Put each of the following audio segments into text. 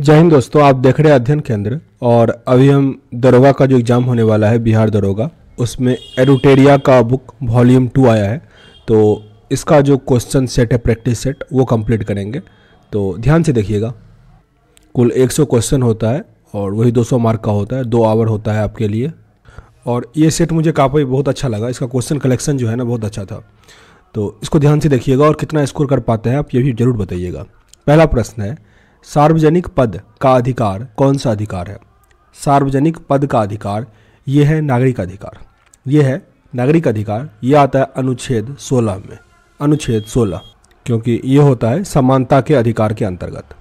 जय हिंद दोस्तों आप देख रहे हैं अध्ययन केंद्र और अभी हम दरोगा का जो एग्ज़ाम होने वाला है बिहार दरोगा उसमें एडुटेरिया का बुक वॉल्यूम टू आया है तो इसका जो क्वेश्चन सेट है प्रैक्टिस सेट वो कंप्लीट करेंगे तो ध्यान से देखिएगा कुल 100 क्वेश्चन होता है और वही 200 मार्क का होता है दो आवर होता है आपके लिए और ये सेट मुझे काफ़ी बहुत अच्छा लगा इसका क्वेश्चन कलेक्शन जो है ना बहुत अच्छा था तो इसको ध्यान से देखिएगा और कितना स्कोर कर पाते हैं आप ये भी ज़रूर बताइएगा पहला प्रश्न है सार्वजनिक पद का अधिकार कौन सा अधिकार है सार्वजनिक पद का अधिकार ये है नागरिक अधिकार ये है नागरिक अधिकार यह आता है अनुच्छेद 16 में अनुच्छेद 16 क्योंकि ये होता है समानता के अधिकार के अंतर्गत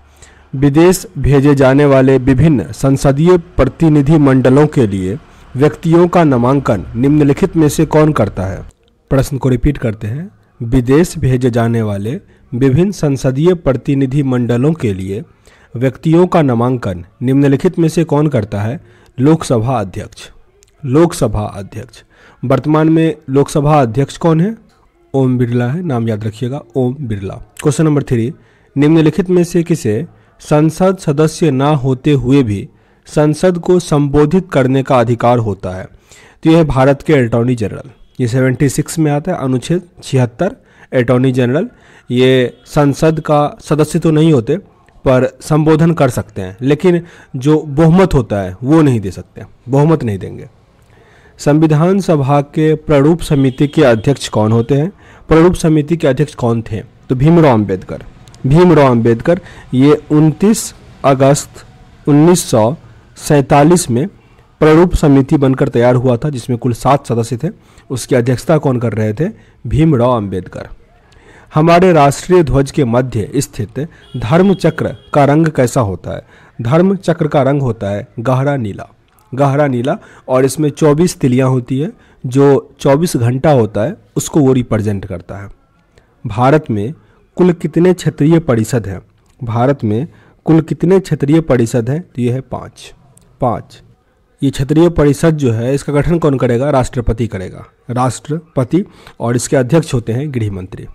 विदेश भेजे जाने वाले विभिन्न संसदीय प्रतिनिधि मंडलों के लिए व्यक्तियों का नामांकन निम्नलिखित में से कौन करता है प्रश्न को रिपीट करते हैं विदेश भेजे जाने वाले विभिन्न संसदीय प्रतिनिधि मंडलों के लिए व्यक्तियों का नामांकन निम्नलिखित में से कौन करता है लोकसभा अध्यक्ष लोकसभा अध्यक्ष वर्तमान में लोकसभा अध्यक्ष कौन है ओम बिरला है नाम याद रखिएगा Om Birla question number three निम्नलिखित में से किसे संसद सदस्य ना होते हुए भी संसद को संबोधित करने का अधिकार होता है तो यह भारत के अटॉर्नी जनरल ये सिक्स में आता है अनुच्छेद छिहत्तर अटॉर्नी जनरल ये संसद का सदस्य तो नहीं होते पर संबोधन कर सकते हैं लेकिन जो बहुमत होता है वो नहीं दे सकते बहुमत नहीं देंगे संविधान सभा के प्ररूप समिति के अध्यक्ष कौन होते हैं प्ररूप समिति के अध्यक्ष कौन थे तो भीमराव अंबेडकर भीमराव अंबेडकर ये 29 अगस्त उन्नीस में प्ररूप समिति बनकर तैयार हुआ था जिसमें कुल सात सदस्य थे उसकी अध्यक्षता कौन कर रहे थे भीमराव अंबेडकर हमारे राष्ट्रीय ध्वज के मध्य स्थित धर्म चक्र का रंग कैसा होता है धर्म चक्र का रंग होता है गहरा नीला गहरा नीला और इसमें 24 तिलियां होती है जो 24 घंटा होता है उसको वो रिप्रेजेंट करता है भारत में कुल कितने क्षेत्रीय परिषद हैं भारत में कुल कितने क्षेत्रीय परिषद हैं तो ये है पाँच पाँच ये क्षेत्रीय परिषद जो है इसका गठन कौन करेगा राष्ट्रपति करेगा राष्ट्रपति और इसके अध्यक्ष होते हैं गृह मंत्री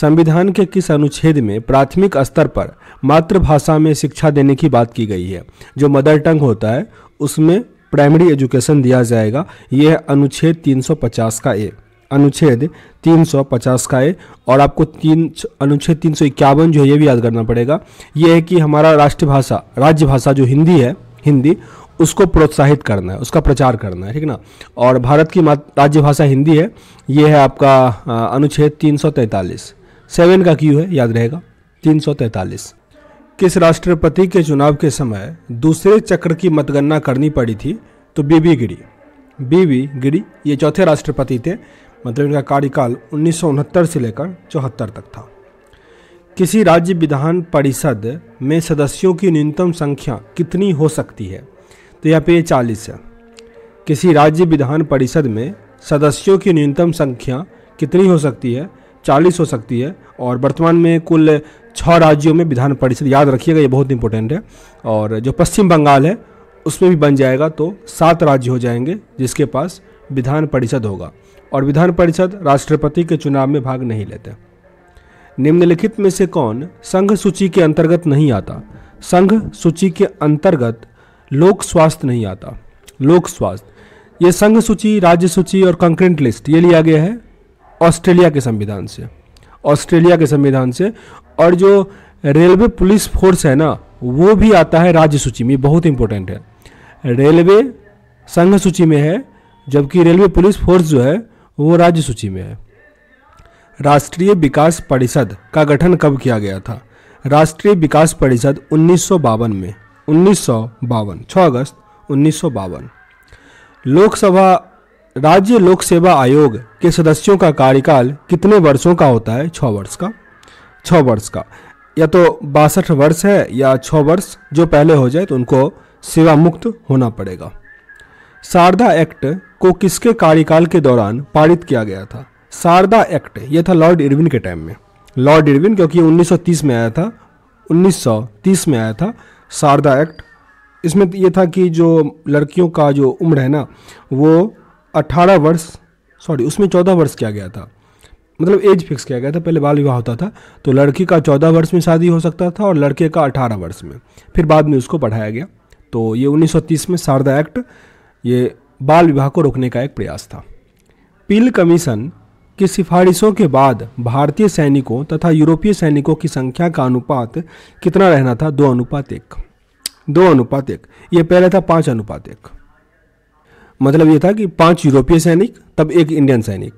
संविधान के किस अनुच्छेद में प्राथमिक स्तर पर मातृभाषा में शिक्षा देने की बात की गई है जो मदर टंग होता है उसमें प्राइमरी एजुकेशन दिया जाएगा यह अनुच्छेद 350 का ए अनुच्छेद 350 का है और आपको तीन अनुच्छेद तीन जो है ये भी याद करना पड़ेगा ये है कि हमारा राष्ट्रभाषा राज्य भाषा जो हिंदी है हिंदी उसको प्रोत्साहित करना है उसका प्रचार करना है ठीक ना और भारत की राज्य भाषा हिंदी है ये है आपका अनुच्छेद 343 सेवन का क्यू है याद रहेगा तीन सौ तैंतालीस किस राष्ट्रपति के चुनाव के समय दूसरे चक्र की मतगणना करनी पड़ी थी तो बीबी गिरी बीबी गिरी ये चौथे राष्ट्रपति थे मतलब इनका कार्यकाल उन्नीस से लेकर चौहत्तर तक था किसी राज्य विधान परिषद में सदस्यों की न्यूनतम संख्या कितनी हो सकती है तो यहाँ पे ये चालीस है किसी राज्य विधान परिषद में सदस्यों की न्यूनतम संख्या कितनी हो सकती है चालीस हो सकती है और वर्तमान में कुल छः राज्यों में विधान परिषद याद रखिएगा ये बहुत इंपॉर्टेंट है और जो पश्चिम बंगाल है उसमें भी बन जाएगा तो सात राज्य हो जाएंगे जिसके पास विधान परिषद होगा और विधान परिषद राष्ट्रपति के चुनाव में भाग नहीं लेते निम्नलिखित में से कौन संघ सूची के अंतर्गत नहीं आता संघ सूची के अंतर्गत लोक स्वास्थ्य नहीं आता लोक स्वास्थ्य ये संघ सूची राज्य सूची और कंक्रेंट लिस्ट ये लिया गया है ऑस्ट्रेलिया के संविधान से ऑस्ट्रेलिया के संविधान से और जो रेलवे पुलिस फोर्स है ना वो भी आता है राज्य सूची में बहुत इंपॉर्टेंट है रेलवे संघ सूची में है जबकि रेलवे पुलिस फोर्स जो है वो राज्य सूची में है राष्ट्रीय विकास परिषद का गठन कब किया गया था राष्ट्रीय विकास परिषद उन्नीस में उन्नीस सौ बावन अगस्त उन्नीस लोकसभा राज्य लोक सेवा आयोग के सदस्यों का कार्यकाल कितने वर्षों का होता है छः वर्ष का छः वर्ष का या तो बासठ वर्ष है या छः वर्ष जो पहले हो जाए तो उनको सेवा मुक्त होना पड़ेगा शारदा एक्ट को किसके कार्यकाल के दौरान पारित किया गया था शारदा एक्ट यह था लॉर्ड इरविन के टाइम में लॉर्ड इरविन क्योंकि 1930 में आया था 1930 में आया था शारदा एक्ट इसमें यह था कि जो लड़कियों का जो उम्र है ना वो अठारह वर्ष सॉरी उसमें चौदह वर्ष किया गया था मतलब एज फिक्स किया गया था पहले बाल विवाह होता था तो लड़की का चौदह वर्ष में शादी हो सकता था और लड़के का अठारह वर्ष में फिर बाद में उसको बढ़ाया गया तो ये 1930 में शारदा एक्ट ये बाल विवाह को रोकने का एक प्रयास था पील कमीशन की सिफारिशों के बाद भारतीय सैनिकों तथा यूरोपीय सैनिकों की संख्या का अनुपात कितना रहना था दो अनुपात एक दो अनुपात एक ये पहले था पाँच अनुपात एक मतलब ये था कि पांच यूरोपीय सैनिक तब एक इंडियन सैनिक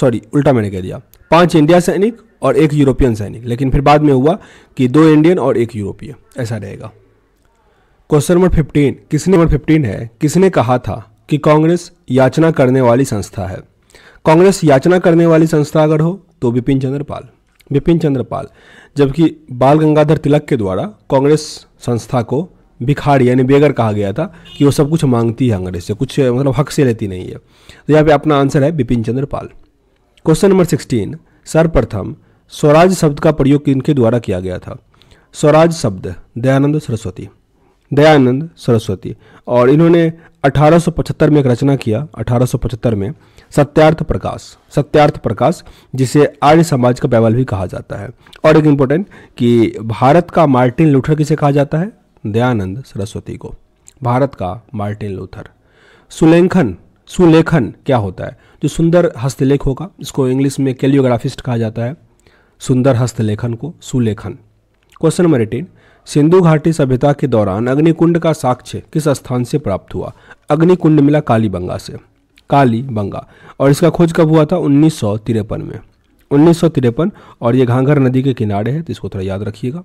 सॉरी उल्टा मैंने कह दिया पांच इंडिया सैनिक और एक यूरोपियन सैनिक लेकिन फिर बाद में हुआ कि दो इंडियन और एक यूरोपीय ऐसा रहेगा क्वेश्चन नंबर फिफ्टीन किसने नंबर फिफ्टीन है किसने कहा था कि कांग्रेस याचना करने वाली संस्था है कांग्रेस याचना करने वाली संस्था अगर हो तो बिपिन चंद्र पाल बिपिन चंद्र पाल जबकि बाल गंगाधर तिलक के द्वारा कांग्रेस संस्था को भिखाड़ी यानी बेगर कहा गया था कि वो सब कुछ मांगती है अंग्रेज से कुछ मतलब हक से लेती नहीं है तो यहाँ पे अपना आंसर है Bipin Chandra Pal question number sixteen सर्वप्रथम स्वराज शब्द का प्रयोग किनके द्वारा किया गया था स्वराज शब्द दयानंद सरस्वती दयानंद सरस्वती और इन्होंने 1875 में एक रचना किया 1875 में सत्यार्थ प्रकाश सत्यार्थ प्रकाश जिसे आर्य समाज का बैबल भी कहा जाता है और एक इम्पोर्टेंट कि भारत का मार्टिन लूथर किसे कहा जाता है दयानंद सरस्वती को भारत का मार्टिन लूथर सुलेखन सुलेखन क्या होता है जो सुंदर हस्तलेख होगा इसको इंग्लिश में कैलियोग्राफिस्ट कहा जाता है सुंदर हस्तलेखन को सुलेखन क्वेश्चन नंबर एटीन सिंधु घाटी सभ्यता के दौरान अग्निकुंड का साक्ष्य किस स्थान से प्राप्त हुआ अग्निकुंड मिला कालीबंगा से कालीबंगा और इसका खोज कब हुआ था उन्नीस में उन्नीस और ये घाघर नदी के किनारे है तो इसको थोड़ा याद रखिएगा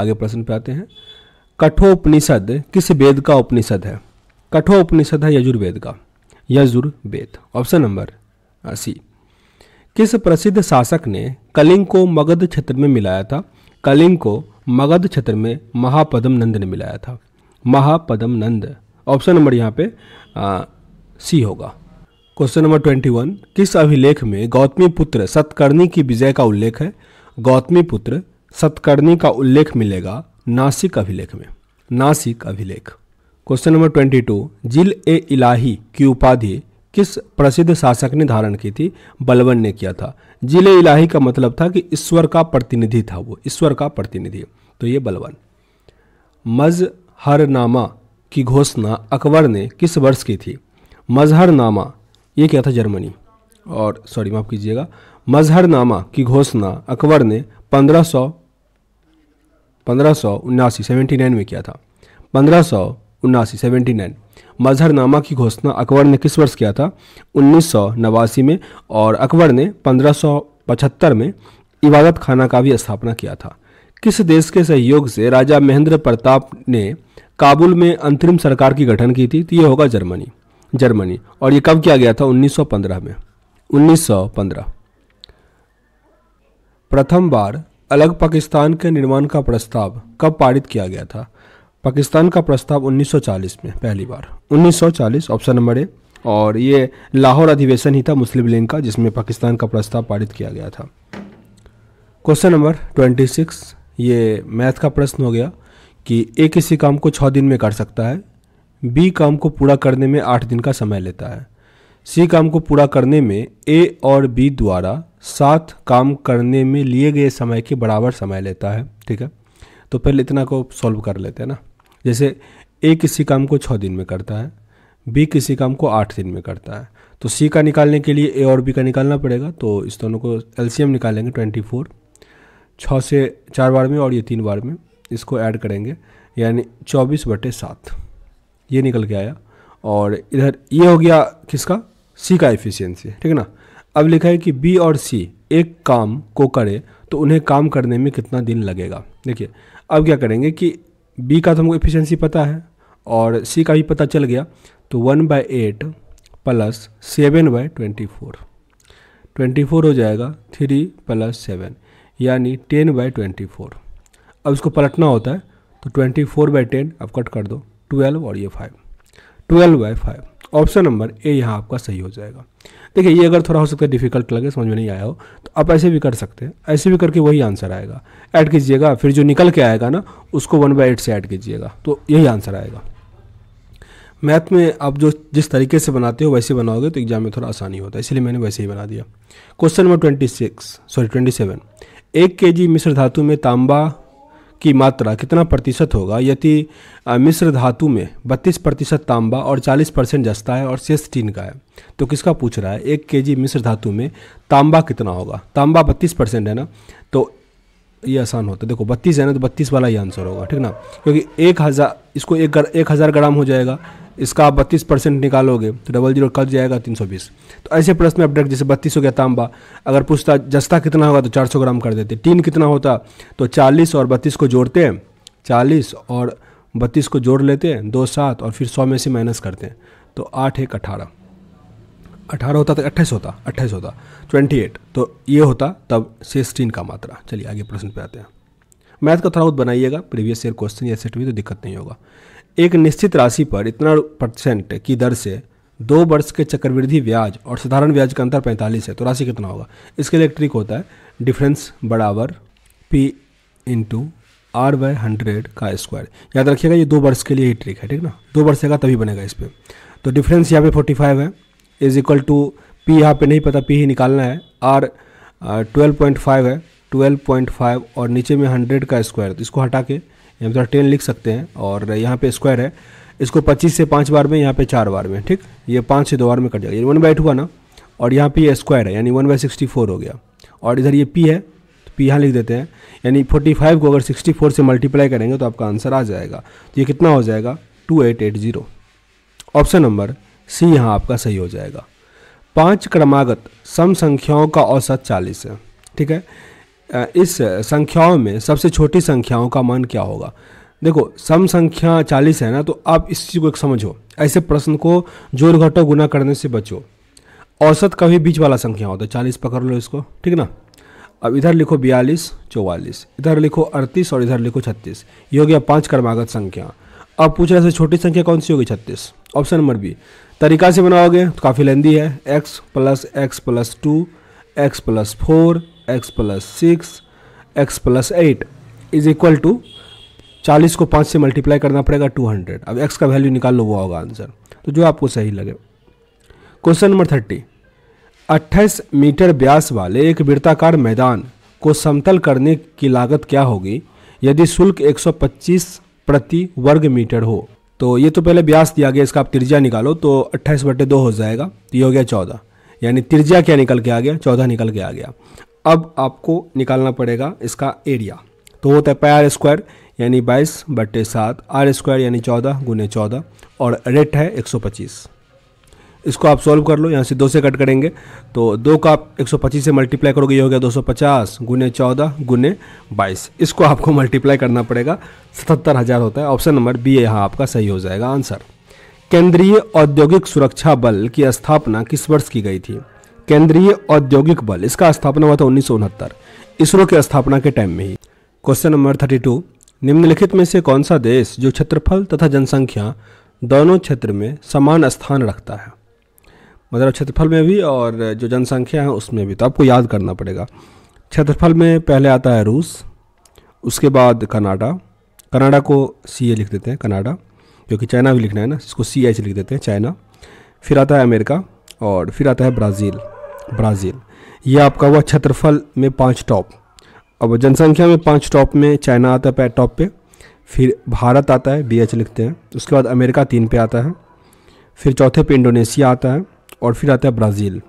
आगे प्रश्न पे आते हैं कठोपनिषद किस वेद का उपनिषद है कठोपनिषद है यजुर्वेद का यजुर्वेद ऑप्शन नंबर सी किस प्रसिद्ध शासक ने कलिंग को मगध क्षेत्र में मिलाया था कलिंग को मगध क्षेत्र में महापदम नंद ने मिलाया था महापदम नंद ऑप्शन नंबर यहाँ पे आ, सी होगा क्वेश्चन नंबर ट्वेंटी वन किस अभिलेख में गौतमी पुत्र सतकर्णी की विजय का उल्लेख है गौतमी पुत्र सतकर्णी का उल्लेख मिलेगा नासिक अभिलेख में नासिक अभिलेख क्वेश्चन नंबर ट्वेंटी टू जिल ए इलाही की उपाधि किस प्रसिद्ध शासक ने धारण की थी बलवन ने किया था जिले इलाही का मतलब था कि ईश्वर का प्रतिनिधि था वो ईश्वर का प्रतिनिधि तो ये बलवन मजहरनामा की घोषणा अकबर ने किस वर्ष की थी मजहरनामा ये क्या था जर्मनी और सॉरी माफ़ कीजिएगा मजहरनामा की घोषणा अकबर ने पंद्रह पंद्रह सौ उन्नासी सेवेंटी नाइन में किया था पंद्रह सौ उन्नासी सेवेंटी नाइन मजहरनामा की घोषणा अकबर ने किस वर्ष किया था उन्नीस सौ नवासी में और अकबर ने पंद्रह सौ पचहत्तर में इबादत खाना का भी स्थापना किया था किस देश के सहयोग से राजा महेंद्र प्रताप ने काबुल में अंतरिम सरकार की गठन की थी तो ये होगा जर्मनी जर्मनी और ये कब किया गया था 1915 में 1915 प्रथम बार अलग पाकिस्तान के निर्माण का प्रस्ताव कब पारित किया गया था पाकिस्तान का प्रस्ताव 1940 में पहली बार 1940 ऑप्शन नंबर ए और ये लाहौर अधिवेशन ही था मुस्लिम लीग का जिसमें पाकिस्तान का प्रस्ताव पारित किया गया था क्वेश्चन नंबर 26 ये मैथ का प्रश्न हो गया कि ए किसी काम को छः दिन में कर सकता है बी काम को पूरा करने में आठ दिन का समय लेता है सी काम को पूरा करने में ए और बी द्वारा साथ काम करने में लिए गए समय के बराबर समय लेता है ठीक है तो पहले इतना को सॉल्व कर लेते हैं ना जैसे ए किसी काम को छः दिन में करता है बी किसी काम को आठ दिन में करता है तो सी का निकालने के लिए ए और बी का निकालना पड़ेगा तो इस दोनों को एलसीएम निकालेंगे ट्वेंटी फोर छः से चार बार में और ये तीन बार में इसको ऐड करेंगे यानी चौबीस बटे सात ये निकल के आया और इधर ये हो गया किसका सी का एफिशिएंसी ठीक है ना अब लिखा है कि बी और सी एक काम को करे तो उन्हें काम करने में कितना दिन लगेगा देखिए अब क्या करेंगे कि बी का तो हमको एफिशिएंसी पता है और सी का भी पता चल गया तो one by eight plus seven by twenty four twenty four हो जाएगा थ्री प्लस सेवन यानी टेन बाई ट्वेंटी फोर अब इसको पलटना होता है तो ट्वेंटी फोर बाई टेन अब कट कर दो ट्वेल्व और ये five twelve by five option number A यहाँ आपका सही हो जाएगा देखिए ये अगर थोड़ा हो सकता है डिफिकल्ट लगे समझ में नहीं आया हो तो आप ऐसे भी कर सकते हैं ऐसे भी करके वही आंसर आएगा ऐड कीजिएगा फिर जो निकल के आएगा ना उसको वन बाई एट से ऐड कीजिएगा तो यही आंसर आएगा मैथ में आप जो जिस तरीके से बनाते हो वैसे बनाओगे तो एग्जाम में थोड़ा आसानी होता है इसलिए मैंने वैसे ही बना दिया question number twenty six sorry twenty seven एक के जी मिश्र धातु में तांबा की मात्रा कितना प्रतिशत होगा यदि मिश्र धातु में 32 प्रतिशत तांबा और 40 परसेंट जस्ता है और शेष टीन का है तो किसका पूछ रहा है एक के जी मिश्र धातु में तांबा कितना होगा तांबा 32 परसेंट है ना तो ये आसान होता है देखो बत्तीस है ना तो बत्तीस वाला ही आंसर होगा ठीक ना क्योंकि एक हज़ार इसको एक एक हज़ार ग्राम हो जाएगा इसका आप बत्तीस परसेंट निकालोगे तो डबल जीरो कट जाएगा तीन सौ बीस तो ऐसे प्रश्न में अपडेट जैसे बत्तीस हो गया तांबा अगर पूछता जस्ता कितना होगा तो चार सौ ग्राम कर देते टीन कितना होता तो चालीस और बत्तीस को जोड़ते हैं चालीस और बत्तीस को जोड़ लेते हैं दो सात और फिर सौ में से माइनस करते हैं तो आठ एक अठारह अठारह होता तो अट्ठाईस होता अट्ठाईस होता ट्वेंटी एट तो ये होता तब टीन का मात्रा चलिए आगे प्रश्न पे आते हैं मैथ का थोड़ा बहुत बनाइएगा प्रीवियस ईयर क्वेश्चन या सेट भी तो दिक्कत नहीं होगा एक निश्चित राशि पर इतना परसेंट की दर से दो वर्ष के चक्रवृद्धि ब्याज और साधारण ब्याज का अंतर पैंतालीस है तो राशि कितना होगा इसके लिए एक ट्रिक होता है डिफरेंस बराबर P into R by hundred का स्क्वायर याद रखिएगा ये दो वर्ष के लिए ही ट्रिक है ठीक ना दो वर्ष का तभी बनेगा इस पर तो डिफरेंस यहाँ पे फोर्टी फाइव है इज इक्वल टू पी यहाँ पे नहीं पता पी ही निकालना है आर ट्वेल्व पॉइंट फाइव है ट्वेल्व पॉइंट फाइव और नीचे में हंड्रेड का स्क्वायर तो इसको हटा के यहाँ पर टेन लिख सकते हैं और यहाँ पे स्क्वायर है इसको पच्चीस से पाँच बार में यहाँ पे चार बार में ठीक ये पाँच से दो बार में कट जाएगा ये वन बाई टू ना और यहाँ पे ये स्क्वायर है यानी वन बाई सिक्सटी फोर हो गया और इधर ये पी है तो पी यहाँ लिख देते हैं यानी फोर्टी फाइव को अगर सिक्सटी फोर से मल्टीप्लाई करेंगे तो आपका आंसर आ जाएगा तो ये कितना हो जाएगा two eight eight zero option number C यहाँ आपका सही हो जाएगा पाँच क्रमागत सम संख्याओं का औसत चालीस है ठीक है इस संख्याओं में सबसे छोटी संख्याओं का मान क्या होगा देखो सम संख्या चालीस है ना तो आप इस चीज़ को एक समझो ऐसे प्रश्न को जोर घटो गुना करने से बचो औसत कभी बीच वाला संख्या हो तो चालीस पकड़ लो इसको ठीक ना अब इधर लिखो बयालीस चौवालीस इधर लिखो अड़तीस और इधर लिखो छत्तीस ये हो गया पाँच क्रमागत संख्या अब पूछ रहे छोटी संख्या कौन सी होगी छत्तीस ऑप्शन नंबर बी तरीका से बनाओगे तो काफ़ी लेंदी है x plus x plus two x plus four x plus six x plus eight is equal to चालीस को पाँच से मल्टीप्लाई करना पड़ेगा टू हंड्रेड अब एक्स का वैल्यू निकाल लो वो होगा आंसर तो जो आपको सही लगे क्वेश्चन नंबर थर्टी अट्ठाईस मीटर व्यास वाले एक वृत्ताकार मैदान को समतल करने की लागत क्या होगी यदि शुल्क 125 प्रति वर्ग मीटर हो तो ये तो पहले व्यास दिया गया इसका आप त्रिज्या निकालो तो अट्ठाईस बटे दो हो जाएगा तो ये हो गया चौदह यानी त्रिज्या क्या निकल के आ गया चौदह निकल के आ गया अब आपको निकालना पड़ेगा इसका एरिया तो होता है पाई आर स्क्वायर यानी 22 बटे सात आर स्क्वायर यानी 14 गुने चौदह और रेट है 125 इसको आप सॉल्व कर लो यहाँ से दो से कट करेंगे तो दो का आप 125 से मल्टीप्लाई करोगे ये हो गया 250 गुने चौदह गुने बाईस इसको आपको मल्टीप्लाई करना पड़ेगा सतहत्तर हज़ार होता है ऑप्शन नंबर बी यहाँ आपका सही हो जाएगा आंसर केंद्रीय औद्योगिक सुरक्षा बल की स्थापना किस वर्ष की गई थी केंद्रीय औद्योगिक बल इसका स्थापना हुआ था उन्नीस इसरो की स्थापना के टाइम में ही क्वेश्चन नंबर थर्टी टू निम्नलिखित में से कौन सा देश जो क्षेत्रफल तथा जनसंख्या दोनों क्षेत्र में समान स्थान रखता है मतलब क्षेत्रफल में भी और जो जनसंख्या है उसमें भी तो आपको याद करना पड़ेगा क्षेत्रफल में पहले आता है रूस उसके बाद कनाडा कनाडा को सी ए लिख देते हैं कनाडा क्योंकि चाइना भी लिखना है ना इसको सी एच लिख देते हैं चाइना फिर आता है अमेरिका और फिर आता है ब्राज़ील ब्राज़ील ये आपका हुआ क्षेत्रफल में पांच टॉप अब जनसंख्या में पांच टॉप में चाइना आता है टॉप पे फिर भारत आता है बी एच लिखते हैं उसके बाद अमेरिका तीन पे आता है फिर चौथे पे इंडोनेशिया आता है और फिर आता है ब्राज़ील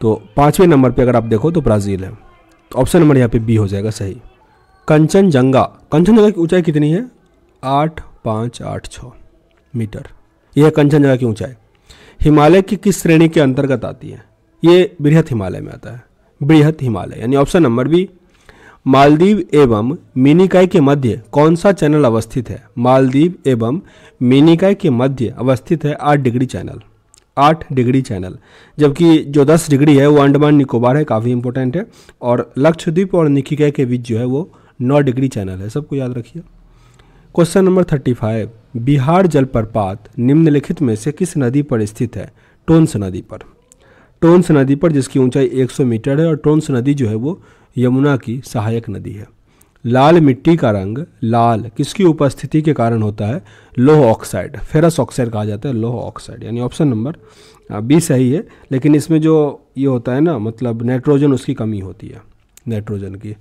तो पाँचवें नंबर पर अगर आप देखो तो ब्राज़ील है तो ऑप्शन नंबर यहाँ पर बी हो जाएगा सही कंचनजंगा कंचनजंगा की ऊंचाई कितनी है आठ पाँच आठ छः मीटर यह कंचनजंगा की ऊँचाई हिमालय की किस श्रेणी के अंतर्गत आती है ये बृहत हिमालय में आता है बृहत हिमालय यानी ऑप्शन नंबर बी मालदीव एवं मिनिकाय के मध्य कौन सा चैनल अवस्थित है मालदीव एवं मिनिकाय के मध्य अवस्थित है आठ डिग्री चैनल आठ डिग्री चैनल जबकि जो दस डिग्री है वो अंडमान निकोबार है काफ़ी इंपॉर्टेंट है और लक्षद्वीप और निकिकाय के बीच जो है वो नौ डिग्री चैनल है सबको याद रखिए question number thirty five Bihar जलप्रपात निम्नलिखित में से किस नदी पर स्थित है टोन्स नदी पर टोन्स नदी पर जिसकी ऊंचाई 100 मीटर है और टोन्स नदी जो है वो यमुना की सहायक नदी है लाल मिट्टी का रंग लाल किसकी उपस्थिति के कारण होता है लोह ऑक्साइड फेरस ऑक्साइड कहा जाता है लोह ऑक्साइड यानी ऑप्शन नंबर बी सही है लेकिन इसमें जो ये होता है ना मतलब नाइट्रोजन उसकी कमी होती है नाइट्रोजन की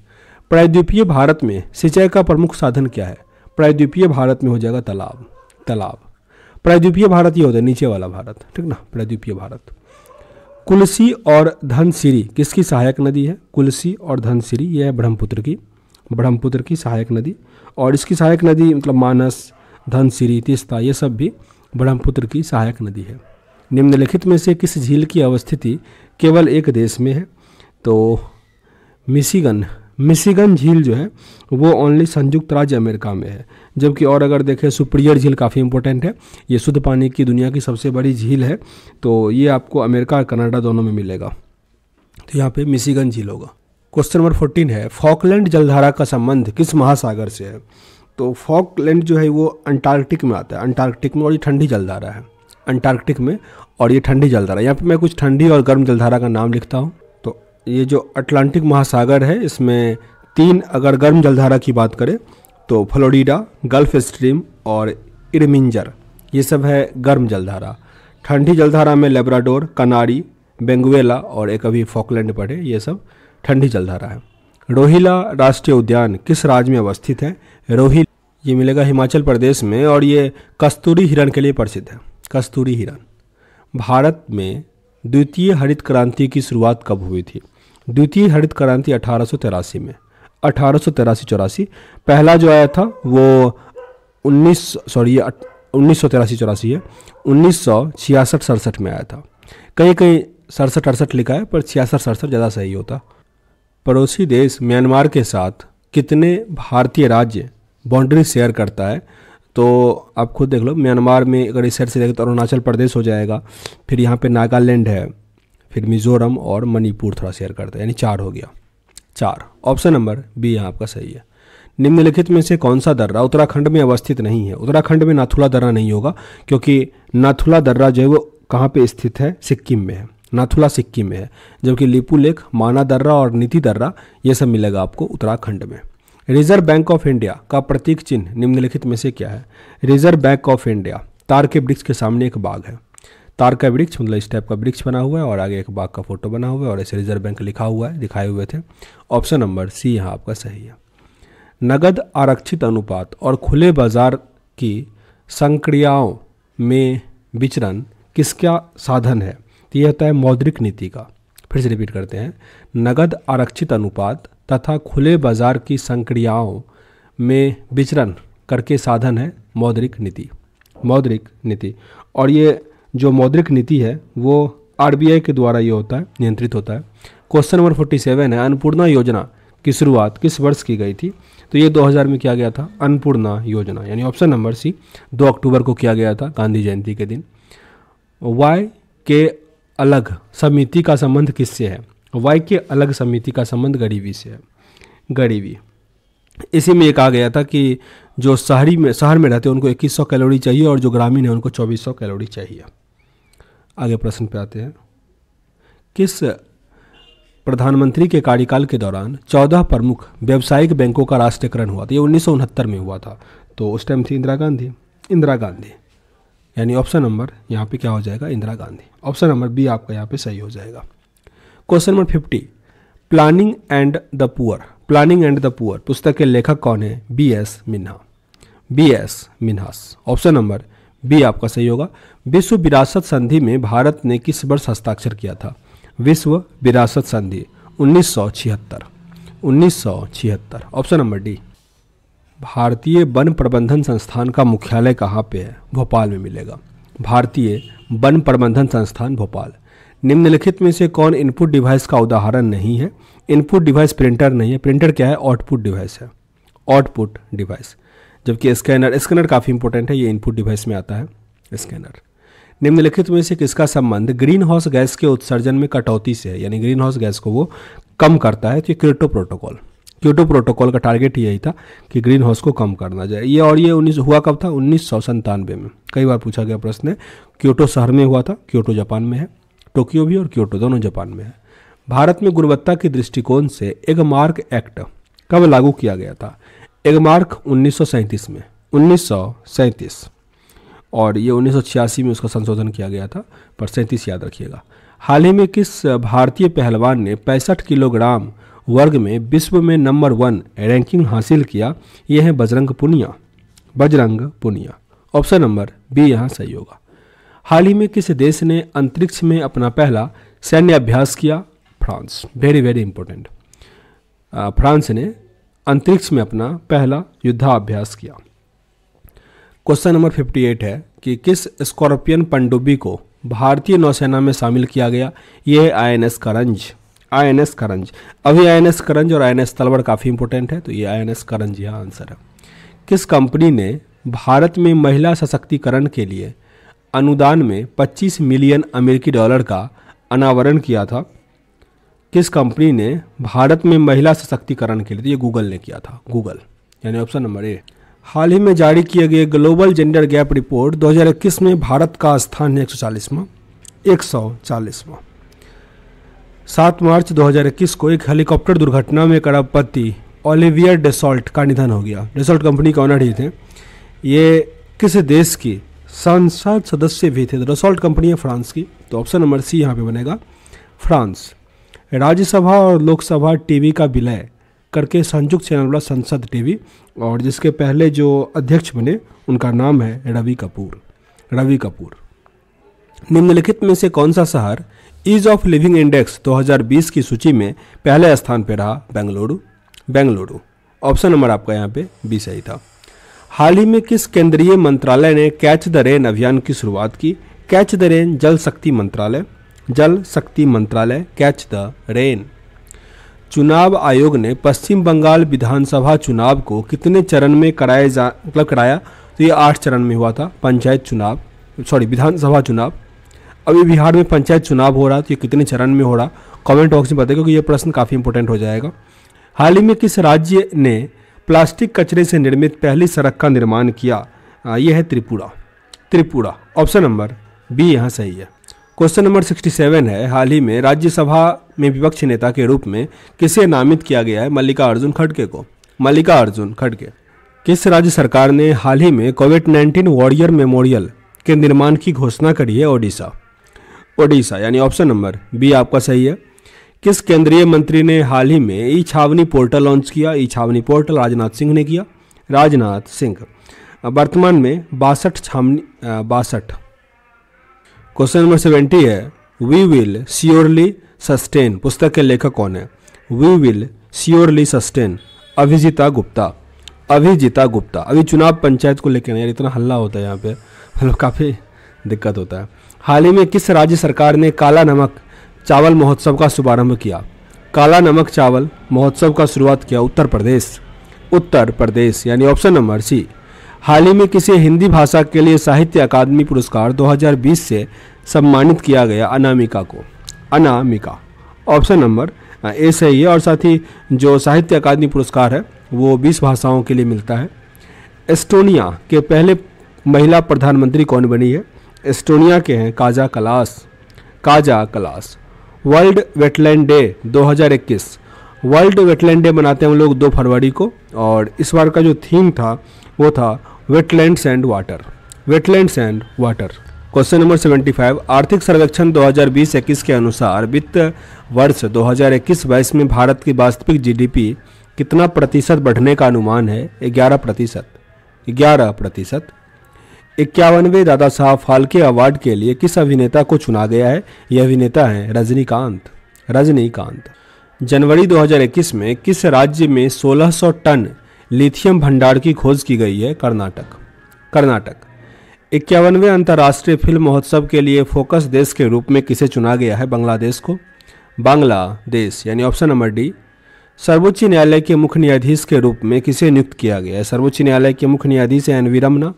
प्रायद्वीपीय भारत में सिंचाई का प्रमुख साधन क्या है प्रायद्वीपीय भारत में हो जाएगा तालाब तालाब प्रायद्वीपीय भारत ये होता है नीचे वाला भारत ठीक ना प्रायद्वीपीय भारत कुलसी और धनसिरी किसकी सहायक नदी है कुलसी और धनसिरी यह है ब्रह्मपुत्र की ब्रह्मपुत्र की सहायक नदी और इसकी सहायक नदी मतलब मानस धनसिरी तीस्ता ये सब भी ब्रह्मपुत्र की सहायक नदी है निम्नलिखित में से किस झील की अवस्थिति केवल एक देश में है तो मिशिगन मिशिगन झील जो है वो ओनली संयुक्त राज्य अमेरिका में है जबकि और अगर देखें सुप्रियर झील काफ़ी इंपॉर्टेंट है ये शुद्ध पानी की दुनिया की सबसे बड़ी झील है तो ये आपको अमेरिका और कनाडा दोनों में मिलेगा तो यहाँ पे मिशीगन झील होगा क्वेश्चन नंबर फोर्टीन है फॉकलैंड जलधारा का संबंध किस महासागर से है तो फॉकलैंड जो है वो अंटार्कटिक में आता है अंटार्कटिक में और ये ठंडी जलधारा है अंटार्कटिक में और ये ठंडी जलधारा यहाँ पे मैं कुछ ठंडी और गर्म जलधारा का नाम लिखता हूँ तो ये जो अटलांटिक महासागर है इसमें तीन अगर गर्म जलधारा की बात करें तो फ्लोरिडा गल्फ स्ट्रीम और इरमिंजर ये सब है गर्म जलधारा ठंडी जलधारा में लेब्राडोर कनारी बेंगुएला और एक अभी फॉकलैंड पड़े ये सब ठंडी जलधारा है रोहिला राष्ट्रीय उद्यान किस राज्य में अवस्थित है रोहिल ये मिलेगा हिमाचल प्रदेश में और ये कस्तूरी हिरण के लिए प्रसिद्ध है कस्तूरी हिरण भारत में द्वितीय हरित क्रांति की शुरुआत कब हुई थी द्वितीय हरित क्रांति अठारह में अठारह सौ तिरासी चौरासी पहला जो आया था वो उन्नीस सॉरी उन्नीस सौ तिरासी चौरासी है उन्नीस सौ छियासठ सड़सठ में आया था कहीं कहीं सड़सठ अड़सठ लिखा है पर छियासठ सड़सठ ज़्यादा सही होता पड़ोसी देश म्यांमार के साथ कितने भारतीय राज्य बाउंड्री शेयर करता है तो आप खुद देख लो म्यांमार में अगर इस साइड से देखें तो अरुणाचल प्रदेश हो जाएगा फिर यहाँ पे नागालैंड है फिर मिज़ोरम और मणिपुर थोड़ा शेयर करता है यानी चार हो गया चार ऑप्शन नंबर बी यहाँ आपका सही है निम्नलिखित में से कौन सा दर्रा उत्तराखंड में अवस्थित नहीं है उत्तराखंड में नाथुला दर्रा नहीं होगा क्योंकि नाथुला दर्रा जो है वो कहाँ पे स्थित है सिक्किम में है नाथुला सिक्किम में है जबकि लिपू लेख माना दर्रा और नीति दर्रा ये सब मिलेगा आपको उत्तराखंड में रिजर्व बैंक ऑफ इंडिया का प्रतीक चिन्ह निम्नलिखित में से क्या है रिजर्व बैंक ऑफ इंडिया तार के वृक्ष के सामने एक बाघ है तार का वृक्ष मतलब इस टाइप का वृक्ष बना हुआ है और आगे एक बाघ का फोटो बना हुआ है और ऐसे रिजर्व बैंक लिखा हुआ है दिखाए हुए थे ऑप्शन नंबर सी यहाँ आपका सही है नगद आरक्षित अनुपात और खुले बाजार की संक्रियाओं में विचरण किसका साधन है तो ये होता है मौद्रिक नीति का फिर से रिपीट करते हैं नगद आरक्षित अनुपात तथा खुले बाजार की संक्रियाओं में विचरण करके साधन है मौद्रिक नीति मौद्रिक नीति और ये जो मौद्रिक नीति है वो आर के द्वारा ये होता है नियंत्रित होता है क्वेश्चन नंबर फोर्टी सेवन है अन्नपूर्णा योजना की शुरुआत किस वर्ष की गई थी तो ये 2000 में किया गया था अन्नपूर्णा योजना यानी ऑप्शन नंबर सी 2 अक्टूबर को किया गया था गांधी जयंती के दिन वाई के अलग समिति का संबंध किससे है वाई के अलग समिति का संबंध गरीबी से है गरीबी इसी में ये कहा गया था कि जो शहरी में शहर में रहते हैं उनको 2100 कैलोरी चाहिए और जो ग्रामीण है उनको 2400 कैलोरी चाहिए आगे प्रश्न पे आते हैं किस प्रधानमंत्री के कार्यकाल के दौरान चौदह प्रमुख व्यावसायिक बैंकों का राष्ट्रीयकरण हुआ था ये उन्नीस में हुआ था तो उस टाइम थी इंदिरा गांधी इंदिरा गांधी यानी ऑप्शन नंबर यहाँ पे क्या हो जाएगा Indira Gandhi option number B आपका यहाँ पे सही हो जाएगा question number fifty planning and the poor planning and the poor पुस्तक के लेखक कौन है B S Minha B S Minhas option number B आपका सही होगा विश्व विरासत संधि में भारत ने किस वर्ष हस्ताक्षर किया था विश्व विरासत संधि उन्नीस सौ छिहत्तर उन्नीस सौ छिहत्तर ऑप्शन नंबर डी भारतीय वन प्रबंधन संस्थान का मुख्यालय कहाँ पे है भोपाल में मिलेगा भारतीय वन प्रबंधन संस्थान भोपाल निम्नलिखित में से कौन इनपुट डिवाइस का उदाहरण नहीं है इनपुट डिवाइस प्रिंटर नहीं है प्रिंटर क्या है आउटपुट डिवाइस है आउटपुट डिवाइस जबकि स्कैनर स्कैनर काफ़ी इंपॉर्टेंट है ये इनपुट डिवाइस में आता है स्कैनर निम्नलिखित में से किसका संबंध ग्रीन हाउस गैस के उत्सर्जन में कटौती से है यानी ग्रीन हाउस गैस को वो कम करता है तो ये क्रिटो प्रोटोकॉल क्योटो प्रोटोकॉल का टारगेट यही था कि ग्रीन हाउस को कम करना जाए ये और ये उन्नीस हुआ कब था उन्नीस सौ संतानवे में कई बार पूछा गया प्रश्न है क्योटो शहर में हुआ था क्योटो जापान में है टोक्यो भी और क्योटो दोनों जापान में है भारत में गुणवत्ता के दृष्टिकोण से एक मार्क एक्ट कब लागू किया गया था एगमार्क उन्नीस में उन्नीस और ये उन्नीस में उसका संशोधन किया गया था पर सैंतीस याद रखिएगा हाल ही में किस भारतीय पहलवान ने पैंसठ किलोग्राम वर्ग में विश्व में नंबर वन रैंकिंग हासिल किया ये है Bajrang Punia Bajrang Punia option number B यहाँ सही होगा हाल ही में किस देश ने अंतरिक्ष में अपना पहला सैन्य अभ्यास किया France very very important France ने अंतरिक्ष में अपना पहला युद्धाभ्यास किया क्वेश्चन नंबर 58 है कि किस स्कॉर्पियन पनडुब्बी को भारतीय नौसेना में शामिल किया गया ये I N S Karanj I N S Karanj अभी आई एन एस करंज और आई एन एस काफ़ी इंपॉर्टेंट है तो ये आई एन एस करंज यह आंसर है किस कंपनी ने भारत में महिला सशक्तिकरण के लिए अनुदान में 25 मिलियन अमेरिकी डॉलर का अनावरण किया था किस कंपनी ने भारत में महिला सशक्तिकरण के लिए तो ये गूगल ने किया था गूगल यानी ऑप्शन नंबर ए हाल ही में जारी किए गए ग्लोबल जेंडर गैप रिपोर्ट 2021 में भारत का स्थान है एक सौ चालीसवा एक सौ चालीसवां सात मार्च 2021 को एक हेलीकॉप्टर दुर्घटना में करबपति ओलिवियर डेसॉल्ट का निधन हो गया डेसॉल्ट कंपनी के ऑनर ही थे ये किस देश की संसद सदस्य भी थे तो डेसॉल्ट कंपनी है फ्रांस की तो ऑप्शन नंबर सी यहाँ पे बनेगा फ्रांस राज्यसभा और लोकसभा टीवी का विलय करके संयुक्त चैनल वाला संसद टीवी और जिसके पहले जो अध्यक्ष बने उनका नाम है रवि कपूर रवि कपूर निम्नलिखित में से कौन सा शहर ईज ऑफ लिविंग इंडेक्स 2020 की सूची में पहले स्थान पर रहा बेंगलुरु बेंगलुरु ऑप्शन नंबर आपका यहाँ पे बी सही था हाल ही में किस केंद्रीय मंत्रालय ने कैच द रेन अभियान की शुरुआत की कैच द रेन जल शक्ति मंत्रालय जल शक्ति मंत्रालय कैच द रेन चुनाव आयोग ने पश्चिम बंगाल विधानसभा चुनाव को कितने चरण में कराए जा मतलब कराया तो ये आठ चरण में हुआ था पंचायत चुनाव सॉरी विधानसभा चुनाव अभी बिहार में पंचायत चुनाव हो रहा तो ये कितने चरण में हो रहा कमेंट बॉक्स में बताए क्योंकि ये प्रश्न काफ़ी इंपॉर्टेंट हो जाएगा हाल ही में किस राज्य ने प्लास्टिक कचरे से निर्मित पहली सड़क का निर्माण किया यह है Tripura Tripura option number B यहाँ सही है क्वेश्चन नंबर 67 है हाल ही में राज्यसभा में विपक्ष नेता के रूप में किसे नामित किया गया है मल्लिका अर्जुन खड़गे को मल्लिका अर्जुन खड़गे किस राज्य सरकार ने हाल ही में कोविड नाइन्टीन वॉरियर मेमोरियल के निर्माण की घोषणा करी है ओडिशा ओडिशा यानी ऑप्शन नंबर बी आपका सही है किस केंद्रीय मंत्री ने हाल ही में ई छावनी पोर्टल लॉन्च किया ई छावनी पोर्टल राजनाथ सिंह ने किया राजनाथ सिंह वर्तमान में बासठ छावनी बासठ क्वेश्चन नंबर सेवेंटी है वी विल श्योरली सस्टेन पुस्तक के लेखक कौन है we will surely sustain Abhijita Gupta Abhijita Gupta अभी चुनाव पंचायत को लेकर यार इतना हल्ला होता है यहाँ पे मतलब काफ़ी दिक्कत होता है हाल ही में किस राज्य सरकार ने काला नमक चावल महोत्सव का शुभारंभ किया काला नमक चावल महोत्सव का शुरुआत किया उत्तर प्रदेश उत्तर प्रदेश यानी ऑप्शन नंबर सी हाल ही में किसी हिंदी भाषा के लिए साहित्य अकादमी पुरस्कार 2020 से सम्मानित किया गया अनामिका को अनामिका ऑप्शन नंबर ए सही है और साथ ही जो साहित्य अकादमी पुरस्कार है वो 20 भाषाओं के लिए मिलता है एस्टोनिया के पहले महिला प्रधानमंत्री कौन बनी है एस्टोनिया के हैं Kaja Kallas Kaja Kallas world wetland day 2021 world wetland day मनाते हैं हम लोग 2 फरवरी को और इस बार का जो थीम था वो था wetlands and water wetlands and water question number 75 आर्थिक सर्वेक्षण 2020-21 के अनुसार वित्त वर्ष 2021-22 में भारत की वास्तविक जीडीपी कितना प्रतिशत बढ़ने का अनुमान है ग्यारह प्रतिशत ग्यारह प्रतिशत इक्यावनवे दादा साहब फाल्के अवार्ड के लिए किस अभिनेता को चुना गया है यह अभिनेता है रजनीकांत रजनीकांत जनवरी 2021 में किस राज्य में 1600 टन लिथियम भंडार की खोज की गई है कर्नाटक कर्नाटक इक्यावनवे अंतर्राष्ट्रीय फिल्म महोत्सव के लिए फोकस देश के रूप में किसे चुना गया है बांग्लादेश को बांग्लादेश यानी ऑप्शन नंबर डी सर्वोच्च न्यायालय के मुख्य न्यायाधीश के रूप में किसे नियुक्त किया गया है सर्वोच्च न्यायालय के मुख्य न्यायाधीश N V Ramana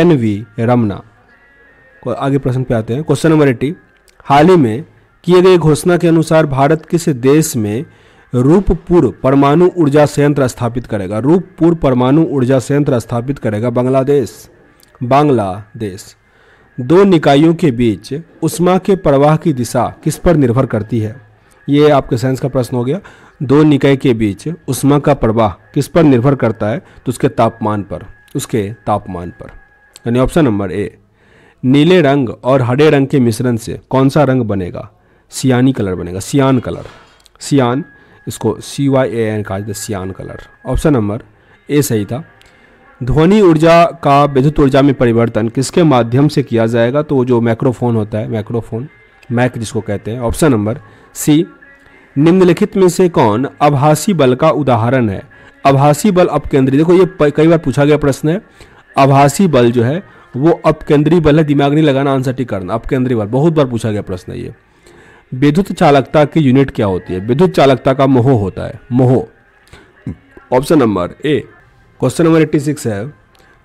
N V Ramana को आगे प्रश्न पे आते हैं क्वेश्चन नंबर एटी हाल ही में किए गए घोषणा के अनुसार भारत किस देश में रूपपुर परमाणु ऊर्जा संयंत्र स्थापित करेगा रूपपुर परमाणु ऊर्जा संयंत्र स्थापित करेगा बांग्लादेश बांग्लादेश दो निकायों के बीच उष्मा के प्रवाह की दिशा किस पर निर्भर करती है ये आपके साइंस का प्रश्न हो गया दो निकाय के बीच उष्मा का प्रवाह किस पर निर्भर करता है तो उसके तापमान पर उसके तापमान पर यानी ऑप्शन नंबर ए नीले रंग और हरे रंग के मिश्रण से कौन सा रंग बनेगा सियानी कलर बनेगा सियान कलर सियान इसको सी वाई ए एन कहा जाता है सियान कलर ऑप्शन नंबर ए सही था ध्वनि ऊर्जा का विद्युत ऊर्जा में परिवर्तन किसके माध्यम से किया जाएगा तो जो माइक्रोफोन होता है माइक्रोफोन मैक जिसको कहते हैं ऑप्शन नंबर सी निम्नलिखित में से कौन आभासी बल का उदाहरण है आभासी बल अपकेंद्रीय देखो ये कई बार पूछा गया प्रश्न है आभासी बल जो है वो अपकेंद्रीय बल है दिमाग नहीं लगाना आंसर टी करना अपकेंद्रीय बल बहुत बार पूछा गया प्रश्न है ये विद्युत चालकता की यूनिट क्या होती है विद्युत चालकता का मोह होता है मोह option number A question number eighty six है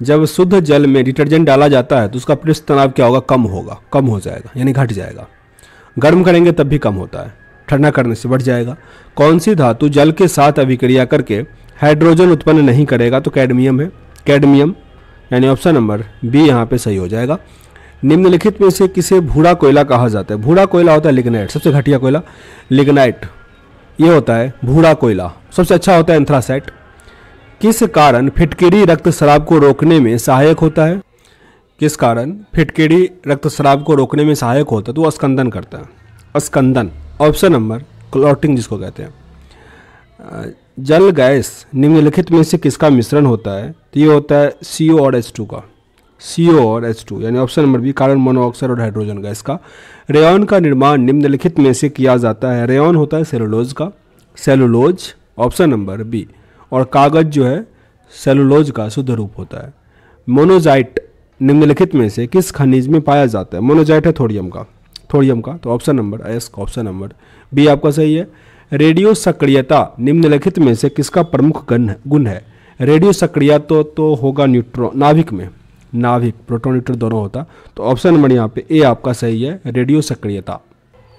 जब शुद्ध जल में डिटर्जेंट डाला जाता है तो उसका पृष्ठ तनाव क्या होगा कम होगा कम हो जाएगा यानी घट जाएगा गर्म करेंगे तब भी कम होता है ठंडा करने से बढ़ जाएगा कौन सी धातु जल के साथ अभिक्रिया करके हाइड्रोजन उत्पन्न नहीं करेगा तो कैडमियम है कैडमियम यानी ऑप्शन नंबर बी यहाँ पे सही हो जाएगा निम्नलिखित में से किसे भूरा कोयला कहा जाता है भूरा कोयला होता है लिग्नाइट सबसे घटिया कोयला लिग्नाइट ये होता है भूरा कोयला सबसे अच्छा होता है एंथ्रासाइट किस कारण फिटकेरी रक्त शराब को रोकने में सहायक होता है किस कारण फिटकेरी रक्त शराब को रोकने में सहायक होता है तो वो अस्कंदन करता है अस्कंदन ऑप्शन नंबर क्लॉटिंग जिसको कहते हैं जल गैस निम्नलिखित में से किसका मिश्रण होता है तो ये होता है सी ओ और एच टू का सी और एच टू यानी option number B carbon monoxide और हाइड्रोजन गैस का रेयन का निर्माण निम्नलिखित में से किया जाता है रेयन होता है सेलुलोज का सेलुलोज ऑप्शन नंबर बी और कागज़ जो है सेलुलोज का शुद्ध रूप होता है मोनोजाइट निम्नलिखित में से किस खनिज में पाया जाता है मोनोजाइट है थोड़ियम का थोड़ियम का तो option number S option number B आपका सही है रेडियो सक्रियता निम्नलिखित में से किसका प्रमुख गुण है रेडियो सक्रिय तो, तो होगा न्यूट्रॉन नाभिक में नाभिक प्रोटोन न्यूट्रॉन दोनों होता तो ऑप्शन नंबर यहाँ पे ए आपका सही है रेडियो सक्रियता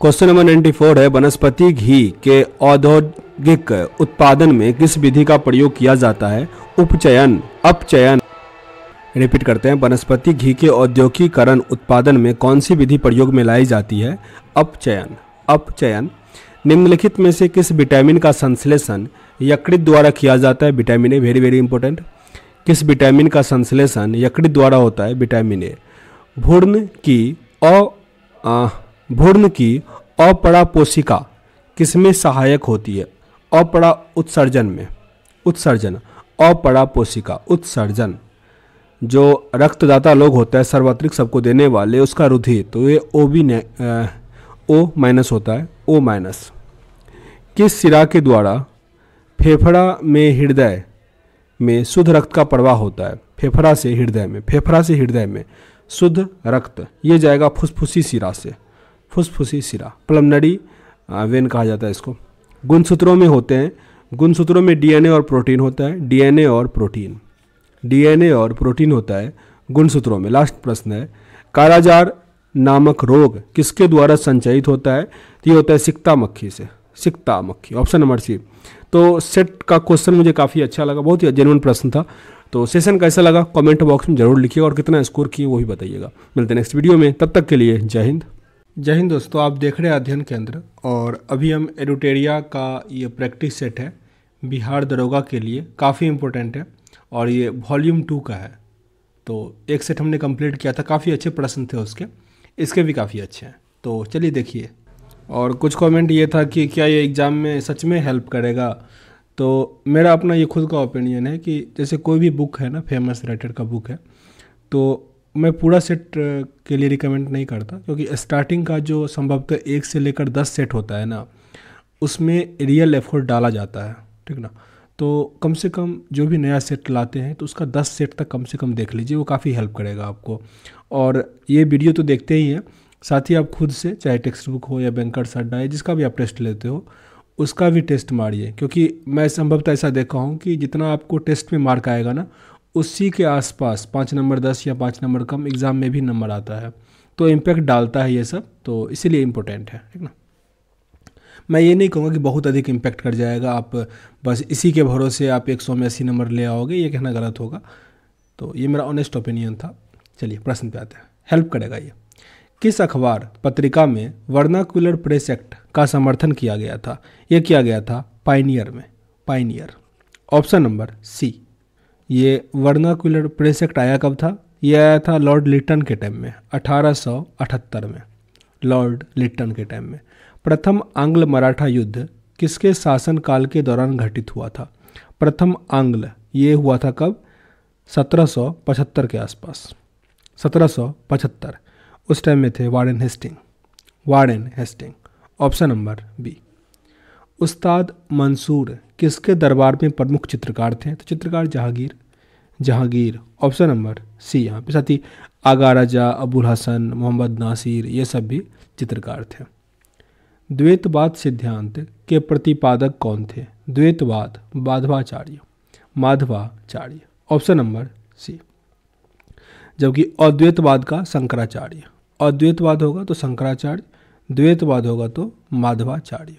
क्वेश्चन नंबर नाइन्टी फोर है वनस्पति घी के औद्योगिक उत्पादन में किस विधि का प्रयोग किया जाता है उपचयन अपचयन रिपीट करते हैं वनस्पति घी के औद्योगिकरण उत्पादन में कौन सी विधि प्रयोग में लाई जाती है अपचयन अपचयन निम्नलिखित में से किस विटामिन का संश्लेषण यकृत द्वारा किया जाता है vitamin A very very important किस विटामिन का संश्लेषण यकृत द्वारा होता है विटामिन ए भूर्ण की अ भूर्ण की अपरा पोषिका किसमें सहायक होती है अपरा उत्सर्जन में उत्सर्जन अपरा पोषिका उत्सर्जन जो रक्तदाता लोग होता है सर्वात्रिक सबको देने वाले उसका रुधिर तो ये ओ बी ने ओ माइनस होता है ओ माइनस किस सिरा के द्वारा फेफड़ा में हृदय में शुद्ध रक्त का प्रवाह होता है फेफड़ा से हृदय में फेफड़ा से हृदय में शुद्ध रक्त ये जाएगा फुसफुसी सिरा से फुसफुसी सिरा प्लमनरी वेन कहा जाता है इसको गुणसूत्रों में होते हैं गुणसूत्रों में डीएनए और प्रोटीन होता है डीएनए और प्रोटीन डीएनए और प्रोटीन होता है गुणसूत्रों में लास्ट प्रश्न है कालाजार नामक रोग किसके द्वारा संचयित होता है तो ये होता है सिक्ता मक्खी से सिक्ता मक्खी ऑप्शन नंबर सी तो सेट का क्वेश्चन मुझे काफ़ी अच्छा लगा बहुत ही जेनवन प्रश्न था तो सेशन कैसा लगा कमेंट बॉक्स में जरूर लिखिएगा और कितना स्कोर किए वो भी बताइएगा मिलते हैं नेक्स्ट वीडियो में तब तक के लिए जय हिंद जय हिंद दोस्तों आप देख रहे हैं अध्ययन केंद्र और अभी हम एडुटेरिया का ये प्रैक्टिस सेट है बिहार दरोगा के लिए काफ़ी इम्पोर्टेंट है और ये वॉल्यूम टू का है तो एक सेट हमने कंप्लीट किया था काफ़ी अच्छे प्रश्न थे उसके इसके भी काफ़ी अच्छे हैं तो चलिए देखिए और कुछ कमेंट ये था कि क्या ये एग्ज़ाम में सच में हेल्प करेगा तो मेरा अपना ये खुद का ओपिनियन है कि जैसे कोई भी बुक है ना फेमस राइटर का बुक है तो मैं पूरा सेट के लिए रिकमेंड नहीं करता क्योंकि स्टार्टिंग का जो संभवतः एक से लेकर दस सेट होता है ना उसमें रियल एफर्ट डाला जाता है ठीक ना तो कम से कम जो भी नया सेट लाते हैं तो उसका दस सेट तक कम से कम देख लीजिए वो काफ़ी हेल्प करेगा आपको और ये वीडियो तो देखते ही हैं साथ ही आप खुद से चाहे टेक्स्ट बुक हो या बैंकर्स अड्डा है जिसका भी आप टेस्ट लेते हो उसका भी टेस्ट मारिए क्योंकि मैं संभवतः ऐसा देखा हूँ कि जितना आपको टेस्ट में मार्क आएगा ना उसी के आसपास पाँच नंबर दस या पाँच नंबर कम एग्ज़ाम में भी नंबर आता है तो इम्पैक्ट डालता है ये सब तो इसीलिए इम्पोर्टेंट है ठीक ना मैं ये नहीं कहूँगा कि बहुत अधिक इम्पैक्ट कर जाएगा आप बस इसी के भरोसे आप एक सौ में अस्सी नंबर ले आओगे ये कहना गलत होगा तो ये मेरा ऑनेस्ट ओपिनियन था चलिए प्रश्न पे आते हैं हेल्प करेगा ये किस अखबार पत्रिका में वर्नाकुलर प्रेस एक्ट का समर्थन किया गया था यह किया गया था पाइनियर में पाइनियर ऑप्शन नंबर सी ये वर्नाकुलर प्रेस एक्ट आया कब था यह आया था लॉर्ड लिटन के टाइम में 1878 में लॉर्ड लिटन के टाइम में प्रथम आंग्ल मराठा युद्ध किसके शासनकाल के दौरान घटित हुआ था प्रथम आंग्ल ये हुआ था कब 1775 के आसपास 1775 उस टाइम में थे Warren Hasting Warren Hasting option number B Ustad Mansur किसके दरबार में प्रमुख चित्रकार थे तो चित्रकार Jahangir Jahangir option number C यहाँ पे साथ ही आगा राजा अबुल हसन मोहम्मद नासिर ये सब भी चित्रकार थे द्वैतवाद सिद्धांत के प्रतिपादक कौन थे द्वैतवाद Madhvacharya Madhvacharya option number C जबकि अद्वैतवाद का शंकराचार्य अद्वैतवाद होगा तो शंकराचार्य द्वैतवाद होगा तो माधवाचार्य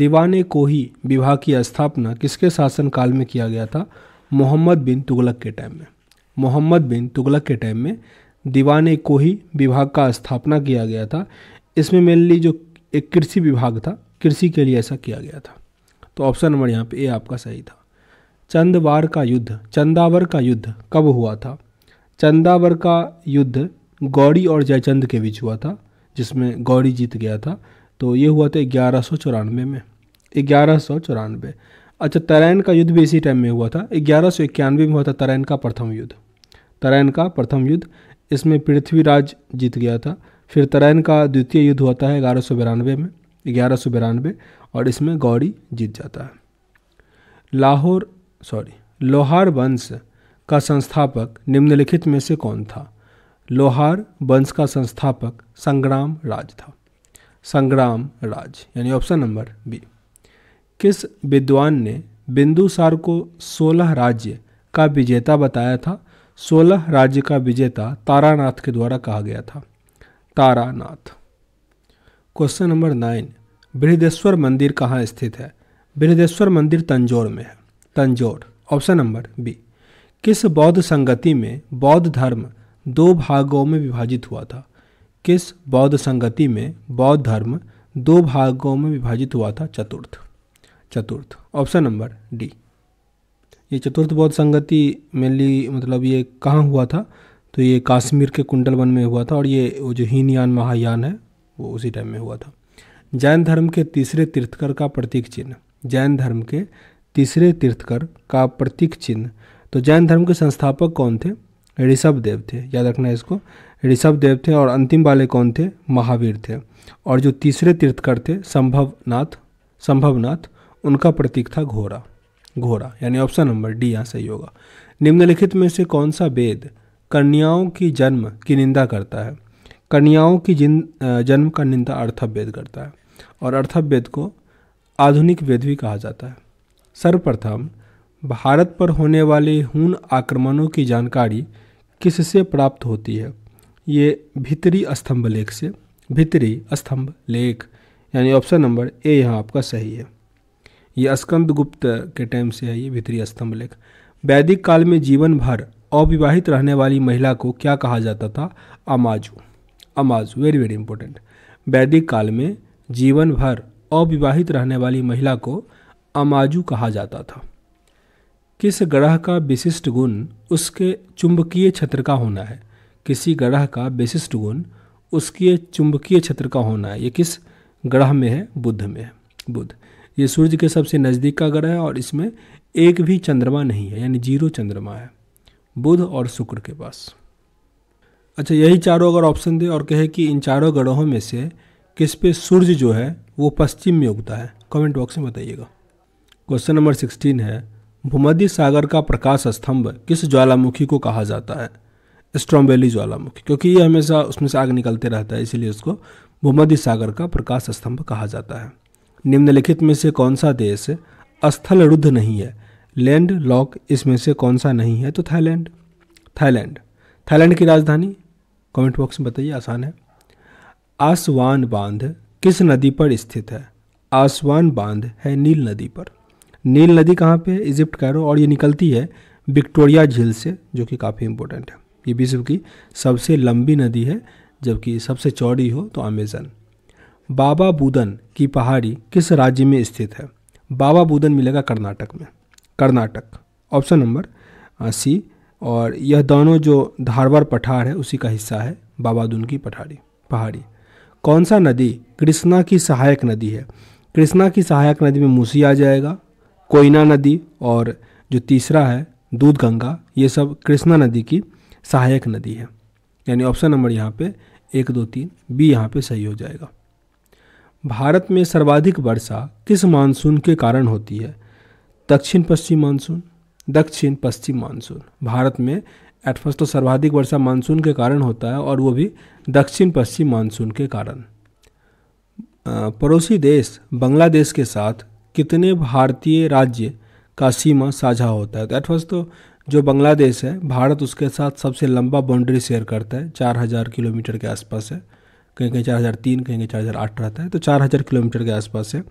दीवाने कोही विवाह की स्थापना किसके शासनकाल में किया गया था मोहम्मद बिन तुगलक के टाइम में मोहम्मद बिन तुगलक के टाइम में दीवाने कोही विभाग का स्थापना किया गया था इसमें मेनली जो एक कृषि विभाग था कृषि के लिए ऐसा किया गया था तो ऑप्शन नंबर यहाँ पे ए आपका सही था चंदवार का युद्ध चंदावर का युद्ध कब हुआ था चंदावर का युद्ध गौरी और जयचंद के बीच हुआ था जिसमें गौरी जीत गया था तो ये हुआ था ग्यारह सौ चौरानवे में ग्यारह सौ चौरानवे अच्छा तरैन का युद्ध भी इसी टाइम में हुआ था ग्यारह सौ इक्यानवे में हुआ था तरैन का प्रथम युद्ध तरैन का प्रथम युद्ध इसमें पृथ्वीराज जीत गया था फिर तरैन का द्वितीय युद्ध होता है ग्यारह सौ बिरानवे में ग्यारह सौ बिरानवे और इसमें गौरी जीत जाता है लाहौर सॉरी लोहार वंश का संस्थापक निम्नलिखित में से कौन था लोहार वंश का संस्थापक संग्राम राज था संग्राम राज यानी ऑप्शन नंबर बी किस विद्वान ने बिंदुसार को सोलह राज्य का विजेता बताया था सोलह राज्य का विजेता तारानाथ के द्वारा कहा गया था Taranath question number nine Brihadeshwara मंदिर कहाँ स्थित है बृहदेश्वर मंदिर तंजौर में है तंजौर ऑप्शन नंबर बी किस बौद्ध संगति में बौद्ध धर्म दो भागों में विभाजित हुआ था किस बौद्ध संगति में बौद्ध धर्म दो भागों में विभाजित हुआ था चतुर्थ चतुर्थ ऑप्शन नंबर डी ये चतुर्थ बौद्ध संगति मेनली मतलब ये कहाँ हुआ था तो ये काश्मीर के कुंडल वन में हुआ था और ये वो जो हीनयान महायान है वो उसी टाइम में हुआ था जैन धर्म के तीसरे तीर्थकर का प्रतीक चिन्ह जैन धर्म के तीसरे तीर्थकर का प्रतीक चिन्ह तो जैन धर्म के संस्थापक कौन थे ऋषभ देव थे याद रखना है इसको ऋषभ देव थे और अंतिम वाले कौन थे महावीर थे और जो तीसरे तीर्थकर थे संभवनाथ संभवनाथ उनका प्रतीक था घोड़ा घोड़ा यानी ऑप्शन नंबर डी यहाँ सही होगा निम्नलिखित में से कौन सा वेद कन्याओं की जन्म की निंदा करता है कन्याओं की जिन जन्म का निंदा अर्थववेद करता है और अर्थववेद को आधुनिक वेद भी कहा जाता है सर्वप्रथम भारत पर होने वाले हून आक्रमणों की जानकारी किससे प्राप्त होती है ये भितरी स्तंभ लेख से भितरी स्तंभ लेख यानी ऑप्शन नंबर ए यहाँ आपका सही है ये स्कंद गुप्त के टाइम से है ये भितरी स्तंभ लेख वैदिक काल में जीवन भर अविवाहित रहने वाली महिला को क्या कहा जाता था अमाजू अमाजू वेरी वेरी इंपॉर्टेंट वैदिक काल में जीवन भर अविवाहित रहने वाली महिला को अमाजू कहा जाता था किस ग्रह का विशिष्ट गुण उसके चुंबकीय क्षेत्र का होना है किसी ग्रह का विशिष्ट गुण उसके चुंबकीय क्षेत्र का होना है ये किस ग्रह में है बुद्ध में है बुद्ध ये सूर्य के सबसे नज़दीक का ग्रह है और इसमें एक भी चंद्रमा नहीं है यानी जीरो चंद्रमा है बुध और शुक्र के पास अच्छा यही चारों अगर ऑप्शन दे और कहे कि इन चारों ग्रहों में से किस पे सूर्य जो है वो पश्चिम में उगता है कमेंट बॉक्स में बताइएगा क्वेश्चन नंबर सिक्सटीन है भूमध्य सागर का प्रकाश स्तंभ किस ज्वालामुखी को कहा जाता है स्ट्रॉम्बेली ज्वालामुखी क्योंकि ये हमेशा उसमें से आग निकलते रहता है इसीलिए उसको भूमध्य सागर का प्रकाश स्तंभ कहा जाता है निम्नलिखित में से कौन सा देश स्थल रुद्ध नहीं है लैंड लॉक इसमें से कौन सा नहीं है तो थाईलैंड थाईलैंड थाईलैंड की राजधानी कमेंट बॉक्स में बताइए आसान है आसवान बांध किस नदी पर स्थित है आसवान बांध है नील नदी पर नील नदी कहाँ पे है इजिप्ट कैरो और ये निकलती है विक्टोरिया झील से जो कि काफ़ी इंपॉर्टेंट है ये विश्व की सबसे लंबी नदी है जबकि सबसे चौड़ी हो तो अमेजन बाबा बुदन की पहाड़ी किस राज्य में स्थित है बाबा बुदन मिलेगा कर्नाटक में कर्नाटक ऑप्शन नंबर सी और यह दोनों जो धारवर पठार है उसी का हिस्सा है बाबा दुन की पठारी पहाड़ी कौन सा नदी कृष्णा की सहायक नदी है कृष्णा की सहायक नदी में मूसी आ जाएगा कोयना नदी और जो तीसरा है दूध गंगा ये सब कृष्णा नदी की सहायक नदी है यानी ऑप्शन नंबर यहाँ पे एक दो तीन बी यहाँ पे सही हो जाएगा भारत में सर्वाधिक वर्षा किस मानसून के कारण होती है दक्षिण पश्चिम मानसून दक्षिण पश्चिम मानसून भारत में एट फर्स्ट तो सर्वाधिक वर्षा मानसून के कारण होता है और वो भी दक्षिण पश्चिम मानसून के कारण पड़ोसी देश बांग्लादेश के साथ कितने भारतीय राज्य का सीमा साझा होता है दैट वॉज तो जो बांग्लादेश है भारत उसके साथ सबसे लंबा बाउंड्री शेयर करता है चार हज़ार किलोमीटर के आसपास है कहीं कहीं चार हज़ार तीन कहीं कहीं चार हज़ार आठ रहता है तो चार हज़ार किलोमीटर के आसपास है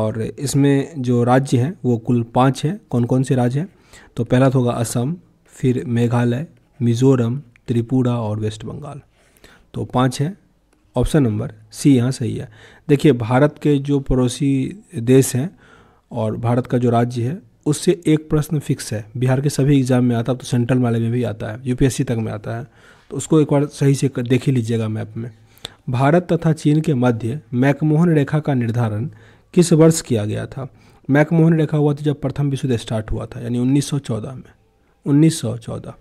और इसमें जो राज्य हैं वो कुल पाँच हैं कौन कौन से राज्य हैं तो पहला तो होगा असम फिर मेघालय मिज़ोरम त्रिपुरा और वेस्ट बंगाल तो पाँच हैं ऑप्शन नंबर सी यहाँ सही है देखिए भारत के जो पड़ोसी देश हैं और भारत का जो राज्य है उससे एक प्रश्न फिक्स है बिहार के सभी एग्ज़ाम में आता है तो सेंट्रल वाले में भी आता है यूपीएससी तक में आता है तो उसको एक बार सही से देख ही लीजिएगा मैप में भारत तथा चीन के मध्य मैकमोहन रेखा का निर्धारण किस वर्ष किया गया था मैकमोहन रेखा हुआ था जब प्रथम विश्व युद्ध स्टार्ट हुआ था यानी 1914 में 1914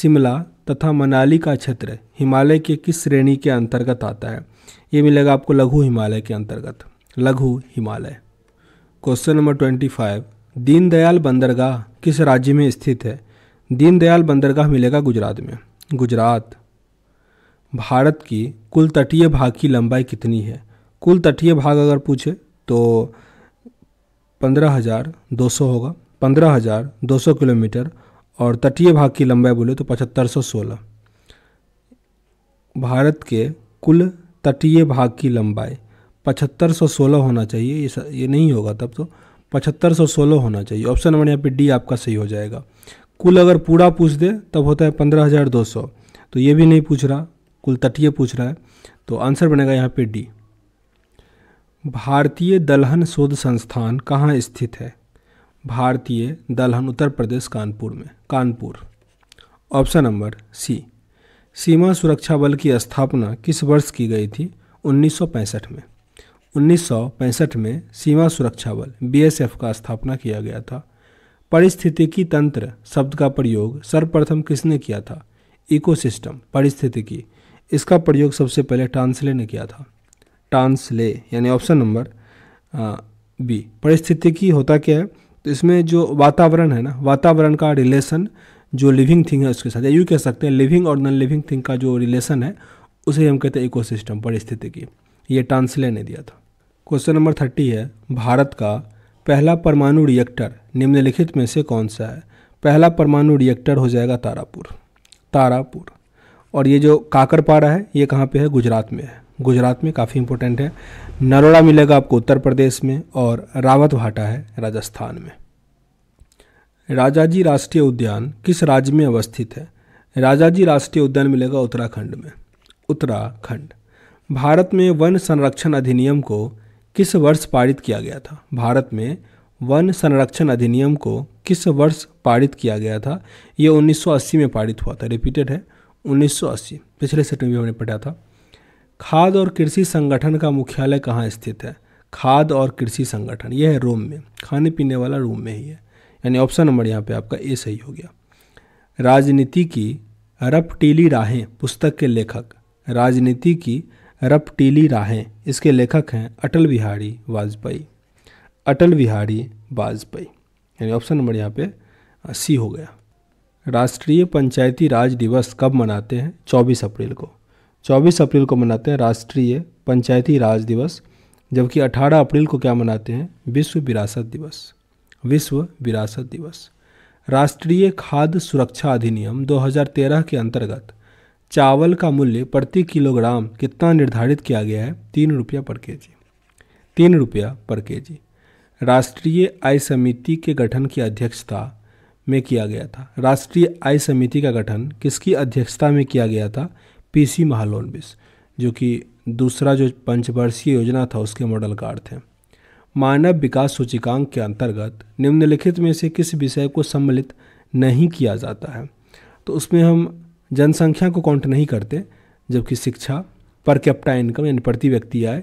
शिमला तथा मनाली का क्षेत्र हिमालय के किस श्रेणी के अंतर्गत आता है ये मिलेगा आपको लघु हिमालय के अंतर्गत लघु Himalaya question number twenty five Deendayal बंदरगाह किस राज्य में स्थित है दीनदयाल बंदरगाह मिलेगा गुजरात में गुजरात भारत की कुल तटीय भाग की लंबाई कितनी है कुल तटीय भाग अगर पूछे तो पंद्रह हज़ार दो सौ होगा पंद्रह हज़ार दो सौ किलोमीटर और तटीय भाग की लंबाई बोले तो पचहत्तर सौ सोलह भारत के कुल तटीय भाग की लंबाई पचहत्तर सौ सोलह होना चाहिए ये ये नहीं होगा तब तो पचहत्तर सौ सोलह होना चाहिए ऑप्शन नंबर यहाँ पे डी आपका सही हो जाएगा कुल अगर पूरा पूछ दे तब होता है पंद्रह हज़ार दो सौ तो ये भी नहीं पूछ रहा कुल तटीय पूछ रहा है तो आंसर बनेगा यहाँ पे डी भारतीय दलहन शोध संस्थान कहाँ स्थित है भारतीय दलहन उत्तर प्रदेश कानपुर में कानपुर ऑप्शन नंबर सी सीमा सुरक्षा बल की स्थापना किस वर्ष की गई थी 1965 में 1965 में सीमा सुरक्षा बल बीएसएफ का स्थापना किया गया था परिस्थितिकी तंत्र शब्द का प्रयोग सर्वप्रथम किसने किया था इकोसिस्टम परिस्थितिकी इसका प्रयोग सबसे पहले टांसले ने किया था टांसले यानी ऑप्शन नंबर बी परिस्थितिकी होता क्या है तो इसमें जो वातावरण है ना वातावरण का रिलेशन जो लिविंग थिंग है उसके साथ या यूँ कह सकते हैं लिविंग और नॉन लिविंग थिंग का जो रिलेशन है उसे हम कहते हैं इको परिस्थिति परिस्थितिकी ये टांसले ने दिया था क्वेश्चन नंबर थर्टी है भारत का पहला परमाणु रिएक्टर निम्नलिखित में से कौन सा है पहला परमाणु रिएक्टर हो जाएगा तारापुर तारापुर और ये जो काकरपाड़ा है ये कहाँ पे है गुजरात में है गुजरात में काफ़ी इंपॉर्टेंट है नरोड़ा मिलेगा आपको उत्तर प्रदेश में और रावत भाटा है राजस्थान में राजाजी राष्ट्रीय उद्यान किस राज्य में अवस्थित है राजाजी राष्ट्रीय उद्यान मिलेगा उत्तराखंड में उत्तराखंड भारत में वन संरक्षण अधिनियम को किस वर्ष पारित किया गया था भारत में वन संरक्षण अधिनियम को किस वर्ष पारित किया गया था यह 1980 में पारित हुआ था रिपीटेड है 1980 पिछले सेट में भी हमने पढ़ा था खाद और कृषि संगठन का मुख्यालय कहाँ स्थित है खाद और कृषि संगठन यह है रोम में खाने पीने वाला रोम में ही है यानी ऑप्शन नंबर यहाँ पे आपका ए सही हो गया राजनीति की रपटीली राहें पुस्तक के लेखक राजनीति की रपटीली राहें इसके लेखक हैं अटल बिहारी वाजपेयी अटल बिहारी वाजपेयी यानी ऑप्शन नंबर यहाँ पे सी हो गया राष्ट्रीय पंचायती राज दिवस कब मनाते हैं 24 अप्रैल को 24 अप्रैल को मनाते हैं राष्ट्रीय पंचायती राज दिवस जबकि 18 अप्रैल को क्या मनाते हैं विश्व विरासत दिवस विश्व विरासत दिवस राष्ट्रीय खाद्य सुरक्षा अधिनियम 2013 के अंतर्गत चावल का मूल्य प्रति किलोग्राम कितना निर्धारित किया गया है तीन रुपया पर के जी तीन रुपया पर के जी राष्ट्रीय आय समिति के गठन की अध्यक्षता में किया गया था राष्ट्रीय आय समिति का गठन किसकी अध्यक्षता में किया गया था पीसी महालोनबिस जो कि दूसरा जो पंचवर्षीय योजना था उसके मॉडल का अर्थ है मानव विकास सूचिकांक के अंतर्गत निम्नलिखित में से किस विषय को सम्मिलित नहीं किया जाता है तो उसमें हम जनसंख्या को काउंट नहीं करते जबकि शिक्षा पर कैप्टा इनकम यानी प्रति व्यक्ति आय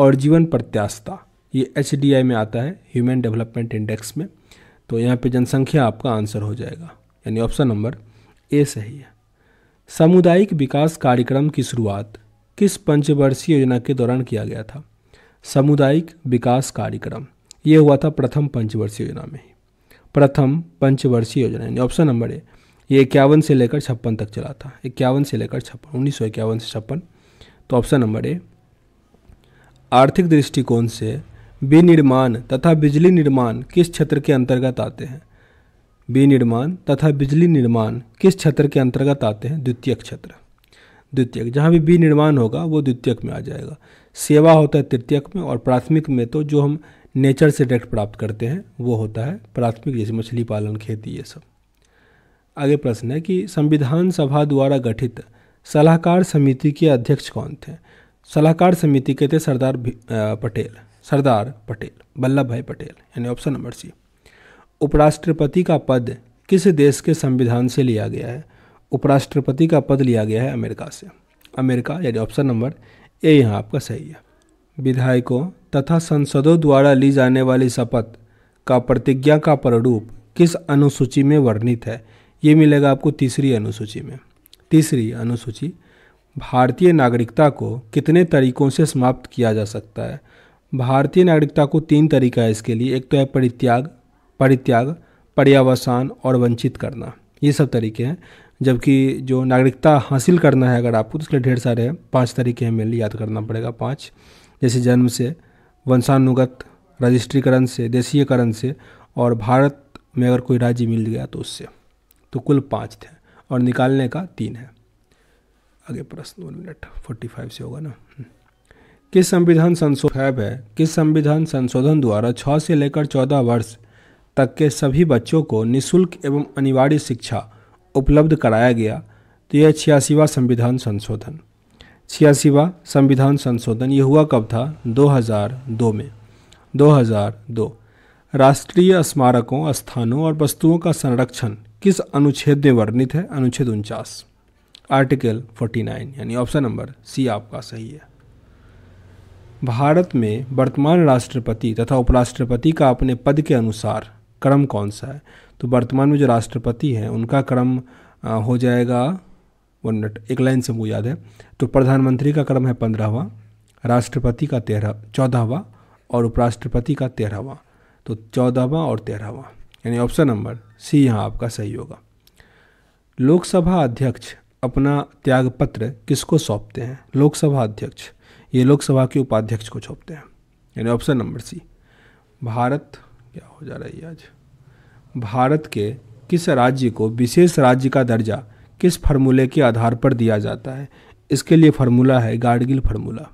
और जीवन प्रत्याशता ये एच में आता है ह्यूमन डेवलपमेंट इंडेक्स में तो यहाँ पे जनसंख्या आपका आंसर हो जाएगा यानी ऑप्शन नंबर ए सही है सामुदायिक विकास कार्यक्रम की शुरुआत किस पंचवर्षीय योजना के दौरान किया गया था सामुदायिक विकास कार्यक्रम ये हुआ था प्रथम पंचवर्षीय योजना में प्रथम पंचवर्षीय योजना यानी ऑप्शन नंबर ए ये इक्यावन से लेकर छप्पन तक चला था इक्यावन से लेकर छप्पन उन्नीस सौ इक्यावन से छप्पन तो ऑप्शन नंबर ए आर्थिक दृष्टिकोण से विनिर्माण तथा बिजली निर्माण किस क्षेत्र के अंतर्गत आते हैं विनिर्माण तथा बिजली निर्माण किस क्षेत्र के अंतर्गत आते हैं द्वितीय क्षेत्र द्वितीयक जहाँ भी विनिर्माण होगा वो द्वितीयक में आ जाएगा सेवा होता है तृतीयक में और प्राथमिक में तो जो हम नेचर से डायरेक्ट प्राप्त करते हैं वो होता है प्राथमिक जैसे मछली पालन खेती ये सब आगे प्रश्न है कि संविधान सभा द्वारा गठित सलाहकार समिति के अध्यक्ष कौन थे सलाहकार समिति के थे सरदार पटेल सरदार पटेल वल्लभ भाई पटेल यानी ऑप्शन नंबर सी उपराष्ट्रपति का पद किस देश के संविधान से लिया गया है उपराष्ट्रपति का पद लिया गया है अमेरिका से अमेरिका यानी ऑप्शन नंबर ए यहाँ आपका सही है विधायकों तथा संसदों द्वारा ली जाने वाली शपथ का प्रतिज्ञा का प्ररूप किस अनुसूची में वर्णित है ये मिलेगा आपको तीसरी अनुसूची में तीसरी अनुसूची भारतीय नागरिकता को कितने तरीकों से समाप्त किया जा सकता है भारतीय नागरिकता को तीन तरीका है इसके लिए एक तो है परित्याग परित्याग पर्यावसान और वंचित करना ये सब तरीके हैं जबकि जो नागरिकता हासिल करना है अगर आपको तो उसके ढेर सारे हैं पाँच तरीके हैं लिए याद करना पड़ेगा पाँच जैसे जन्म से वंशानुगत रजिस्ट्रीकरण से देशीयकरण से और भारत में अगर कोई राज्य मिल गया तो उससे तो कुल पाँच थे और निकालने का तीन है आगे प्रश्न वन मिनट फोर्टी फाइव से होगा ना किस संविधान संशोधन है किस संविधान संशोधन द्वारा छः से लेकर चौदह वर्ष तक के सभी बच्चों को निशुल्क एवं अनिवार्य शिक्षा उपलब्ध कराया गया तो यह छियासीवा संविधान संशोधन छियासीवा संविधान संशोधन ये हुआ कब था 2002 में 2002 राष्ट्रीय स्मारकों स्थानों और वस्तुओं का संरक्षण किस अनुच्छेद में वर्णित है अनुच्छेद उनचास आर्टिकल 49 यानी ऑप्शन नंबर सी आपका सही है भारत में वर्तमान राष्ट्रपति तथा उपराष्ट्रपति का अपने पद के अनुसार क्रम कौन सा है तो वर्तमान में जो राष्ट्रपति हैं उनका क्रम हो जाएगा वन मिनट एक लाइन से मुझे याद है तो प्रधानमंत्री का क्रम है पंद्रहवा राष्ट्रपति का तेरह चौदहवा और उपराष्ट्रपति का तेरहवा तो चौदहवा और तेरहवा यानी ऑप्शन नंबर सी यहाँ आपका सही होगा लोकसभा अध्यक्ष अपना त्यागपत्र किसको सौंपते हैं लोकसभा अध्यक्ष ये लोकसभा के उपाध्यक्ष को सौंपते हैं यानी ऑप्शन नंबर सी भारत क्या हो जा रही है आज भारत के किस राज्य को विशेष राज्य का दर्जा किस फार्मूले के आधार पर दिया जाता है इसके लिए फार्मूला है गाडगिल फार्मूला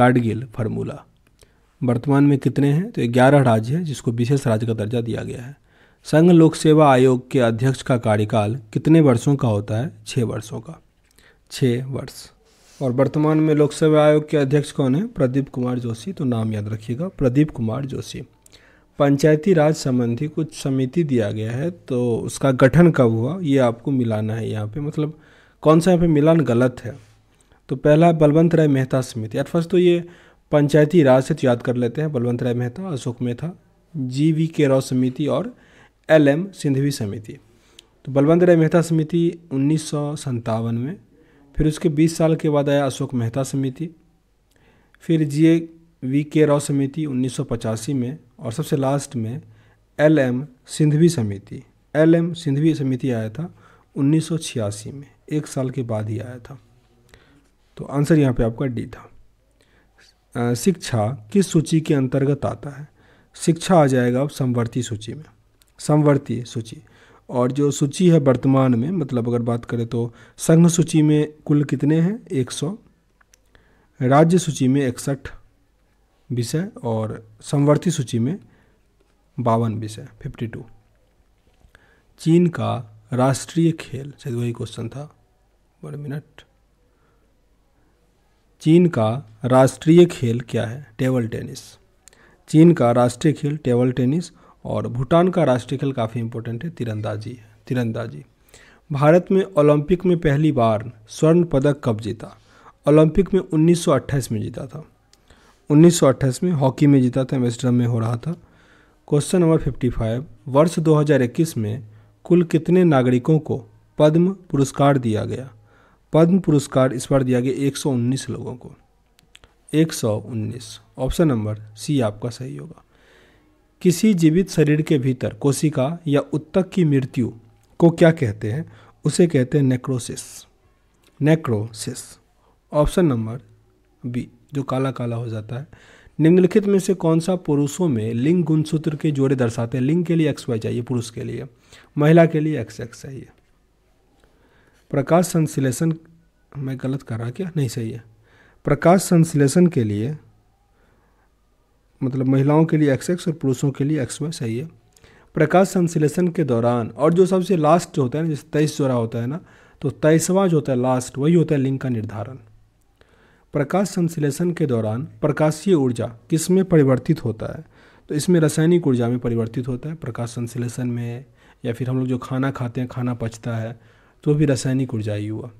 गाडगिल फार्मूला वर्तमान में कितने हैं तो ग्यारह राज्य हैं जिसको विशेष राज्य का दर्जा दिया गया है संघ लोक सेवा आयोग के अध्यक्ष का कार्यकाल कितने वर्षों का होता है छः वर्षों का छः वर्ष और वर्तमान में लोक सेवा आयोग के अध्यक्ष कौन है प्रदीप कुमार जोशी तो नाम याद रखिएगा प्रदीप कुमार जोशी पंचायती राज संबंधी कुछ समिति दिया गया है तो उसका गठन कब हुआ ये आपको मिलाना है यहाँ पे मतलब कौन सा यहाँ पे मिलान गलत है तो पहला बलवंत राय मेहता समिति एट फर्स्ट तो ये पंचायती राज से तो याद कर लेते हैं Balwant Rai Mehta Ashok Mehta G V K Rao समिति और एल एम सिंधवी समिति तो बलवंत राय मेहता समिति उन्नीस में फिर उसके 20 साल के बाद आया अशोक मेहता समिति फिर जी वी के राव समिति उन्नीस में और सबसे लास्ट में एल एम सिंधवी समिति एल एम सिंधवी समिति आया था उन्नीस में एक साल के बाद ही आया था तो आंसर यहाँ पे आपका डी था शिक्षा किस सूची के अंतर्गत आता है शिक्षा आ जाएगा अब समवर्ती सूची में समवर्ती सूची और जो सूची है वर्तमान में मतलब अगर बात करें तो संघ सूची में कुल कितने हैं 100 राज्य सूची में इकसठ विषय और समवर्ती सूची में बावन विषय फिफ्टी टू चीन का राष्ट्रीय खेल शायद वही क्वेश्चन था वन मिनट चीन का राष्ट्रीय खेल क्या है टेबल टेनिस चीन का राष्ट्रीय खेल टेबल टेनिस और भूटान का राष्ट्रीय खेल काफ़ी इंपॉर्टेंट है तीरंदाजी है तीरंदाजी भारत में ओलंपिक में पहली बार स्वर्ण पदक कब जीता ओलंपिक में 1928 में जीता था उन्नीस में हॉकी में जीता था एम्स्टर्डम में हो रहा था क्वेश्चन नंबर 55 वर्ष 2021 में कुल कितने नागरिकों को पद्म पुरस्कार दिया गया पद्म पुरस्कार इस बार दिया गया 119 लोगों को 119 ऑप्शन नंबर सी आपका सही होगा किसी जीवित शरीर के भीतर कोशिका या उत्तक की मृत्यु को क्या कहते हैं उसे कहते हैं necrosis necrosis option number B जो काला काला हो जाता है निम्नलिखित में से कौन सा पुरुषों में लिंग गुणसूत्र के जोड़े दर्शाते हैं लिंग के लिए एक्स वाई चाहिए पुरुष के लिए महिला के लिए एक्स एक्स चाहिए प्रकाश संश्लेषण मैं गलत कर रहा क्या नहीं सही है प्रकाश संश्लेषण के लिए मतलब महिलाओं के लिए एक्स एक्स और पुरुषों के लिए एक्स वाई सही है प्रकाश संश्लेषण के दौरान और जो सबसे लास्ट जो होता है ना जैसे तेईस जोड़ा होता है ना तो तेईसवा जो होता है लास्ट वही होता है लिंग का निर्धारण प्रकाश संश्लेषण के दौरान प्रकाशीय ऊर्जा किस में परिवर्तित होता है तो इसमें रासायनिक ऊर्जा में परिवर्तित होता है प्रकाश संश्लेषण में या फिर हम लोग जो खाना खाते हैं खाना पचता है तो भी रासायनिक ऊर्जा ही हुआ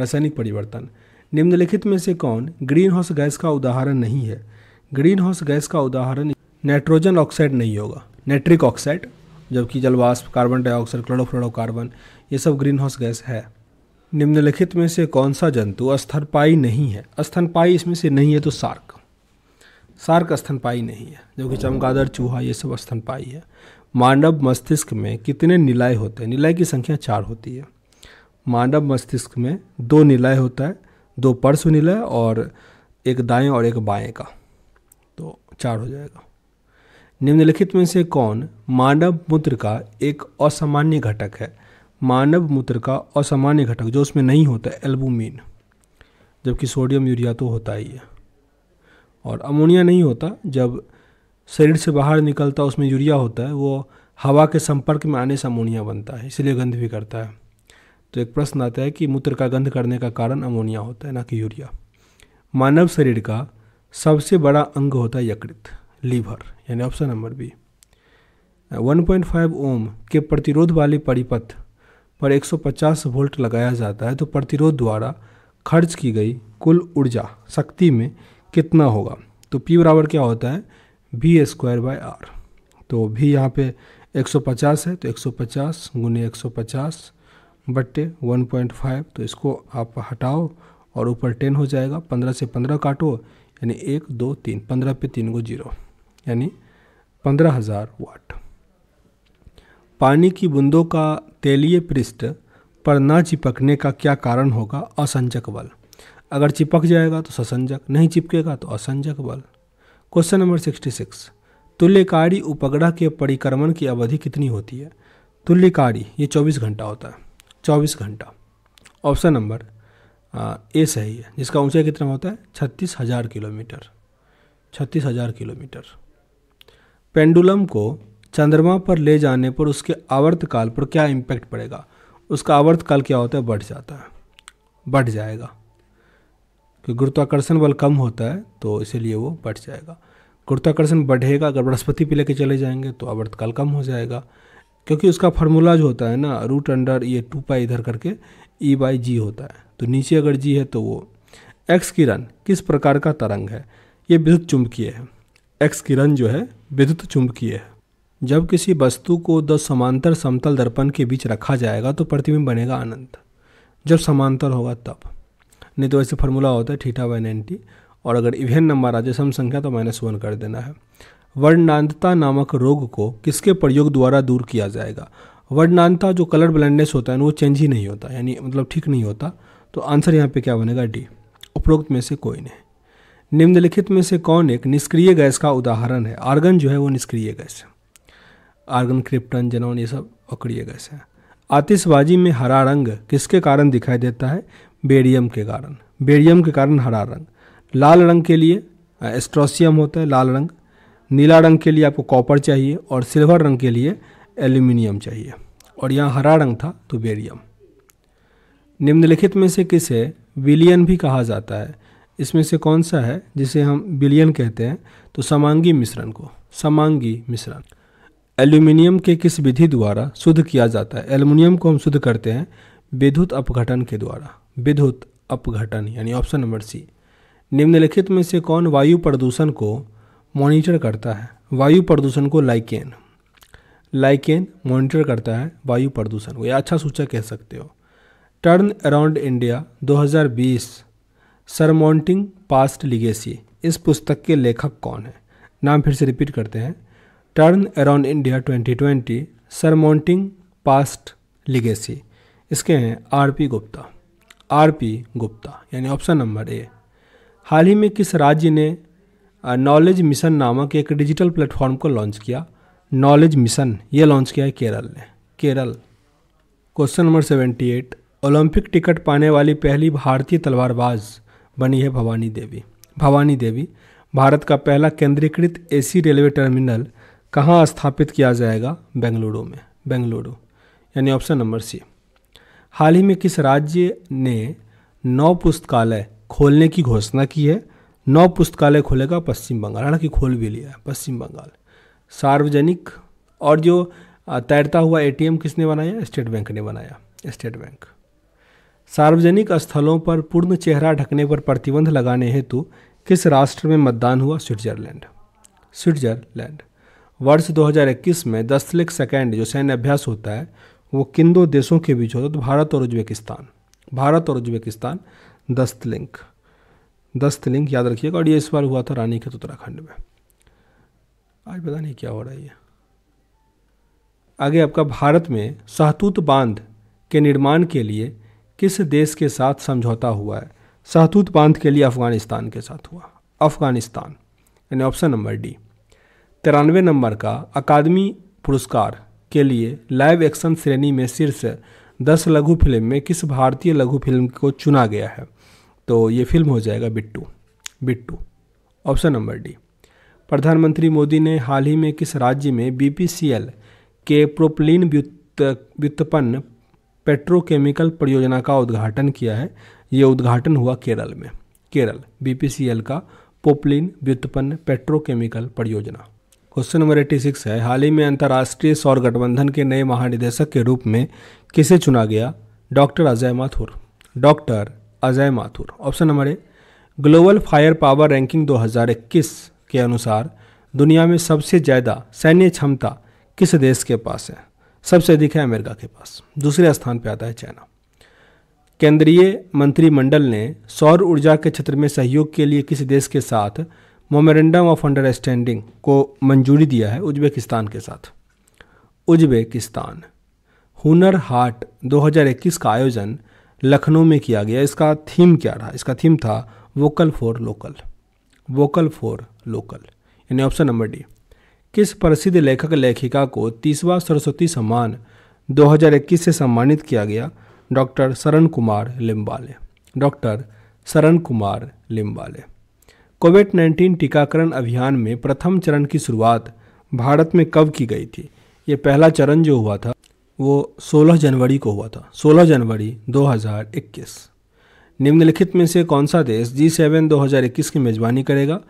रासायनिक परिवर्तन निम्नलिखित में से कौन ग्रीन हाउस गैस का उदाहरण नहीं है ग्रीन हाउस गैस का उदाहरण नाइट्रोजन ऑक्साइड नहीं होगा नाइट्रिक ऑक्साइड जबकि जलवाष्प कार्बन डाइऑक्साइड क्लोरोफ्लोरोकार्बन ये सब ग्रीन हाउस गैस है निम्नलिखित में से कौन सा जंतु स्थनपाई नहीं है स्थनपाई इसमें से नहीं है तो सार्क सार्क स्थनपाई नहीं है जो कि चमगादड़ चूहा ये सब स्थनपाई है मानव मस्तिष्क में कितने निलय होते हैं निलय की संख्या चार होती है मानव मस्तिष्क में दो निलय होता है दो पर्श निलय और एक दाएं और एक बाएं का तो चार हो जाएगा निम्नलिखित में से कौन मानव मूत्र का एक असामान्य घटक है मानव मूत्र का असामान्य घटक जो उसमें नहीं होता एल्बुमिन जबकि सोडियम यूरिया तो होता ही है और अमोनिया नहीं होता जब शरीर से बाहर निकलता उसमें यूरिया होता है वो हवा के संपर्क में आने से अमोनिया बनता है इसलिए गंध भी करता है तो एक प्रश्न आता है कि मूत्र का गंध करने का कारण अमोनिया होता है ना कि यूरिया मानव शरीर का सबसे बड़ा अंग होता है यकृत लीवर यानी ऑप्शन नंबर बी 1.5 ओम के प्रतिरोध वाले परिपथ पर 150 वोल्ट लगाया जाता है तो प्रतिरोध द्वारा खर्च की गई कुल ऊर्जा शक्ति में कितना होगा तो पी बराबर क्या होता है वी स्क्वायर बाय आर तो भी यहाँ पे 150 है तो 150 गुने एक बट्टे वन तो इसको आप हटाओ और ऊपर 10 हो जाएगा 15 से 15 काटो यानी एक दो तीन पंद्रह पे तीन को जीरो यानी पंद्रह हज़ार वाट पानी की बूंदों का तेलीय पृष्ठ पर न चिपकने का क्या कारण होगा असंजक बल अगर चिपक जाएगा तो ससंजक नहीं चिपकेगा तो असंजक बल क्वेश्चन नंबर सिक्सटी सिक्स तुल्यकारी उपग्रह के परिक्रमण की अवधि कितनी होती है तुल्यकारी ये चौबीस घंटा होता है चौबीस घंटा ऑप्शन नंबर ए सही है जिसका ऊंचाई कितना होता है छत्तीस हज़ार किलोमीटर छत्तीस हज़ार किलोमीटर पेंडुलम को चंद्रमा पर ले जाने पर उसके आवर्तकाल पर क्या इम्पैक्ट पड़ेगा उसका आवर्तकाल क्या होता है बढ़ जाता है बढ़ जाएगा क्योंकि गुरुत्वाकर्षण बल कम होता है तो इसीलिए वो बढ़ जाएगा गुरुत्वाकर्षण बढ़ेगा अगर बृहस्पति पे लेके चले जाएंगे तो आवर्तकाल कम हो जाएगा क्योंकि उसका फार्मूला जो होता है ना रूट अंडर ये टू पाई इधर करके ई बाई जी होता है तो नीचे अगर जी है तो वो एक्स किरण किस प्रकार का तरंग है ये विद्युत चुंबकीय है एक्स किरण जो है विद्युत चुंबकीय है जब किसी वस्तु को द समांतर समतल दर्पण के बीच रखा जाएगा तो प्रतिबिंब बनेगा अनंत जब समांतर होगा तब नहीं तो वैसे फार्मूला होता है ठीठा वाइन एंटी और अगर इवेन नंबर आ जाए सम संख्या तो माइनस वन कर देना है वर्णांतता नामक रोग को किसके प्रयोग द्वारा दूर किया जाएगा वर्णांतता जो कलर ब्लाइंडनेस होता है ना वो चेंज ही नहीं होता यानी मतलब ठीक नहीं होता तो आंसर यहाँ पे क्या बनेगा डी उपरोक्त में से कोई नहीं निम्नलिखित में से कौन एक निष्क्रिय गैस का उदाहरण है आर्गन जो है वो निष्क्रिय गैस है आर्गन क्रिप्टन जेनोन ये सब अकड़िए क्रिए गैस हैं आतिशबाजी में हरा रंग किसके कारण दिखाई देता है बेरियम के कारण बेरियम के कारण हरा रंग लाल रंग के लिए एस्ट्रोसियम होता है लाल रंग नीला रंग के लिए आपको कॉपर चाहिए और सिल्वर रंग के लिए एल्यूमिनियम चाहिए और यहाँ हरा रंग था तो बेरियम निम्नलिखित में से किसे विलियन भी कहा जाता है इसमें से कौन सा है जिसे हम विलियन कहते हैं तो समांगी मिश्रण को समांगी मिश्रण एल्यूमिनियम के किस विधि द्वारा शुद्ध किया जाता है एल्यूमिनियम को हम शुद्ध करते हैं विद्युत अपघटन के द्वारा विद्युत अपघटन यानी ऑप्शन नंबर सी निम्नलिखित में से कौन वायु प्रदूषण को मॉनिटर करता है वायु प्रदूषण को लाइकेन लाइकेन मॉनिटर करता है वायु प्रदूषण को यह अच्छा सूचक कह सकते हो turn around India 2020 surmounting past legacy इस पुस्तक के लेखक कौन है नाम फिर से रिपीट करते हैं turn around India 2020 surmounting past legacy इसके हैं R P Gupta R P Gupta यानी ऑप्शन नंबर ए हाल ही में किस राज्य ने नॉलेज मिशन नामक एक डिजिटल प्लेटफॉर्म को लॉन्च किया नॉलेज मिशन ये लॉन्च किया है केरल ने Kerala question number seventy eight Olympic ticket पाने वाली पहली भारतीय तलवारबाज बनी है भवानी देवी भवानी देवी भारत का पहला केंद्रीकृत एसी रेलवे टर्मिनल कहाँ स्थापित किया जाएगा बेंगलुरु में बेंगलुरु यानी ऑप्शन नंबर सी हाल ही में किस राज्य ने नौ पुस्तकालय खोलने की घोषणा की है नौ पुस्तकालय खोलेगा पश्चिम बंगाल हालांकि खोल भी लिया है पश्चिम बंगाल सार्वजनिक और जो तैरता हुआ एटीएम किसने बनाया स्टेट बैंक ने बनाया स्टेट बैंक सार्वजनिक स्थलों पर पूर्ण चेहरा ढकने पर प्रतिबंध लगाने हेतु किस राष्ट्र में मतदान हुआ स्विट्जरलैंड स्विट्जरलैंड वर्ष 2021 में द सेकेंड जो सैन्य अभ्यास होता है वो किन दो देशों के बीच होता है तो भारत और उज्बेकिस्तान भारत और उज्बेकिस्तान दस्त लिंक दस्त लिंक याद रखिएगा और ये इस बार हुआ था रानी खेत उत्तराखंड में आज पता नहीं क्या हो रहा है ये आगे आपका भारत में सहतूत बांध के निर्माण के लिए किस देश के साथ समझौता हुआ है सहतूत बांध के लिए अफगानिस्तान के साथ हुआ अफगानिस्तान यानी ऑप्शन नंबर डी तिरानवे नंबर का अकादमी पुरस्कार के लिए लाइव एक्शन श्रेणी में शीर्ष दस लघु फिल्म में किस भारतीय लघु फिल्म को चुना गया है तो ये फिल्म हो जाएगा Bittu Bittu option number D प्रधानमंत्री मोदी ने हाल ही में किस राज्य में बीपीसीएल के प्रोपलिन व्युत्पन्न पेट्रोकेमिकल परियोजना का उद्घाटन किया है ये उद्घाटन हुआ केरल में केरल बीपीसीएल का पोपलिन व्युत्पन्न पेट्रोकेमिकल परियोजना क्वेश्चन नंबर एट्टी सिक्स है हाल ही में अंतर्राष्ट्रीय सौर गठबंधन के नए महानिदेशक के रूप में किसे चुना गया doctor Ajay Mathur doctor Ajay Mathur option number A global fire power ranking 2021 के अनुसार दुनिया में सबसे ज़्यादा सैन्य क्षमता किस देश के पास है सबसे अधिक है अमेरिका के पास दूसरे स्थान पर आता है चाइना केंद्रीय मंत्रिमंडल ने सौर ऊर्जा के क्षेत्र में सहयोग के लिए किस देश के साथ मोमरेंडम ऑफ अंडरस्टैंडिंग को मंजूरी दिया है उज्बेकिस्तान के साथ उज्बेकिस्तान हुनर हाट 2021 का आयोजन लखनऊ में किया गया इसका थीम क्या रहा इसका थीम था vocal for local vocal for local यानी ऑप्शन नंबर डी किस प्रसिद्ध लेखक लेखिका को तीसवा सरस्वती सम्मान 2021 से सम्मानित किया गया डॉक्टर शरण कुमार लिम्बाले डॉक्टर शरण कुमार लिम्बाले कोविड 19 टीकाकरण अभियान में प्रथम चरण की शुरुआत भारत में कब की गई थी ये पहला चरण जो हुआ था वो 16 जनवरी को हुआ था 16 जनवरी 2021 निम्नलिखित में से कौन सा देश जी सेवन दो की मेज़बानी करेगा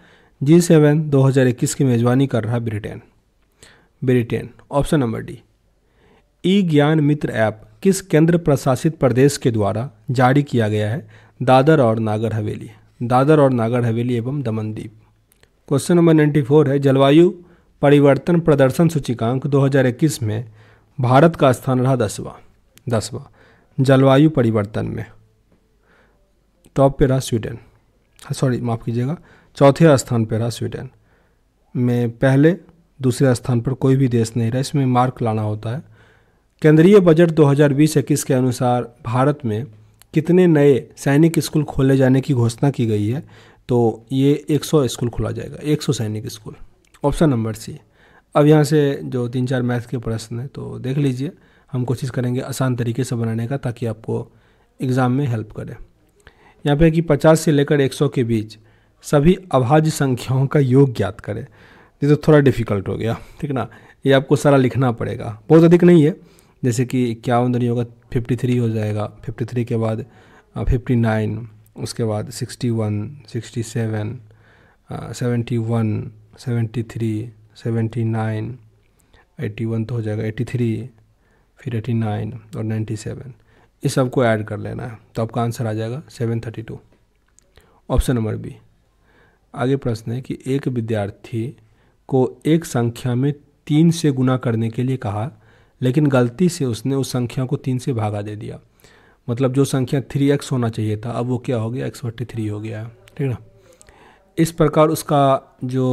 जी सेवन दो की मेज़बानी कर रहा Britain Britain option number D e Gyan Mitra app किस केंद्र प्रशासित प्रदेश के द्वारा जारी किया गया है दादर और नागर हवेली दादर और नागर हवेली एवं दमनदीप क्वेश्चन नंबर नाइन्टी फोर है जलवायु परिवर्तन प्रदर्शन सूचिकांक 2021 में भारत का स्थान रहा दसवां दसवां जलवायु परिवर्तन में टॉप पे रहा स्वीडन सॉरी हाँ, माफ़ कीजिएगा चौथे स्थान पर रहा स्वीडन में पहले दूसरे स्थान पर कोई भी देश नहीं रहा इसमें मार्क लाना होता है केंद्रीय बजट 2020-21 के अनुसार भारत में कितने नए सैनिक स्कूल खोले जाने की घोषणा की गई है तो ये 100 स्कूल खोला जाएगा 100 सैनिक स्कूल ऑप्शन नंबर सी अब यहाँ से जो तीन चार मैथ के प्रश्न हैं तो देख लीजिए हम कोशिश करेंगे आसान तरीके से बनाने का ताकि आपको एग्ज़ाम में हेल्प करें यहाँ पे कि 50 से लेकर 100 के बीच सभी अभाज्य संख्याओं का योग ज्ञात करें ये तो थोड़ा डिफ़िकल्ट हो गया ठीक ना ये आपको सारा लिखना पड़ेगा बहुत अधिक नहीं है जैसे कि इक्यावन नहीं होगा फिफ्टी थ्री हो जाएगा फिफ्टी थ्री के बाद फिफ्टी नाइन उसके बाद sixty one sixty seven seventy one seventy three seventy nine eighty one तो हो जाएगा एट्टी थ्री फिर एटी नाइन और नाइन्टी सेवन इस सबको ऐड कर लेना है तो आपका आंसर आ जाएगा seven thirty two option number B आगे प्रश्न है कि एक विद्यार्थी को एक संख्या में तीन से गुना करने के लिए कहा लेकिन गलती से उसने उस संख्या को तीन से भागा दे दिया मतलब जो संख्या थ्री एक्स होना चाहिए था अब वो क्या हो गया एक्स बट्टे थ्री हो गया है ठीक ना इस प्रकार उसका जो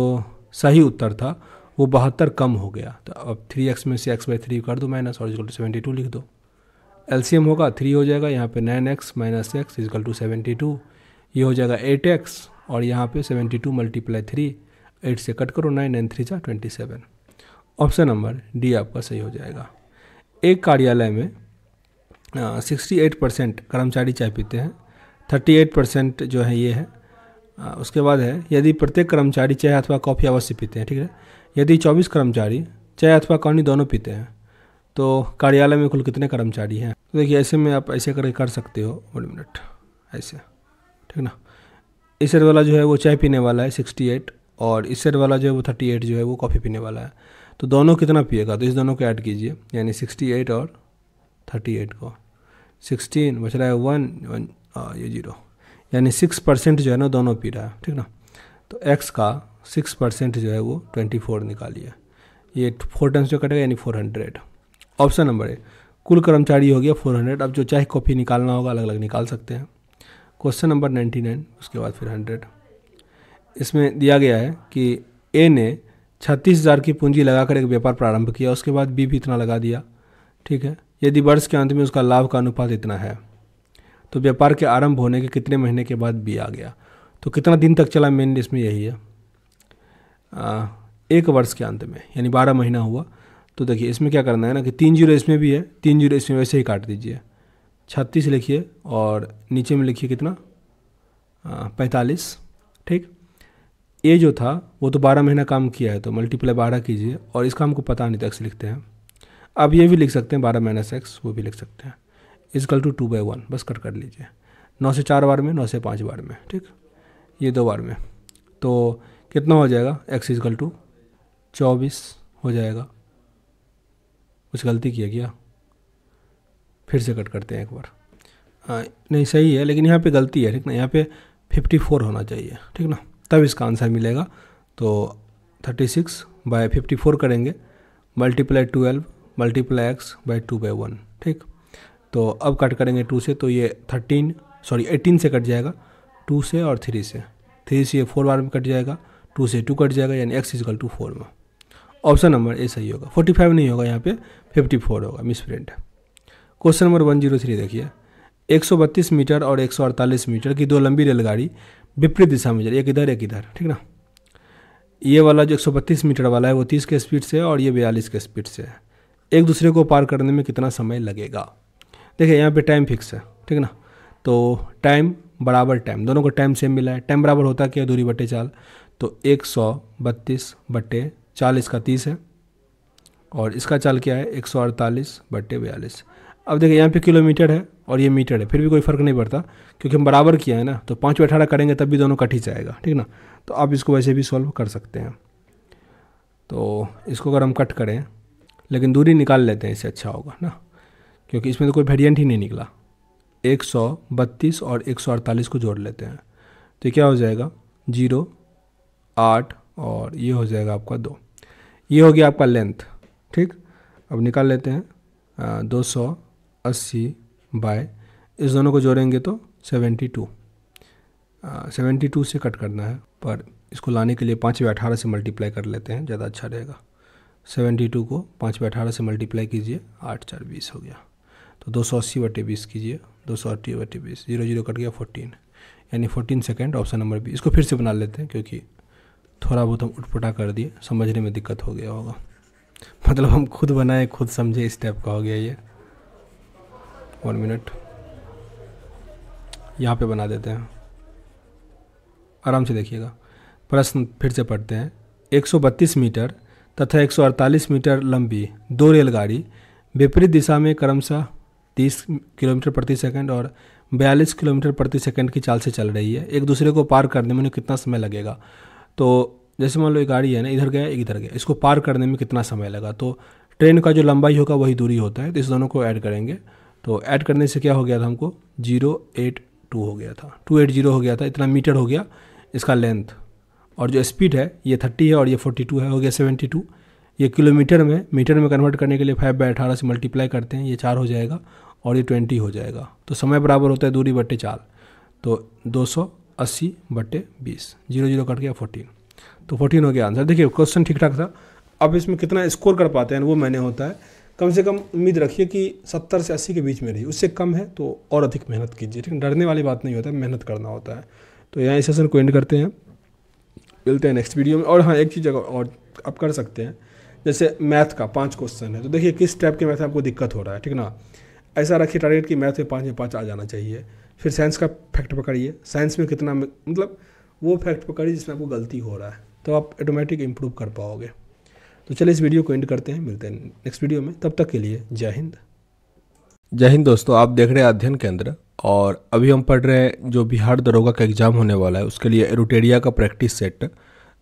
सही उत्तर था वो बहत्तर कम हो गया तो अब थ्री एक्स में से एक्स बाई थ्री कर दो माइनस और इजकल टू सेवेंटी टू लिख दो एलसीएम होगा थ्री हो जाएगा यहाँ पे nine x minus x is equal to seventy two ये हो जाएगा एट एक्स और यहाँ पे seventy two multiply three eight से कट करो नाइन नाइन थ्री जा twenty seven option number D आपका सही हो जाएगा एक कार्यालय में सिक्सटी एट परसेंट कर्मचारी चाय पीते हैं थर्टी एट परसेंट जो है ये है आ, उसके बाद है यदि प्रत्येक कर्मचारी चाय अथवा कॉफ़ी अवश्य पीते हैं ठीक है यदि चौबीस कर्मचारी चाय अथवा कॉफी दोनों पीते हैं तो कार्यालय में कुल कितने कर्मचारी हैं तो देखिए ऐसे में आप ऐसे करके कर सकते हो वन मिनट ऐसे ठीक ना इस वाला जो है वो चाय पीने वाला है सिक्सटी एट और इस वाला जो है वो थर्टी एट जो है वो कॉफ़ी पीने वाला है तो दोनों कितना पिएगा तो इस दोनों को ऐड कीजिए यानी सिक्सटी एट और थर्टी एट को सिक्सटीन बच रहा है वन वन ये जीरो यानी सिक्स परसेंट जो है ना दोनों पी रहा है ठीक ना तो एक्स का सिक्स परसेंट जो है वो ट्वेंटी फोर निकालिए ये फोर टर्म्स जो कटेगा यानी four hundred option number A कुल कर्मचारी हो गया फोर हंड्रेड अब जो चाहे कॉपी निकालना होगा अलग अलग निकाल सकते हैं क्वेश्चन नंबर नाइन्टी नाइन उसके बाद फिर हंड्रेड इसमें दिया गया है कि ए ने छत्तीस हज़ार की पूंजी लगाकर एक व्यापार प्रारंभ किया उसके बाद बी भी इतना लगा दिया ठीक है यदि वर्ष के अंत में उसका लाभ का अनुपात इतना है तो व्यापार के आरंभ होने के कितने महीने के बाद बी आ गया तो कितना दिन तक चला मेन इसमें यही है आ, एक वर्ष के अंत में यानी बारह महीना हुआ तो देखिए इसमें क्या करना है ना कि तीन जीरो इसमें भी है तीन जीरो इसमें वैसे ही काट दीजिए छत्तीस लिखिए और नीचे में लिखिए कितना पैंतालीस ठीक ए जो था वो तो बारह महीना काम किया है तो मल्टीप्लाई बारह कीजिए और इसका हमको पता नहीं तो एक्स लिखते हैं अब ये भी लिख सकते हैं बारह माइनस एक्स वो भी लिख सकते हैं is equal two two by one बस कट कर लीजिए नौ से चार बार में नौ से पाँच बार में ठीक ये दो बार में तो कितना हो जाएगा एक्स इजकल टू चौबीस हो जाएगा कुछ गलती किया गया फिर से कट करते हैं एक बार आ, हाँ, नहीं सही है लेकिन यहाँ पे गलती है ठीक ना यहाँ पे 54 होना चाहिए ठीक ना तब इसका आंसर मिलेगा तो thirty six by fifty four करेंगे multiply twelve multiply x by two by one ठीक तो अब कट करेंगे टू से तो ये थर्टीन सॉरी एटीन से कट जाएगा टू से और थ्री से थ्री से ये फोर बार में कट जाएगा टू से टू कट जाएगा यानी एक्स इजकल टू फोर में ऑप्शन नंबर ए सही होगा फोर्टी फाइव नहीं होगा यहाँ पे फिफ्टी फोर होगा misprint question number one zero three देखिए एक सौ बत्तीस मीटर और एक सौ अड़तालीस मीटर की दो लंबी रेलगाड़ी विपरीत दिशा में चले एक इधर एक इधर ठीक ना ये वाला जो 132 मीटर वाला है वो 30 के स्पीड से है और ये 42 के स्पीड से है एक दूसरे को पार करने में कितना समय लगेगा देखिए यहाँ पे टाइम फिक्स है ठीक ना तो टाइम बराबर टाइम दोनों को टाइम सेम मिला है टाइम बराबर होता क्या है दूरी बटे चाल तो एक सौ बत्तीस बटे चाल इसका तीस है और इसका चाल क्या है एक सौ अड़तालीस बटे बयालीस अब देखिए यहाँ पे किलोमीटर है और ये मीटर है फिर भी कोई फ़र्क नहीं पड़ता क्योंकि हम बराबर किया है ना तो पाँच बाई अठारह करेंगे तब भी दोनों कट ही जाएगा ठीक ना तो आप इसको वैसे भी सॉल्व कर सकते हैं तो इसको अगर हम कट करें लेकिन दूरी निकाल लेते हैं इससे अच्छा होगा ना क्योंकि इसमें तो कोई वेरियंट ही नहीं निकला एक सौ बत्तीस और एक सौ अड़तालीस को जोड़ लेते हैं तो क्या हो जाएगा जीरो आठ और ये हो जाएगा आपका दो ये हो गया आपका लेंथ ठीक अब निकाल लेते हैं दो सौ अस्सी बाय इस दोनों को जोड़ेंगे तो सेवेंटी टू सेवेंटी टू से कट करना है पर इसको लाने के लिए पाँच बाई अठारह से मल्टीप्लाई कर लेते हैं ज़्यादा अच्छा रहेगा सेवेंटी टू को पाँच बाई अठारह से मल्टीप्लाई कीजिए आठ चार बीस हो गया तो दो सौ अस्सी बटे बीस कीजिए दो सौ अट्ठी बटे बीस जीरो जीरो कट गया फोर्टीन यानी fourteen second option number B इसको फिर से बना लेते हैं क्योंकि थोड़ा बहुत हम उठपुटा कर दिए समझने में दिक्कत हो गया होगा मतलब हम खुद बनाए खुद समझे इस टाइप का हो गया ये वन मिनट यहाँ पे बना देते हैं आराम से देखिएगा प्रश्न फिर से पढ़ते हैं 132 मीटर तथा 148 मीटर लंबी दो रेलगाड़ी विपरीत दिशा में क्रमशः 30 किलोमीटर प्रति सेकंड और 42 किलोमीटर प्रति सेकंड की चाल से चल रही है एक दूसरे को पार करने में उन्हें कितना समय लगेगा तो जैसे मान लो एक गाड़ी है ना इधर गया इधर गया इसको पार करने में कितना समय लगा तो ट्रेन का जो लंबाई होगा वही दूरी होता है तो इस दोनों को ऐड करेंगे तो ऐड करने से क्या हो गया था हमको जीरो एट टू हो गया था टू एट जीरो हो गया था इतना मीटर हो गया इसका लेंथ और जो स्पीड है ये थर्टी है और ये फोर्टी टू है हो गया सेवेंटी टू ये किलोमीटर में मीटर में कन्वर्ट करने के लिए फाइव बाई अठारह से मल्टीप्लाई करते हैं ये चार हो जाएगा और ये ट्वेंटी हो जाएगा तो समय बराबर होता है दूरी बट्टे चार तो दो सौ अस्सी बट्टे बीस जीरो जीरो कट गया फोर्टीन तो फोर्टीन हो गया आंसर देखिए क्वेश्चन ठीक ठाक था अब इसमें कितना स्कोर कर पाते हैं वो मैंने होता है कम से कम उम्मीद रखिए कि सत्तर से अस्सी के बीच में रही उससे कम है तो और अधिक मेहनत कीजिए ठीक है डरने वाली बात नहीं होता है मेहनत करना होता है तो यहाँ इस सेशन को एंड करते हैं मिलते हैं नेक्स्ट वीडियो में और हाँ एक चीज़ और आप कर सकते हैं जैसे मैथ का पाँच क्वेश्चन है तो देखिए किस टाइप के मैथ आपको दिक्कत हो रहा है ठीक ना ऐसा रखिए टारगेट कि मैथ में पाँच में पाँच आ जाना चाहिए फिर साइंस का फैक्ट पकड़िए साइंस में कितना मतलब वो फैक्ट पकड़िए जिसमें आपको गलती हो रहा है तो आप ऑटोमेटिक इम्प्रूव कर पाओगे तो चलिए इस वीडियो को एंड करते हैं मिलते हैं नेक्स्ट वीडियो में तब तक के लिए जय हिंद जय हिंद दोस्तों आप देख रहे हैं अध्ययन केंद्र और अभी हम पढ़ रहे हैं जो बिहार दरोगा का एग्ज़ाम होने वाला है उसके लिए एरोटेरिया का प्रैक्टिस सेट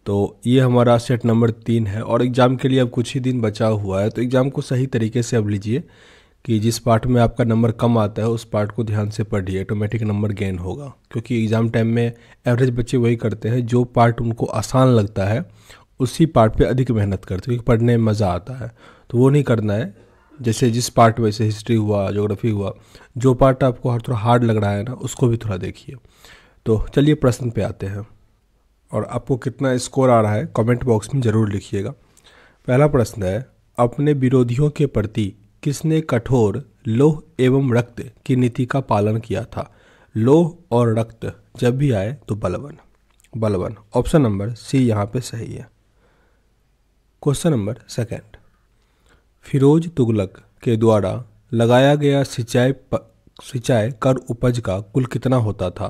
तो ये हमारा सेट नंबर तीन है और एग्ज़ाम के लिए अब कुछ ही दिन बचा हुआ है तो एग्ज़ाम को सही तरीके से अब लीजिए कि जिस पार्ट में आपका नंबर कम आता है उस पार्ट को ध्यान से पढ़िए ऑटोमेटिक नंबर गेन होगा क्योंकि एग्ज़ाम टाइम में एवरेज बच्चे वही करते हैं जो पार्ट उनको आसान लगता है उसी पार्ट पे अधिक मेहनत करते क्योंकि पढ़ने में मज़ा आता है तो वो नहीं करना है जैसे जिस पार्ट में जैसे हिस्ट्री हुआ जोग्राफी हुआ जो पार्ट आपको हर थोड़ा हार्ड लग रहा है ना उसको भी थोड़ा देखिए तो चलिए प्रश्न पे आते हैं और आपको कितना स्कोर आ रहा है कमेंट बॉक्स में ज़रूर लिखिएगा पहला प्रश्न है अपने विरोधियों के प्रति किसने कठोर लोह एवं रक्त की नीति का पालन किया था लोह और रक्त जब भी आए तो बलवन बलवन ऑप्शन नंबर सी यहाँ पे सही है question number second Firoz Tughlaq के द्वारा लगाया गया सिंचाई सिंचाई कर उपज का कुल कितना होता था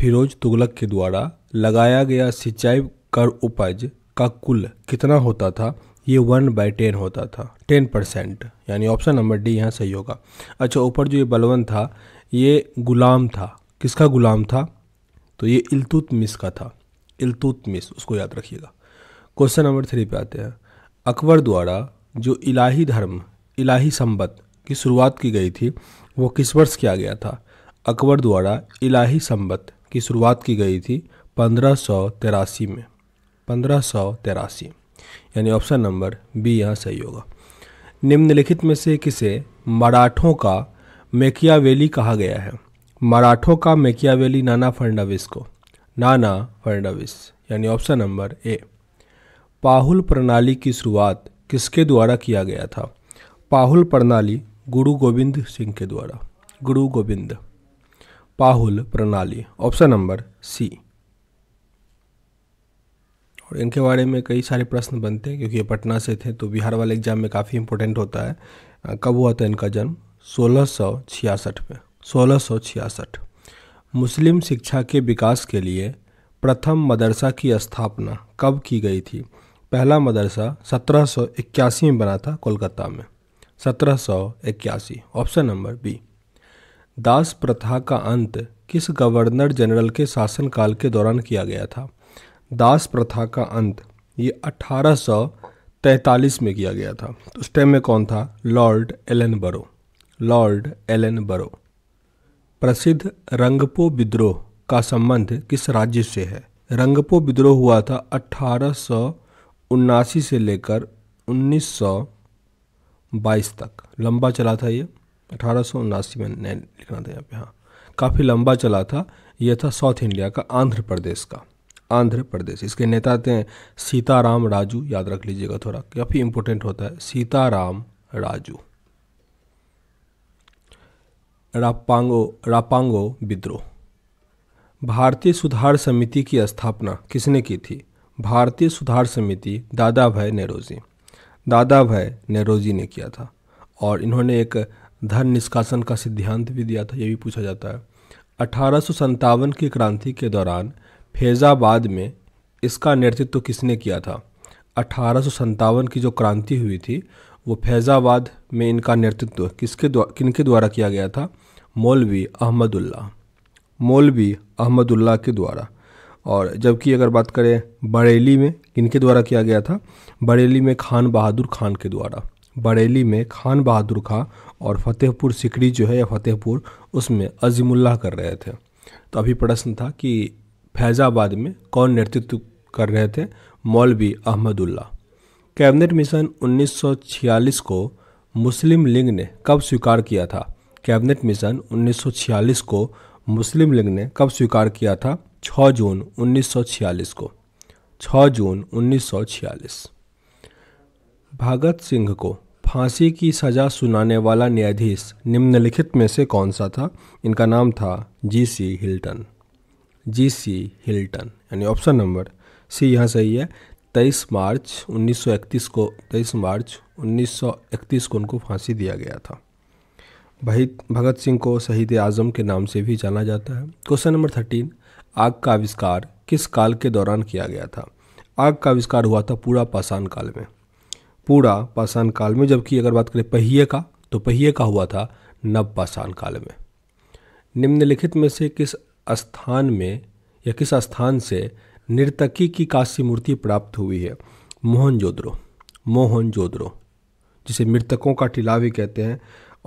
फिरोज तुगलक के द्वारा लगाया गया सिंचाई कर उपज का कुल कितना होता था ये वन बाई टेन होता था टेन परसेंट यानी ऑप्शन नंबर डी यहाँ सही होगा अच्छा ऊपर जो ये बलवन था ये गुलाम था किसका गुलाम था तो ये मिस का था इल्तुतमिस उसको याद रखिएगा क्वेश्चन नंबर थ्री पे आते हैं अकबर द्वारा जो इलाही धर्म इलाही संबत की शुरुआत की गई थी वो किस वर्ष किया गया था अकबर द्वारा इलाही संबत की शुरुआत की गई थी पंद्रह सौ तिरासी में पंद्रह सौ तिरासी यानी ऑप्शन नंबर बी यहाँ सही होगा निम्नलिखित में से किसे मराठों का मेकियावेली कहा गया है मराठों का मेकियावेली नाना फडनवीस को नाना फडनवीस यानी ऑप्शन नंबर ए पाहुल प्रणाली की शुरुआत किसके द्वारा किया गया था पाहुल प्रणाली गुरु गोविंद सिंह के द्वारा गुरु गोविंद पाहुल प्रणाली ऑप्शन नंबर सी और इनके बारे में कई सारे प्रश्न बनते हैं क्योंकि ये पटना से थे तो बिहार वाले एग्जाम में काफ़ी इंपॉर्टेंट होता है कब हुआ था इनका जन्म सोलह में सोलह मुस्लिम शिक्षा के विकास के लिए प्रथम मदरसा की स्थापना कब की गई थी पहला मदरसा 1781 में बना था कोलकाता में 1781 ऑप्शन नंबर बी दास प्रथा का अंत किस गवर्नर जनरल के शासनकाल के दौरान किया गया था दास प्रथा का अंत ये 1843 में किया गया था तो उस टाइम में कौन था lord Ellenborough lord Ellenborough प्रसिद्ध रंगपो विद्रोह का संबंध किस राज्य से है रंगपो विद्रोह हुआ था अठारह उन्नासी से लेकर 1922 तक लंबा चला था ये अठारह में लिखना था यहाँ पे हाँ काफ़ी लंबा चला था यह था साउथ इंडिया का आंध्र प्रदेश का आंध्र प्रदेश इसके नेता थे सीताराम राजू याद रख लीजिएगा थोड़ा काफ़ी इम्पोर्टेंट होता है सीताराम राजू रापांगो रापांगो विद्रोह भारतीय सुधार समिति की स्थापना किसने की थी भारतीय सुधार समिति दादा भाई नेहरोजी दादा भाई नेहरोजी ने किया था और इन्होंने एक धन निष्कासन का सिद्धांत भी दिया था यह भी पूछा जाता है अठारह की क्रांति के दौरान फैज़ाबाद में इसका नेतृत्व तो किसने किया था अठारह की जो क्रांति हुई थी वो फैज़ाबाद में इनका नेतृत्व किसके द्वारा किनके द्वारा किया गया था मौलवी अहमदुल्ला मौलवी अहमदुल्ला के द्वारा और जबकि अगर बात करें बरेली में इनके द्वारा किया गया था बरेली में खान बहादुर खान के द्वारा बरेली में खान बहादुर खां और फतेहपुर सिकड़ी जो है या फतेहपुर उसमें अजीमुल्लाह कर रहे थे तो अभी प्रश्न था कि फैज़ाबाद में कौन नेतृत्व कर रहे थे मौलवी अहमदुल्ला कैबिनेट मिशन 1946 को मुस्लिम लीग ने कब स्वीकार किया था कैबिनेट मिशन 1946 को मुस्लिम लीग ने कब स्वीकार किया था 6 जून 1946 को 6 जून 1946 भगत सिंह को फांसी की सजा सुनाने वाला न्यायाधीश निम्नलिखित में से कौन सा था इनका नाम था G C Hilton G C Hilton यानी ऑप्शन नंबर सी यहाँ सही है तेईस मार्च 1931 को तेईस मार्च 1931 को उनको फांसी दिया गया था भाई भगत सिंह को शहीद आज़म के नाम से भी जाना जाता है क्वेश्चन नंबर थर्टीन आग का आविष्कार किस काल के दौरान किया गया था आग का आविष्कार हुआ था पूरा पाषाण काल में पूरा पाषाण काल में जबकि अगर बात करें पहिए का तो पहिए का हुआ था नव पाषाण काल में निम्नलिखित में से किस स्थान में या किस स्थान से नृतकी की काश्य मूर्ति प्राप्त हुई है मोहनजोद्रो मोहनजोद्रो जिसे मृतकों का टिला भी कहते हैं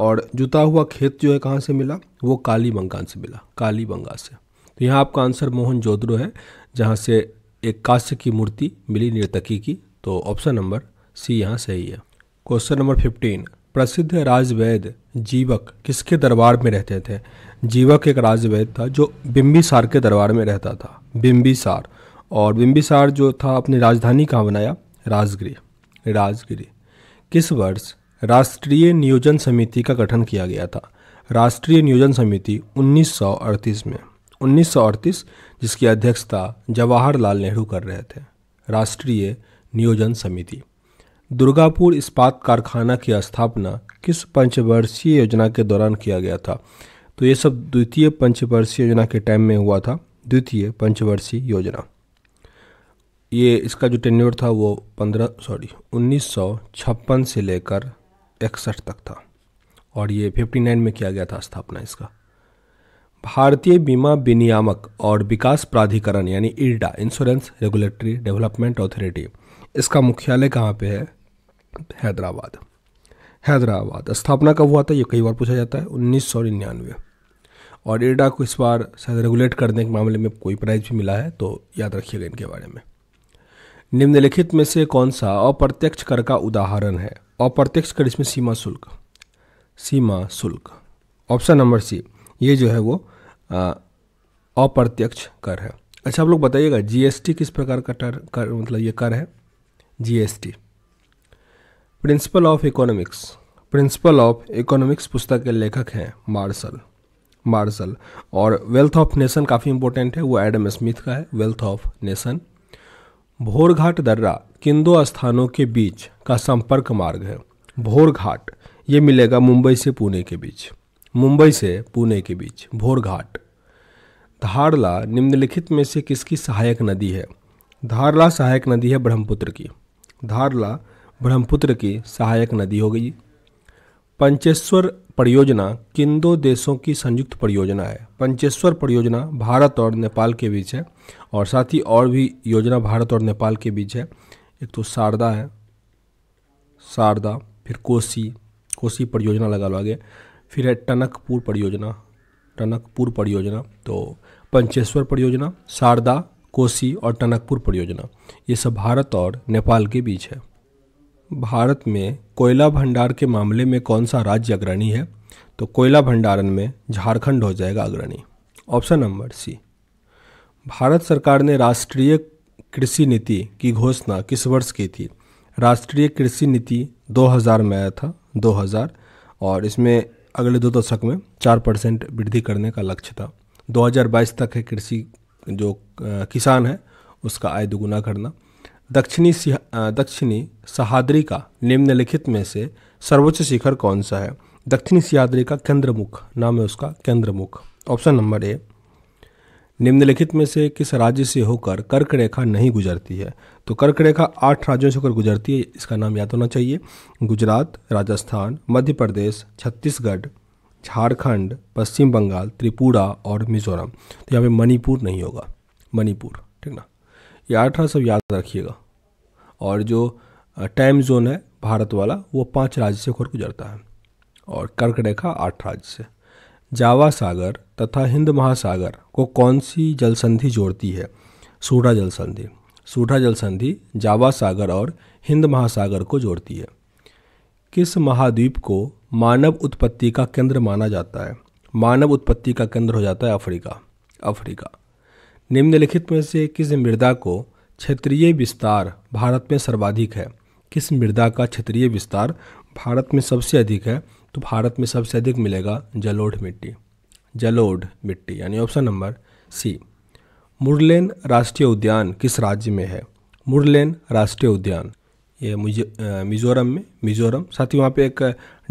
और जुता हुआ खेत जो है कहाँ से मिला वो काली बंगाल से मिला काली बंगा से तो यहाँ आपका आंसर मोहन जोदड़ो है जहाँ से एक कांस्य की मूर्ति मिली नृतकी की तो ऑप्शन नंबर सी यहाँ सही है क्वेश्चन नंबर फिफ्टीन प्रसिद्ध राजवैद जीवक किसके दरबार में रहते थे जीवक एक राजवैद था जो बिम्बिसार के दरबार में रहता था बिम्बिसार और बिम्बिसार जो था अपनी राजधानी कहाँ बनाया राजगृह राजगृह किस वर्ष राष्ट्रीय नियोजन समिति का गठन किया गया था राष्ट्रीय नियोजन समिति 1938 में 1938 जिसकी अध्यक्षता जवाहरलाल नेहरू कर रहे थे राष्ट्रीय नियोजन समिति दुर्गापुर इस्पात कारखाना की स्थापना किस पंचवर्षीय योजना के दौरान किया गया था तो ये सब द्वितीय पंचवर्षीय योजना के टाइम में हुआ था द्वितीय पंचवर्षीय योजना ये इसका जो टेन्योर था वो पंद्रह सॉरी उन्नीस से लेकर इकसठ तक था और ये 59 में किया गया था स्थापना इसका भारतीय बीमा विनियामक और विकास प्राधिकरण यानी IRDA insurance regulatory development authority इसका मुख्यालय कहाँ पे है हैदराबाद हैदराबाद स्थापना कब हुआ था ये कई बार पूछा जाता है उन्नीस सौ निन्यानवे और इर्डा को इस बार शायद रेगुलेट करने के मामले में कोई प्राइज भी मिला है तो याद रखिएगा इनके बारे में निम्नलिखित में से कौन सा अप्रत्यक्ष कर का उदाहरण है अप्रत्यक्ष कर इसमें सीमा शुल्क सीमा शुल्क ऑप्शन नंबर सी ये जो है वो अप्रत्यक्ष कर है अच्छा आप लोग बताइएगा जीएसटी किस प्रकार का टर कर मतलब ये कर है GST principle of economics principle of economics पुस्तक के लेखक हैं मार्शल मार्शल और वेल्थ ऑफ नेशन काफ़ी इंपॉर्टेंट है वो एडम स्मिथ का है वेल्थ ऑफ नेशन भोरघाट दर्रा किन दो स्थानों के बीच का संपर्क मार्ग है भोरघाट ये मिलेगा मुंबई से पुणे के बीच मुंबई से पुणे के बीच भोरघाट धारला निम्नलिखित में से किसकी सहायक नदी है धारला सहायक नदी है ब्रह्मपुत्र की धारला ब्रह्मपुत्र की सहायक नदी हो गई पंचेश्वर परियोजना किन दो देशों की संयुक्त परियोजना है पंचेश्वर परियोजना भारत और नेपाल के बीच है और साथ ही और भी योजना भारत और नेपाल के बीच है एक तो शारदा है शारदा फिर कोसी कोसी परियोजना लगा लो आगे फिर है टनकपुर परियोजना टनकपुर परियोजना तो पंचेश्वर परियोजना शारदा कोसी और टनकपुर परियोजना ये सब भारत और नेपाल के बीच है भारत में कोयला भंडार के मामले में कौन सा राज्य अग्रणी है तो कोयला भंडारण में झारखंड हो जाएगा अग्रणी ऑप्शन नंबर सी भारत सरकार ने राष्ट्रीय कृषि नीति की घोषणा किस वर्ष की थी राष्ट्रीय कृषि नीति 2000 में आया था 2000 और इसमें अगले दो दशक में चार परसेंट वृद्धि करने का लक्ष्य था 2022 तक है कृषि जो किसान है उसका आय दोगुना करना दक्षिणी दक्षिणी सहाद्री का निम्नलिखित में से सर्वोच्च शिखर कौन सा है दक्षिणी सहाद्री का केंद्रमुख नाम है उसका केंद्रमुख ऑप्शन नंबर ए निम्नलिखित में से किस राज्य से होकर कर्क रेखा नहीं गुजरती है तो कर्क रेखा आठ राज्यों से होकर गुजरती है इसका नाम याद होना चाहिए गुजरात राजस्थान मध्य प्रदेश छत्तीसगढ़ झारखंड पश्चिम बंगाल त्रिपुरा और मिजोरम तो यहाँ पे मणिपुर नहीं होगा मणिपुर ठीक ना ये अठारह सब याद रखिएगा और जो टाइम जोन है भारत वाला वो पांच राज्य से होकर गुजरता है और कर्क रेखा आठ राज्य से जावा सागर तथा हिंद महासागर को कौन सी जलसंधि जोड़ती है सूढ़ा जलसंधि सूढ़ा जलसंधि जावा सागर और हिंद महासागर को जोड़ती है किस महाद्वीप को मानव उत्पत्ति का केंद्र माना जाता है मानव उत्पत्ति का केंद्र हो जाता है अफ्रीका अफ्रीका निम्नलिखित में से किस मृदा को क्षेत्रीय विस्तार भारत में सर्वाधिक है किस मृदा का क्षेत्रीय विस्तार भारत में सबसे अधिक है तो भारत में सबसे अधिक मिलेगा जलोढ़ मिट्टी जलोढ़ मिट्टी यानी ऑप्शन नंबर सी मुरलेन राष्ट्रीय उद्यान किस राज्य में है मुरलेन राष्ट्रीय उद्यान ये मिजोरम में मिजोरम साथ ही वहाँ पे एक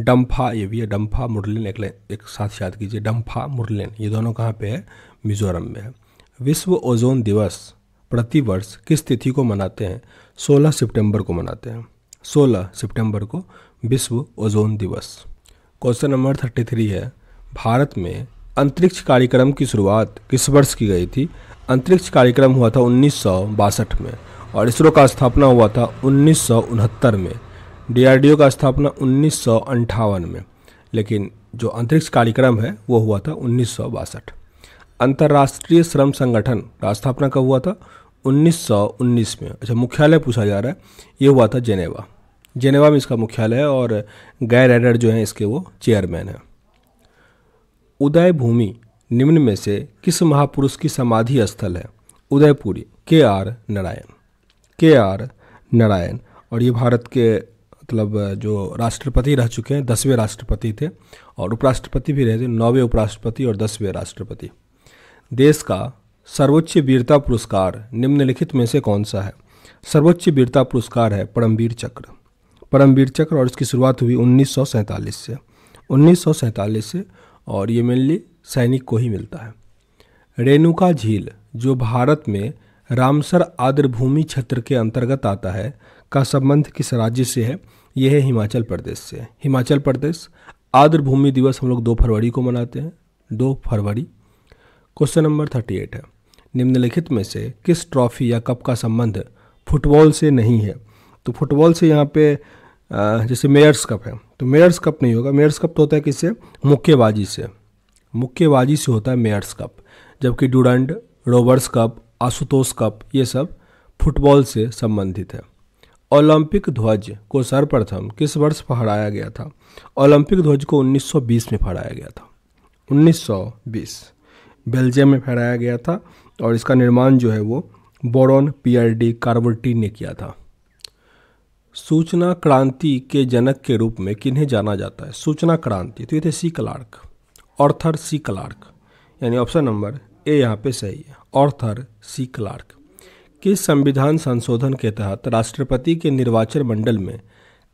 डम्फा ये भी है डम्फा मुरलेन एक एक साथ याद कीजिए डम्फा मुरलेन ये दोनों कहाँ पे है मिजोरम में है विश्व ओजोन दिवस प्रतिवर्ष किस तिथि को मनाते हैं 16 सितंबर को मनाते हैं 16 सितंबर को विश्व ओजोन दिवस क्वेश्चन नंबर थर्टी थ्री है भारत में अंतरिक्ष कार्यक्रम की शुरुआत किस वर्ष की गई थी अंतरिक्ष कार्यक्रम हुआ था उन्नीस में और इसरो का स्थापना हुआ था उन्नीस में डीआरडीओ का स्थापना उन्नीस में लेकिन जो अंतरिक्ष कार्यक्रम है वो हुआ था उन्नीस अंतर्राष्ट्रीय श्रम संगठन का स्थापना कब हुआ था 1919 में अच्छा मुख्यालय पूछा जा रहा है ये हुआ था जेनेवा जेनेवा में इसका मुख्यालय है और गाय रेडर जो हैं इसके वो चेयरमैन हैं उदय भूमि निम्न में से किस महापुरुष की समाधि स्थल है उदयपुरी के आर नारायण के आर नारायण और ये भारत के मतलब जो राष्ट्रपति रह चुके हैं दसवें राष्ट्रपति थे और उपराष्ट्रपति भी रहे थे नौवें उपराष्ट्रपति और दसवें राष्ट्रपति देश का सर्वोच्च वीरता पुरस्कार निम्नलिखित में से कौन सा है सर्वोच्च वीरता पुरस्कार है परमवीर चक्र परमवीर चक्र और इसकी शुरुआत हुई उन्नीस से उन्नीस से और ये मेनली सैनिक को ही मिलता है रेणुका झील जो भारत में रामसर आर्द्रभूमि क्षेत्र के अंतर्गत आता है का संबंध किस राज्य से है यह है हिमाचल प्रदेश से हिमाचल प्रदेश आर्द्रभूमि दिवस हम लोग दो फरवरी को मनाते हैं दो फरवरी क्वेश्चन नंबर थर्टी एट है निम्नलिखित में से किस ट्रॉफी या कप का संबंध फुटबॉल से नहीं है तो फुटबॉल से यहाँ पे जैसे मेयर्स कप है तो मेयर्स कप नहीं होगा मेयर्स कप तो होता है किससे मुक्केबाजी से मुक्केबाजी से होता है मेयर्स कप जबकि Durand Rovers cup Ashutosh cup ये सब फुटबॉल से संबंधित है ओलंपिक ध्वज को सर्वप्रथम किस वर्ष फहराया गया था ओलंपिक ध्वज को 1920 में फहराया गया था 1920 बेल्जियम में फहराया गया था और इसका निर्माण जो है वो बोरॉन पीआरडी कार्वर्टी ने किया था सूचना क्रांति के जनक के रूप में किन्हें जाना जाता है सूचना क्रांति तो ये थे C Clarke Arthur C Clarke यानी ऑप्शन नंबर ए यहाँ पे सही है ऑर्थर सी क्लार्क किस संविधान संशोधन के तहत राष्ट्रपति के निर्वाचन मंडल में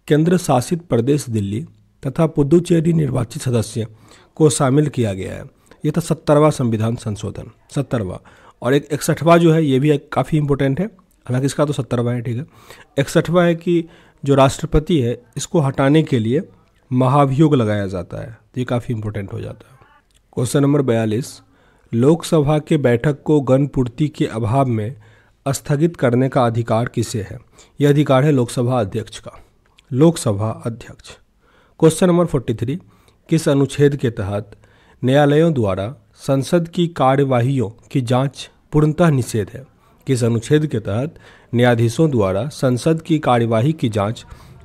केंद्र शासित प्रदेश दिल्ली तथा पुदुचेरी निर्वाचित सदस्य को शामिल किया गया है यह था सत्तरवा संविधान संशोधन सत्तरवा और एक इकसठवा जो है ये भी काफ़ी इंपॉर्टेंट है हालांकि इसका तो सत्तरवा है ठीक है इकसठवा है कि जो राष्ट्रपति है इसको हटाने के लिए महाभियोग लगाया जाता है तो ये काफ़ी इंपॉर्टेंट हो जाता है क्वेश्चन नंबर बयालीस लोकसभा के बैठक को गणपूर्ति के अभाव में स्थगित करने का अधिकार किसे है यह अधिकार है लोकसभा अध्यक्ष का लोकसभा अध्यक्ष क्वेश्चन नंबर फोर्टी थ्री किस अनुच्छेद के तहत न्यायालयों द्वारा संसद की कार्यवाहियों की जांच पूर्णतः निषेध है इस अनुच्छेद के तहत न्यायाधीशों द्वारा संसद की कार्यवाही की जांच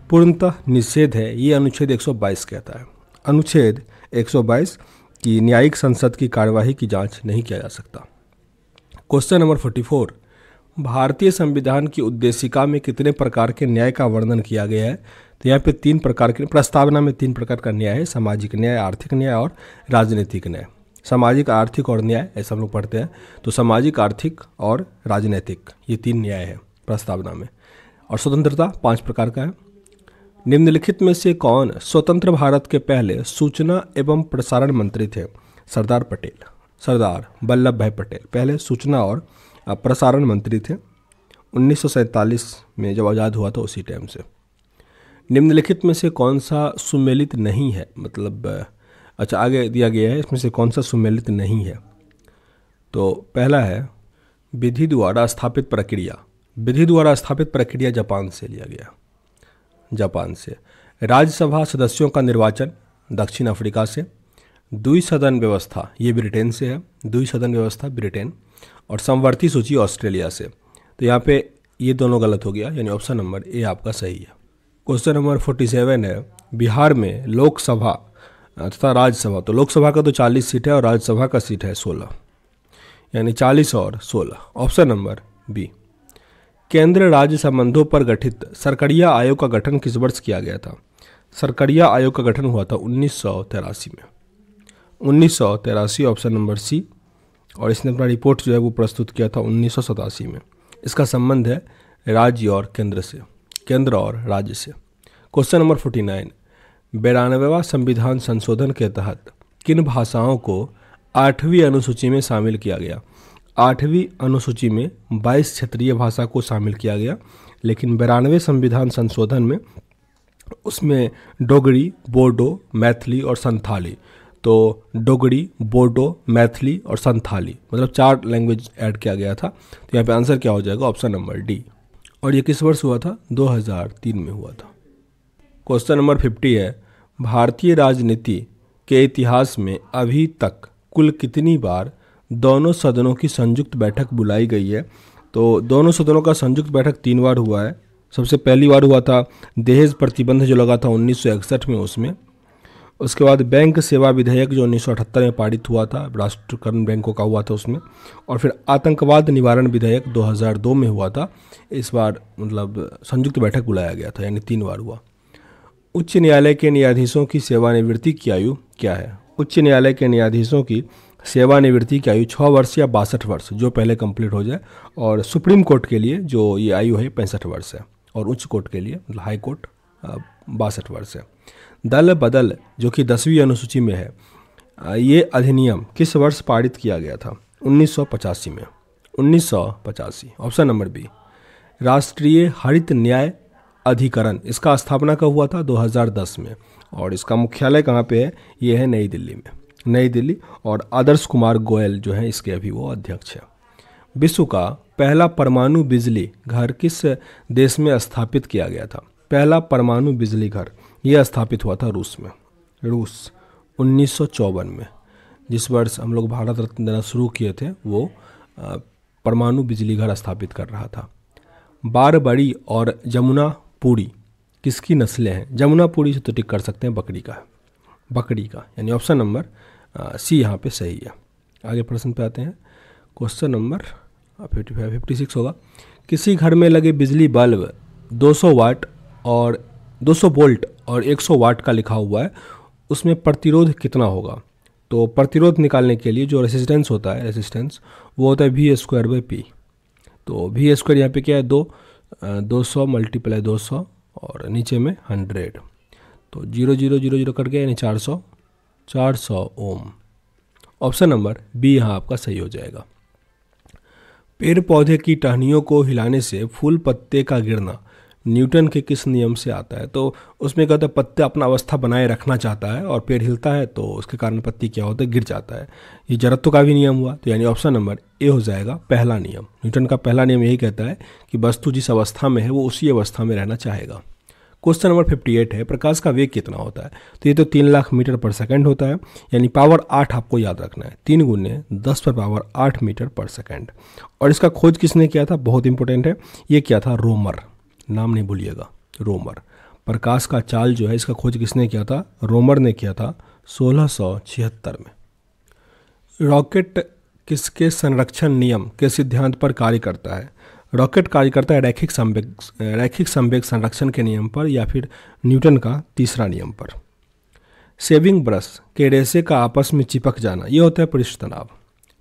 पूर्णतः निषेध है ये अनुच्छेद 122 कहता है अनुच्छेद 122 कि न्यायिक संसद की कार्यवाही की जांच नहीं किया जा सकता क्वेश्चन नंबर 44 भारतीय संविधान की उद्देशिका में कितने प्रकार के न्याय का वर्णन किया गया है तो यहाँ पे तीन प्रकार के प्रस्तावना में तीन प्रकार का न्याय है सामाजिक न्याय आर्थिक न्याय और राजनीतिक न्याय सामाजिक आर्थिक और न्याय ऐसा हम लोग पढ़ते हैं तो सामाजिक आर्थिक और राजनैतिक ये तीन न्याय है प्रस्तावना में और स्वतंत्रता पांच प्रकार का है निम्नलिखित में से कौन स्वतंत्र भारत के पहले सूचना एवं प्रसारण मंत्री थे सरदार पटेल सरदार वल्लभ भाई पटेल पहले सूचना और प्रसारण मंत्री थे उन्नीस में जब आज़ाद हुआ था उसी टाइम से निम्नलिखित में से कौन सा सुमेलित नहीं है मतलब अच्छा आगे दिया गया है इसमें से कौन सा सुमेलित नहीं है तो पहला है विधि द्वारा स्थापित प्रक्रिया विधि द्वारा स्थापित प्रक्रिया जापान से लिया गया जापान से राज्यसभा सदस्यों का निर्वाचन दक्षिण अफ्रीका से दुई सदन व्यवस्था ये ब्रिटेन से है दुई सदन व्यवस्था ब्रिटेन और समवर्ती सूची ऑस्ट्रेलिया से तो यहाँ पे ये दोनों गलत हो गया यानी ऑप्शन नंबर ए आपका सही है क्वेश्चन नंबर फोर्टी सेवन है बिहार में लोकसभा तथा राज्यसभा तो लोकसभा का तो चालीस सीट है और राज्यसभा का सीट है सोलह यानी चालीस और सोलह ऑप्शन नंबर बी केंद्र राज्य संबंधों पर गठित सरकरिया आयोग का गठन किस वर्ष किया गया था सरकरिया आयोग का गठन हुआ था उन्नीस में उन्नीस ऑप्शन नंबर सी और इसने अपना रिपोर्ट जो है वो प्रस्तुत किया था उन्नीस में इसका संबंध है राज्य और केंद्र से केंद्र और राज्य से क्वेश्चन नंबर फोर्टी नाइन बिरानवेवा संविधान संशोधन के तहत किन भाषाओं को आठवीं अनुसूची में शामिल किया गया आठवीं अनुसूची में 22 क्षेत्रीय भाषा को शामिल किया गया लेकिन बिरानवे संविधान संशोधन में उसमें डोगरी बोडो मैथिली और संथाली तो डोगरी बोडो मैथिली और संथाली मतलब चार लैंग्वेज ऐड किया गया था तो यहाँ पे आंसर क्या हो जाएगा ऑप्शन नंबर डी और ये किस वर्ष हुआ था 2003 में हुआ था क्वेश्चन नंबर फिफ्टी है भारतीय राजनीति के इतिहास में अभी तक कुल कितनी बार दोनों सदनों की संयुक्त बैठक बुलाई गई है तो दोनों सदनों का संयुक्त बैठक तीन बार हुआ है सबसे पहली बार हुआ था दहेज प्रतिबंध जो लगा था उन्नीस में उसमें उसके बाद बैंक सेवा विधेयक जो उन्नीस में पारित हुआ था राष्ट्रकरण बैंकों का हुआ था उसमें और फिर आतंकवाद निवारण विधेयक 2002 में हुआ था इस बार मतलब संयुक्त बैठक बुलाया गया था यानी तीन बार हुआ उच्च न्यायालय के न्यायाधीशों की सेवानिवृत्ति की आयु क्या है उच्च न्यायालय के न्यायाधीशों की सेवानिवृत्ति की आयु छः वर्ष या बासठ वर्ष जो पहले कंप्लीट हो जाए और सुप्रीम कोर्ट के लिए जो ये आयु है पैंसठ वर्ष है और उच्च कोर्ट के लिए मतलब हाई कोर्ट बासठ वर्ष है दल बदल जो कि दसवीं अनुसूची में है ये अधिनियम किस वर्ष पारित किया गया था उन्नीस में उन्नीस ऑप्शन नंबर बी राष्ट्रीय हरित न्याय अधिकरण इसका स्थापना कब हुआ था 2010 में और इसका मुख्यालय कहाँ पे है ये है नई दिल्ली में नई दिल्ली और आदर्श कुमार गोयल जो है इसके अभी वो अध्यक्ष हैं विश्व का पहला परमाणु बिजली घर किस देश में स्थापित किया गया था पहला परमाणु बिजली घर यह स्थापित हुआ था रूस में रूस उन्नीस में जिस वर्ष हम लोग भारत रत्न देना शुरू किए थे वो परमाणु बिजली घर स्थापित कर रहा था बारबड़ी और यमुना पूरी किसकी नस्लें हैं जमुना पूरी से तो टिक कर सकते हैं बकरी का बकरी का यानी ऑप्शन नंबर सी यहाँ पे सही है आगे प्रश्न पे आते हैं question number fifty five fifty six होगा किसी घर में लगे बिजली बल्ब 200 वाट और 200 वोल्ट और 100 वाट का लिखा हुआ है उसमें प्रतिरोध कितना होगा तो प्रतिरोध निकालने के लिए जो रेसिस्टेंस होता है रेसिस्टेंस वो होता है वी स्क्वायर बाई पी तो वी स्क्वायर यहाँ पे क्या है दो दो सौ मल्टीप्लाई दो सौ और नीचे में हंड्रेड तो zero zero zero zero cut गया यानी चार सौ चार सौ ओम ऑप्शन नंबर बी यहाँ आपका सही हो जाएगा पेड़ पौधे की टहनियों को हिलाने से फूल पत्ते का गिरना न्यूटन के किस नियम से आता है तो उसमें कहते हैं पत्ते अपना अवस्था बनाए रखना चाहता है और पेड़ हिलता है तो उसके कारण पत्ती क्या होता है गिर जाता है ये जड़त्व का भी नियम हुआ तो यानी ऑप्शन नंबर ए हो जाएगा पहला नियम न्यूटन का पहला नियम यही कहता है कि वस्तु जिस अवस्था में है वो उसी अवस्था में रहना चाहेगा क्वेश्चन नंबर 58 है प्रकाश का वेग कितना होता है तो ये तो तीन लाख मीटर पर सेकंड होता है यानी पावर आठ आपको याद रखना है तीन गुने दस पर पावर आठ मीटर पर सेकंड और इसका खोज किसने किया था बहुत इंपॉर्टेंट है ये क्या था रोमर नाम नहीं भूलिएगा रोमर प्रकाश का चाल जो है इसका खोज किसने किया था रोमर ने किया था सोलह में रॉकेट किसके संरक्षण नियम के सिद्धांत पर कार्य करता है रॉकेट कार्य करता है रैखिक संवेग रैखिक संवेग संरक्षण के नियम पर या फिर न्यूटन का तीसरा नियम पर सेविंग ब्रश के रेसे का आपस में चिपक जाना ये होता है पृष्ठ तनाव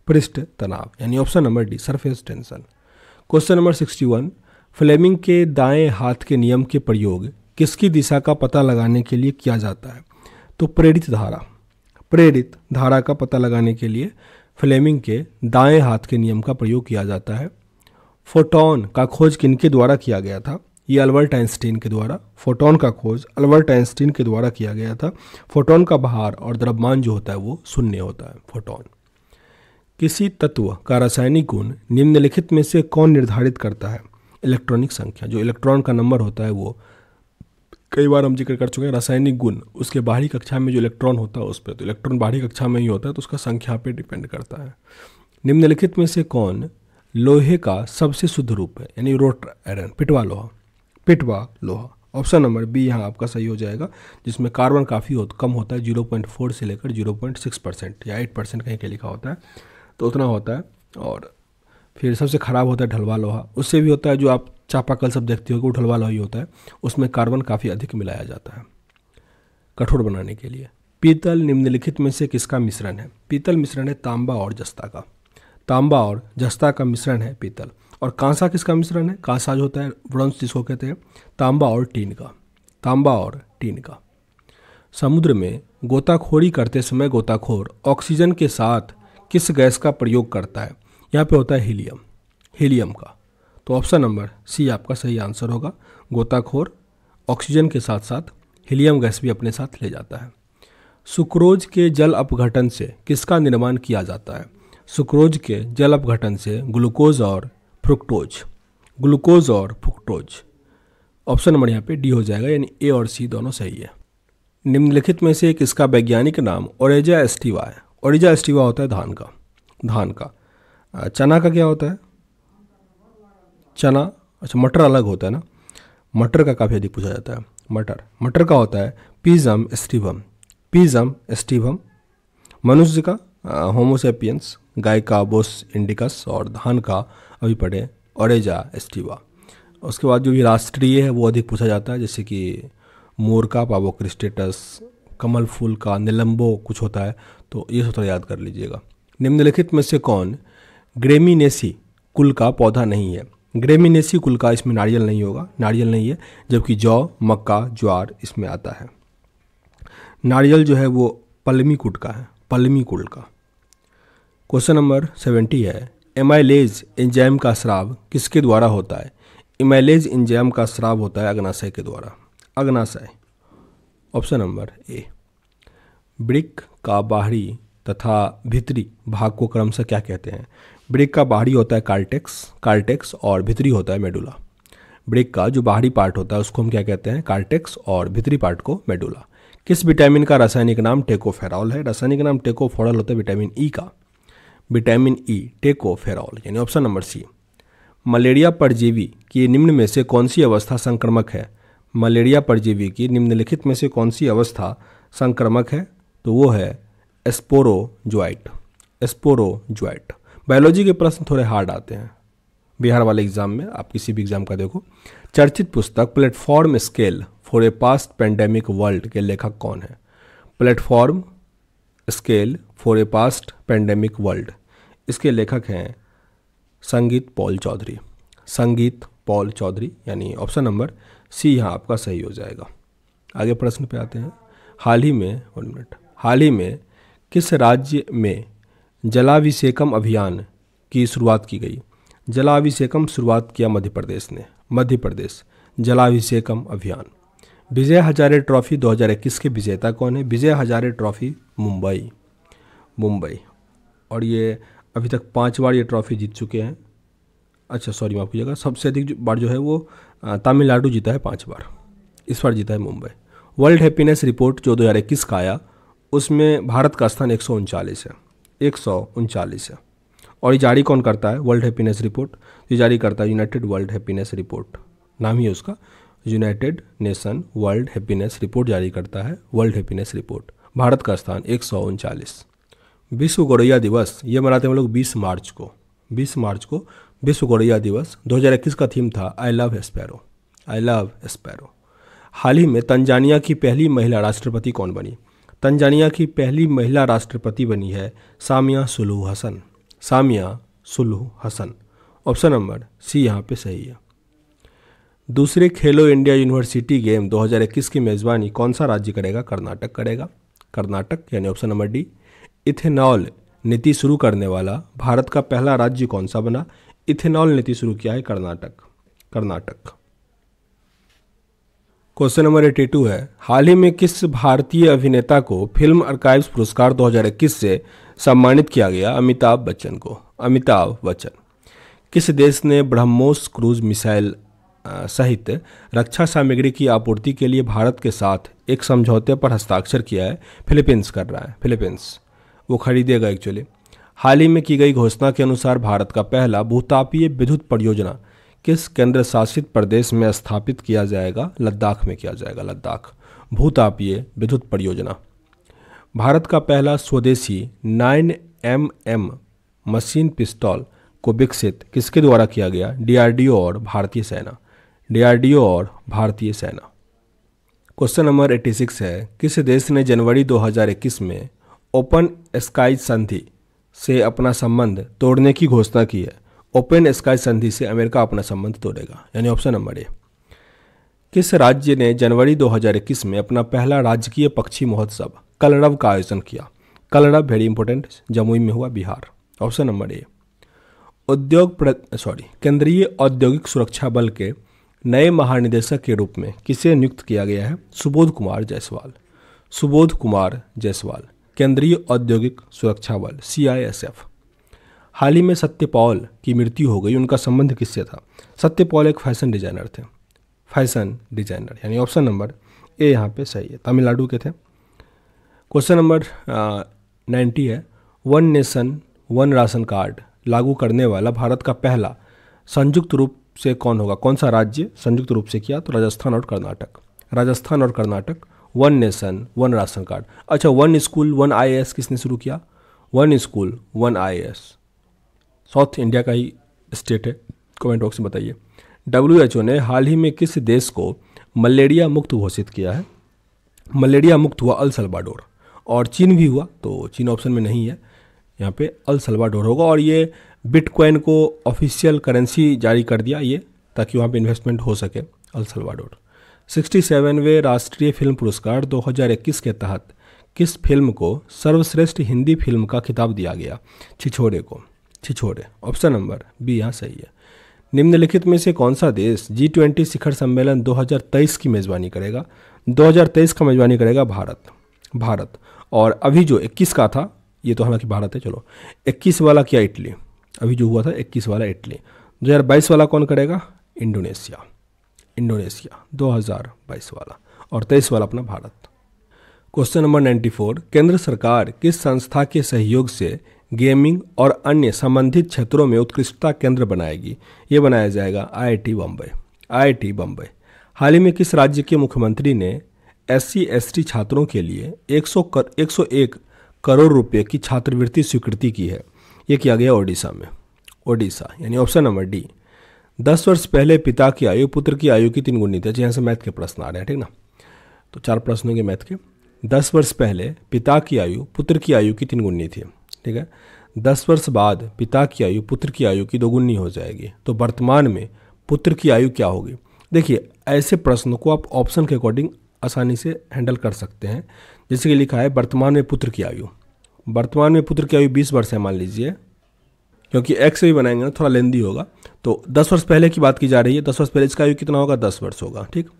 पृष्ठ तनाव यानी option number D surface tension question number sixty Fleming के दाएं हाथ के नियम के प्रयोग किसकी दिशा का पता लगाने के लिए किया जाता है तो प्रेरित धारा प्रेरित धारा का पता लगाने के लिए फ्लेमिंग के दाएं हाथ के नियम का प्रयोग किया जाता है फोटोन का खोज किनके द्वारा किया गया था ये अल्बर्ट आइंस्टीन के द्वारा फोटोन का खोज अल्बर्ट आइंस्टीन के द्वारा किया गया था फोटोन का भार और द्रव्यमान जो होता है वो शून्य होता है फोटोन किसी तत्व का रासायनिक गुण निम्नलिखित में से कौन निर्धारित करता है इलेक्ट्रॉनिक संख्या जो इलेक्ट्रॉन का नंबर होता है वो कई बार हम जिक्र कर चुके हैं रासायनिक गुण उसके बाहरी कक्षा में जो इलेक्ट्रॉन होता है उस पर तो इलेक्ट्रॉन बाहरी कक्षा में ही होता है तो उसका संख्या पर डिपेंड करता है निम्नलिखित में से कौन लोहे का सबसे शुद्ध रूप है यानी रोट आयरन पिटवा लोहा पिटवा लोहा ऑप्शन नंबर बी यहाँ आपका सही हो जाएगा जिसमें कार्बन काफ़ी हो, कम होता है 0.4 से लेकर 0.6 परसेंट या 8 परसेंट कहीं के लिखा होता है तो उतना होता है और फिर सबसे ख़राब होता है ढलवा लोहा उससे भी होता है जो आप चापाकल सब देखते हो कि वो ढलवा लोहा ही होता है उसमें कार्बन काफ़ी अधिक मिलाया जाता है कठोर बनाने के लिए पीतल निम्नलिखित में से किसका मिश्रण है पीतल मिश्रण है तांबा और जस्ता का तांबा और जस्ता का मिश्रण है पीतल और कांसा किसका मिश्रण है कांसा जो होता है व्रंश जिसको कहते हैं तांबा और टीन का तांबा और टीन का समुद्र में गोताखोरी करते समय गोताखोर ऑक्सीजन के साथ किस गैस का प्रयोग करता है यहाँ पे होता है हीलियम हीलियम का तो ऑप्शन नंबर सी आपका सही आंसर होगा गोताखोर ऑक्सीजन के साथ साथ हीलियम गैस भी अपने साथ ले जाता है सुक्रोज के जल अपघटन से किसका निर्माण किया जाता है सुक्रोज के जल अपघटन से ग्लूकोज और फ्रुक्टोज ग्लूकोज और फ्रुक्टोज ऑप्शन नंबर यहाँ पे डी हो जाएगा यानी ए और सी दोनों सही है निम्नलिखित में से एक इसका वैज्ञानिक नाम ओरेजा एस्टिवा है ओरेजा एस्टिवा होता है धान का धान का चना का क्या होता है चना अच्छा मटर अलग होता है ना मटर का काफ़ी अधिक पूछा जाता है मटर मटर का होता है पीजम स्टीवम पीजम स्टीवम मनुष्य का होमोसेपियंस गाय का बोस इंडिकस और धान का अभी पढ़े ओरेजा स्टीवा उसके बाद जो भी राष्ट्रीय है वो अधिक पूछा जाता है जैसे कि मोर का पावोक्रिस्टेटस कमल फूल का निलंबो कुछ होता है तो ये सब थोड़ा याद कर लीजिएगा निम्नलिखित में से कौन ग्रेमिनेसी कुल का पौधा नहीं है ग्रेमिनेसी कुल का इसमें नारियल नहीं होगा नारियल नहीं है जबकि जौ मक्का ज्वार इसमें आता है नारियल जो है वो पलमी कुट का है पलमी कुल का क्वेश्चन नंबर सेवेंटी है एमाइलेज एंजाइम का श्राव किसके द्वारा होता है एमाइलेज एंजाइम का श्राव होता है अग्नाशय के द्वारा अग्नाशय ऑप्शन नंबर ए ब्रिक का बाहरी तथा भीतरी भाग को क्रमशः क्या कहते हैं ब्रेक का बाहरी होता है कार्टेक्स कार्टेक्स और भितरी होता है मेडुला ब्रेक का जो बाहरी पार्ट होता है उसको हम क्या कहते हैं कार्टेक्स और भितरी पार्ट को मेडुला किस विटामिन का रासायनिक नाम टेकोफेरॉल है रासायनिक नाम टेकोफेरॉल होता है विटामिन ई e का विटामिन ई e, टेकोफेरॉल यानी ऑप्शन नंबर सी मलेरिया परजीवी की निम्न में से कौन सी अवस्था संक्रमक है मलेरिया परजीवी की निम्नलिखित में से कौन सी अवस्था संक्रमक है तो वो है एस्पोरो ज्वाइट बायोलॉजी के प्रश्न थोड़े हार्ड आते हैं बिहार वाले एग्जाम में आप किसी भी एग्जाम का देखो चर्चित पुस्तक platform scale for a past pandemic world के लेखक कौन है platform scale for a past pandemic world इसके लेखक हैं संगीत पॉल चौधरी संगीत पॉल चौधरी यानी ऑप्शन नंबर सी यहाँ आपका सही हो जाएगा आगे प्रश्न पे आते हैं हाल ही में वन मिनट हाल ही में किस राज्य में जलाभिषेकम अभियान की शुरुआत की गई जलाभिषेकम शुरुआत किया मध्य प्रदेश ने मध्य प्रदेश जलाभिषेकम अभियान विजय हजारे ट्रॉफी 2021 के विजेता कौन है विजय हजारे ट्रॉफी मुंबई मुंबई और ये अभी तक पाँच बार ये ट्रॉफी जीत चुके हैं अच्छा सॉरी माफ कीजिएगा सबसे अधिक बार जो है वो तमिलनाडु जीता है पाँच बार इस बार जीता है मुंबई वर्ल्ड हैप्पीनेस रिपोर्ट जो दो का आया उसमें भारत का स्थान एक है एक सौ उनचालीस है और ये जारी कौन करता है वर्ल्ड हैप्पीनेस रिपोर्ट ये जारी करता है यूनाइटेड वर्ल्ड हैप्पीनेस रिपोर्ट नाम ही उसका united nation world happiness report जारी करता है वर्ल्ड हैप्पीनेस रिपोर्ट भारत का स्थान एक सौ उनचालीस विश्व गौरैया दिवस ये मनाते हैं हम लोग 20 मार्च को 20 मार्च को विश्व गौरैया दिवस 2021 का थीम था I love sparrow I love sparrow हाल ही में तंजानिया की पहली महिला राष्ट्रपति कौन बनी तंजानिया की पहली महिला राष्ट्रपति बनी है Samia Suluhu Hassan Samia Suluhu Hassan option number C यहाँ पे सही है दूसरे खेलो इंडिया यूनिवर्सिटी गेम 2021 की मेज़बानी कौन सा राज्य करेगा कर्नाटक करेगा कर्नाटक यानी ऑप्शन नंबर डी इथेनॉल नीति शुरू करने वाला भारत का पहला राज्य कौन सा बना इथेनॉल नीति शुरू किया है Karnataka Karnataka question number eighty two है हाल ही में किस भारतीय अभिनेता को फिल्म अर्काइव पुरस्कार 2021 से सम्मानित किया गया अमिताभ बच्चन को अमिताभ बच्चन किस देश ने ब्रह्मोस क्रूज मिसाइल सहित रक्षा सामग्री की आपूर्ति के लिए भारत के साथ एक समझौते पर हस्ताक्षर किया है फिलीपींस कर रहा है फिलीपींस वो खरीदेगा एक्चुअली हाल ही में की गई घोषणा के अनुसार भारत का पहला भूतापीय विद्युत परियोजना किस केंद्र शासित प्रदेश में स्थापित किया जाएगा लद्दाख में किया जाएगा लद्दाख भूतापीय विद्युत परियोजना भारत का पहला स्वदेशी 9 एम एम मशीन पिस्तौल को विकसित किसके द्वारा किया गया डीआरडीओ और भारतीय सेना डीआरडीओ और भारतीय सेना क्वेश्चन नंबर 86 है किस देश ने जनवरी 2021 में ओपन स्काई संधि से अपना संबंध तोड़ने की घोषणा की है ओपन स्काई संधि से अमेरिका अपना संबंध तोड़ेगा यानी ऑप्शन नंबर ए किस राज्य ने जनवरी 2021 में अपना पहला राजकीय पक्षी महोत्सव कलरव का आयोजन किया कलरव वेरी इंपॉर्टेंट जमुई में हुआ बिहार ऑप्शन नंबर ए उद्योग सॉरी केंद्रीय औद्योगिक सुरक्षा बल के नए महानिदेशक के रूप में किसे नियुक्त किया गया है सुबोध कुमार जायसवाल सुबोध कुमार जायसवाल केंद्रीय औद्योगिक सुरक्षा बल सी हाल ही में सत्यपाल की मृत्यु हो गई उनका संबंध किससे था सत्यपाल एक फैशन डिजाइनर थे फैशन डिजाइनर यानी ऑप्शन नंबर ए यहाँ पे सही है तमिलनाडु के थे क्वेश्चन नंबर नाइन्टी है one nation one ration card लागू करने वाला भारत का पहला संयुक्त रूप से कौन होगा कौन सा राज्य संयुक्त रूप से किया तो राजस्थान और कर्नाटक राजस्थान और Karnataka one nation one ration card अच्छा वन स्कूल वन आई किसने शुरू किया one school one I south India का ही स्टेट है कमेंट बॉक्स में बताइए डब्ल्यू एच ओ ने हाल ही में किस देश को मलेरिया मुक्त घोषित किया है मलेरिया मुक्त हुआ अल सलवाडोर और चीन भी हुआ तो चीन ऑप्शन में नहीं है यहाँ पे अल सलवाडोर होगा और ये बिटकॉइन को ऑफिशियल करेंसी जारी कर दिया ये ताकि वहाँ पे इन्वेस्टमेंट हो सके अल सलवाडोर सिक्सटी सेवनवे राष्ट्रीय फिल्म पुरस्कार 2021 के तहत किस फिल्म को सर्वश्रेष्ठ हिंदी फिल्म का खिताब दिया गया छिछोड़े को छिछोड़े ऑप्शन नंबर बी यहाँ सही है निम्नलिखित में से कौन सा देश जी ट्वेंटी शिखर सम्मेलन 2023 की मेज़बानी करेगा 2023 का मेज़बानी करेगा भारत भारत और अभी जो 21 का था ये तो हालांकि भारत है चलो 21 वाला क्या इटली अभी जो हुआ था 21 वाला इटली 2022 वाला कौन करेगा इंडोनेशिया इंडोनेशिया 2022 वाला और तेईस वाला अपना भारत क्वेश्चन नंबर 94 केंद्र सरकार किस संस्था के सहयोग से गेमिंग और अन्य संबंधित क्षेत्रों में उत्कृष्टता केंद्र बनाएगी ये बनाया जाएगा आईआईटी बम्बई आईआईटी बम्बई हाल ही में किस राज्य के मुख्यमंत्री ने एस सी छात्रों के लिए 100 कर 101 करोड़ रुपए की छात्रवृत्ति स्वीकृति की है ये किया गया ओडिशा में ओडिशा यानी ऑप्शन नंबर डी दस वर्ष पहले पिता की आयु पुत्र की आयु की तीन गुनी थे अच्छा, यहाँ से मैथ के प्रश्न आ रहे हैं ठीक ना तो चार प्रश्न होंगे मैथ के दस वर्ष पहले पिता की आयु पुत्र की आयु की तीन गुनी थी ठीक है दस वर्ष बाद पिता की आयु पुत्र की आयु की दोगुनी हो जाएगी तो वर्तमान में पुत्र की आयु क्या होगी देखिए ऐसे प्रश्नों को आप ऑप्शन के अकॉर्डिंग आसानी से हैंडल कर सकते हैं जैसे कि लिखा है वर्तमान में पुत्र की आयु वर्तमान में पुत्र की आयु बीस वर्ष है मान लीजिए क्योंकि एक्स भी बनाएंगे ना थोड़ा लेंदी होगा तो दस वर्ष पहले की बात की जा रही है दस वर्ष पहले इसका आयु कितना होगा दस वर्ष होगा ठीक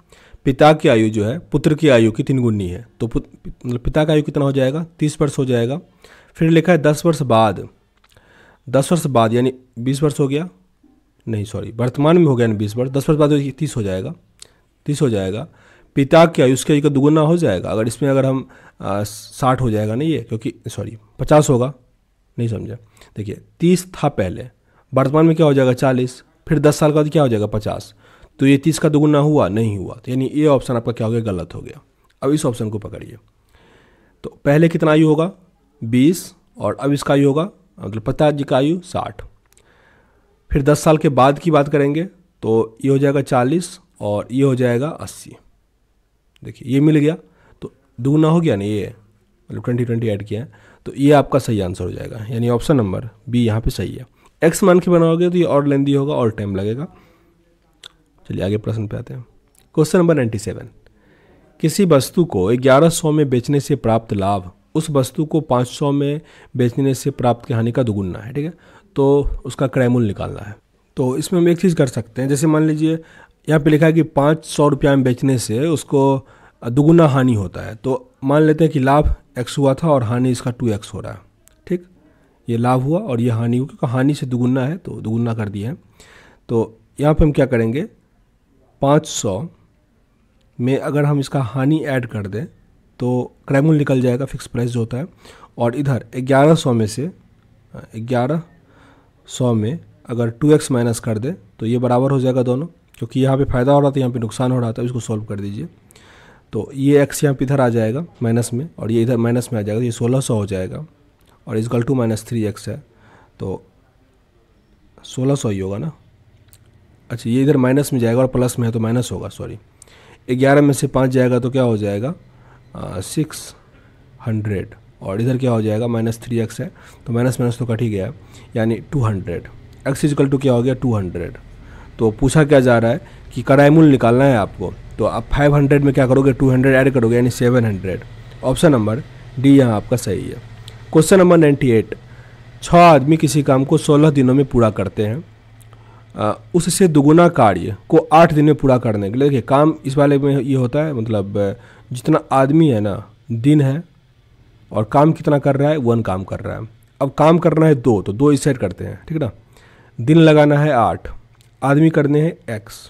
पिता की आयु जो है पुत्र की आयु की तीन गुनी है तो मतलब पिता का आयु कितना हो जाएगा तीस वर्ष हो जाएगा फिर लिखा है दस वर्ष बाद दस वर्ष बाद यानी बीस वर्ष हो गया नहीं सॉरी वर्तमान में हो गया यानी बीस वर्ष दस वर्ष बाद तो तीस हो जाएगा तीस हो जाएगा पिता की आयु उसकी आयु का दुगुना हो जाएगा अगर इसमें अगर हम साठ हो जाएगा नहीं ये क्योंकि सॉरी पचास होगा नहीं समझा देखिए तीस था पहले वर्तमान में क्या हो जाएगा चालीस फिर दस साल का क्या हो जाएगा पचास तो ये तीस का दुगुना हुआ नहीं हुआ तो यानी ये ऑप्शन आपका क्या हो गया गलत हो गया अब इस ऑप्शन को पकड़िए तो पहले कितना आयु होगा बीस और अब इसका आयु होगा मतलब पचास जी का आयु साठ फिर दस साल के बाद की बात करेंगे तो ये हो जाएगा चालीस और ये हो जाएगा अस्सी देखिए ये मिल गया तो दूना हो गया ना ये मतलब ट्वेंटी ट्वेंटी ऐड किया है तो ये आपका सही आंसर हो जाएगा यानी ऑप्शन नंबर बी यहाँ पे सही है एक्स मान के बनाओगे तो ये और लेंदी होगा और टाइम लगेगा चलिए आगे प्रश्न पे आते हैं क्वेश्चन नंबर नाइन्टी सेवन किसी वस्तु को ग्यारह सौ में बेचने से प्राप्त लाभ उस वस्तु को 500 में बेचने से प्राप्त की हानि का दुगुना है ठीक है तो उसका क्रय मूल्य निकालना है तो इसमें हम एक चीज़ कर सकते हैं जैसे मान लीजिए यहाँ पे लिखा है कि पाँच सौ रुपया में बेचने से उसको दुगुना हानि होता है तो मान लेते हैं कि लाभ एक्स हुआ था और हानि इसका टू एक्स हो रहा है ठीक ये लाभ हुआ और ये हानि हुआ क्योंकि हानि से दुगुना है तो दुगुना कर दिया है तो यहाँ पर हम क्या करेंगे सौ में अगर हम इसका हानि ऐड कर दें तो क्रैमुल निकल जाएगा फिक्स प्राइस जो होता है और इधर ग्यारह सौ में से हाँ, ग्यारह सौ में अगर टू एक्स माइनस कर दे तो ये बराबर हो जाएगा दोनों क्योंकि यहाँ पे फ़ायदा हो रहा था यहाँ पे नुकसान हो रहा था इसको सॉल्व कर दीजिए तो ये एक्स यहाँ पे इधर आ जाएगा माइनस में और ये इधर माइनस में आ जाएगा तो ये सोलह सौ हो जाएगा और इस गल टू माइनस थ्री एक्स है तो सोलह सौ ही होगा ना अच्छा ये इधर माइनस में जाएगा और प्लस में है तो माइनस होगा सॉरी ग्यारह में से पाँच जाएगा तो क्या हो जाएगा सिक्स हंड्रेड और इधर क्या हो जाएगा माइनस थ्री एक्स है तो माइनस माइनस तो कट ही गया यानी two hundred X is equal to क्या हो गया टू हंड्रेड तो पूछा क्या जा रहा है कि कराई मूल निकालना है आपको तो आप फाइव हंड्रेड में क्या करोगे टू हंड्रेड ऐड करोगे यानी seven hundred option number D यहाँ आपका सही है क्वेश्चन नंबर नाइन्टी एट छः आदमी किसी काम को सोलह दिनों में पूरा करते हैं उससे दुगुना कार्य को आठ दिन में पूरा करने के लिए देखिए काम इस वाले में ये होता है मतलब जितना आदमी है ना दिन है और काम कितना कर रहा है वन काम कर रहा है अब काम करना है दो तो दो इस साइड करते हैं ठीक है ना दिन लगाना है आठ आदमी करने हैं एक्स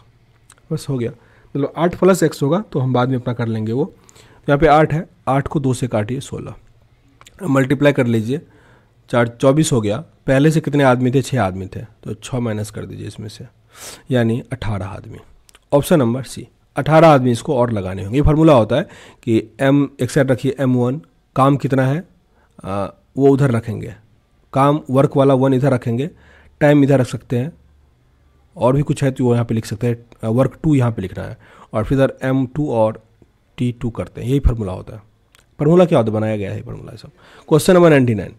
बस हो गया मतलब आठ प्लस एक्स होगा तो हम बाद में अपना कर लेंगे वो तो यहाँ पे आठ है आठ को दो से काटिए सोलह मल्टीप्लाई कर लीजिए चार चौबीस हो गया पहले से कितने आदमी थे छः आदमी थे तो छः माइनस कर दीजिए इसमें से यानी अठारह आदमी ऑप्शन नंबर सी अठारह आदमी इसको और लगाने होंगे ये फार्मूला होता है कि एम एक्सेट रखिए एम वन काम कितना है आ, वो उधर रखेंगे काम वर्क वाला वन इधर रखेंगे टाइम इधर रख सकते हैं और भी कुछ है तो वो यहाँ पे लिख सकते हैं वर्क टू यहाँ पे लिखना है और फिर इधर एम टू और टी टू करते हैं यही फार्मूला होता है फार्मूला क्या होता है बनाया गया है फार्मूला सब क्वेश्चन नंबर नाइन्टी नाइन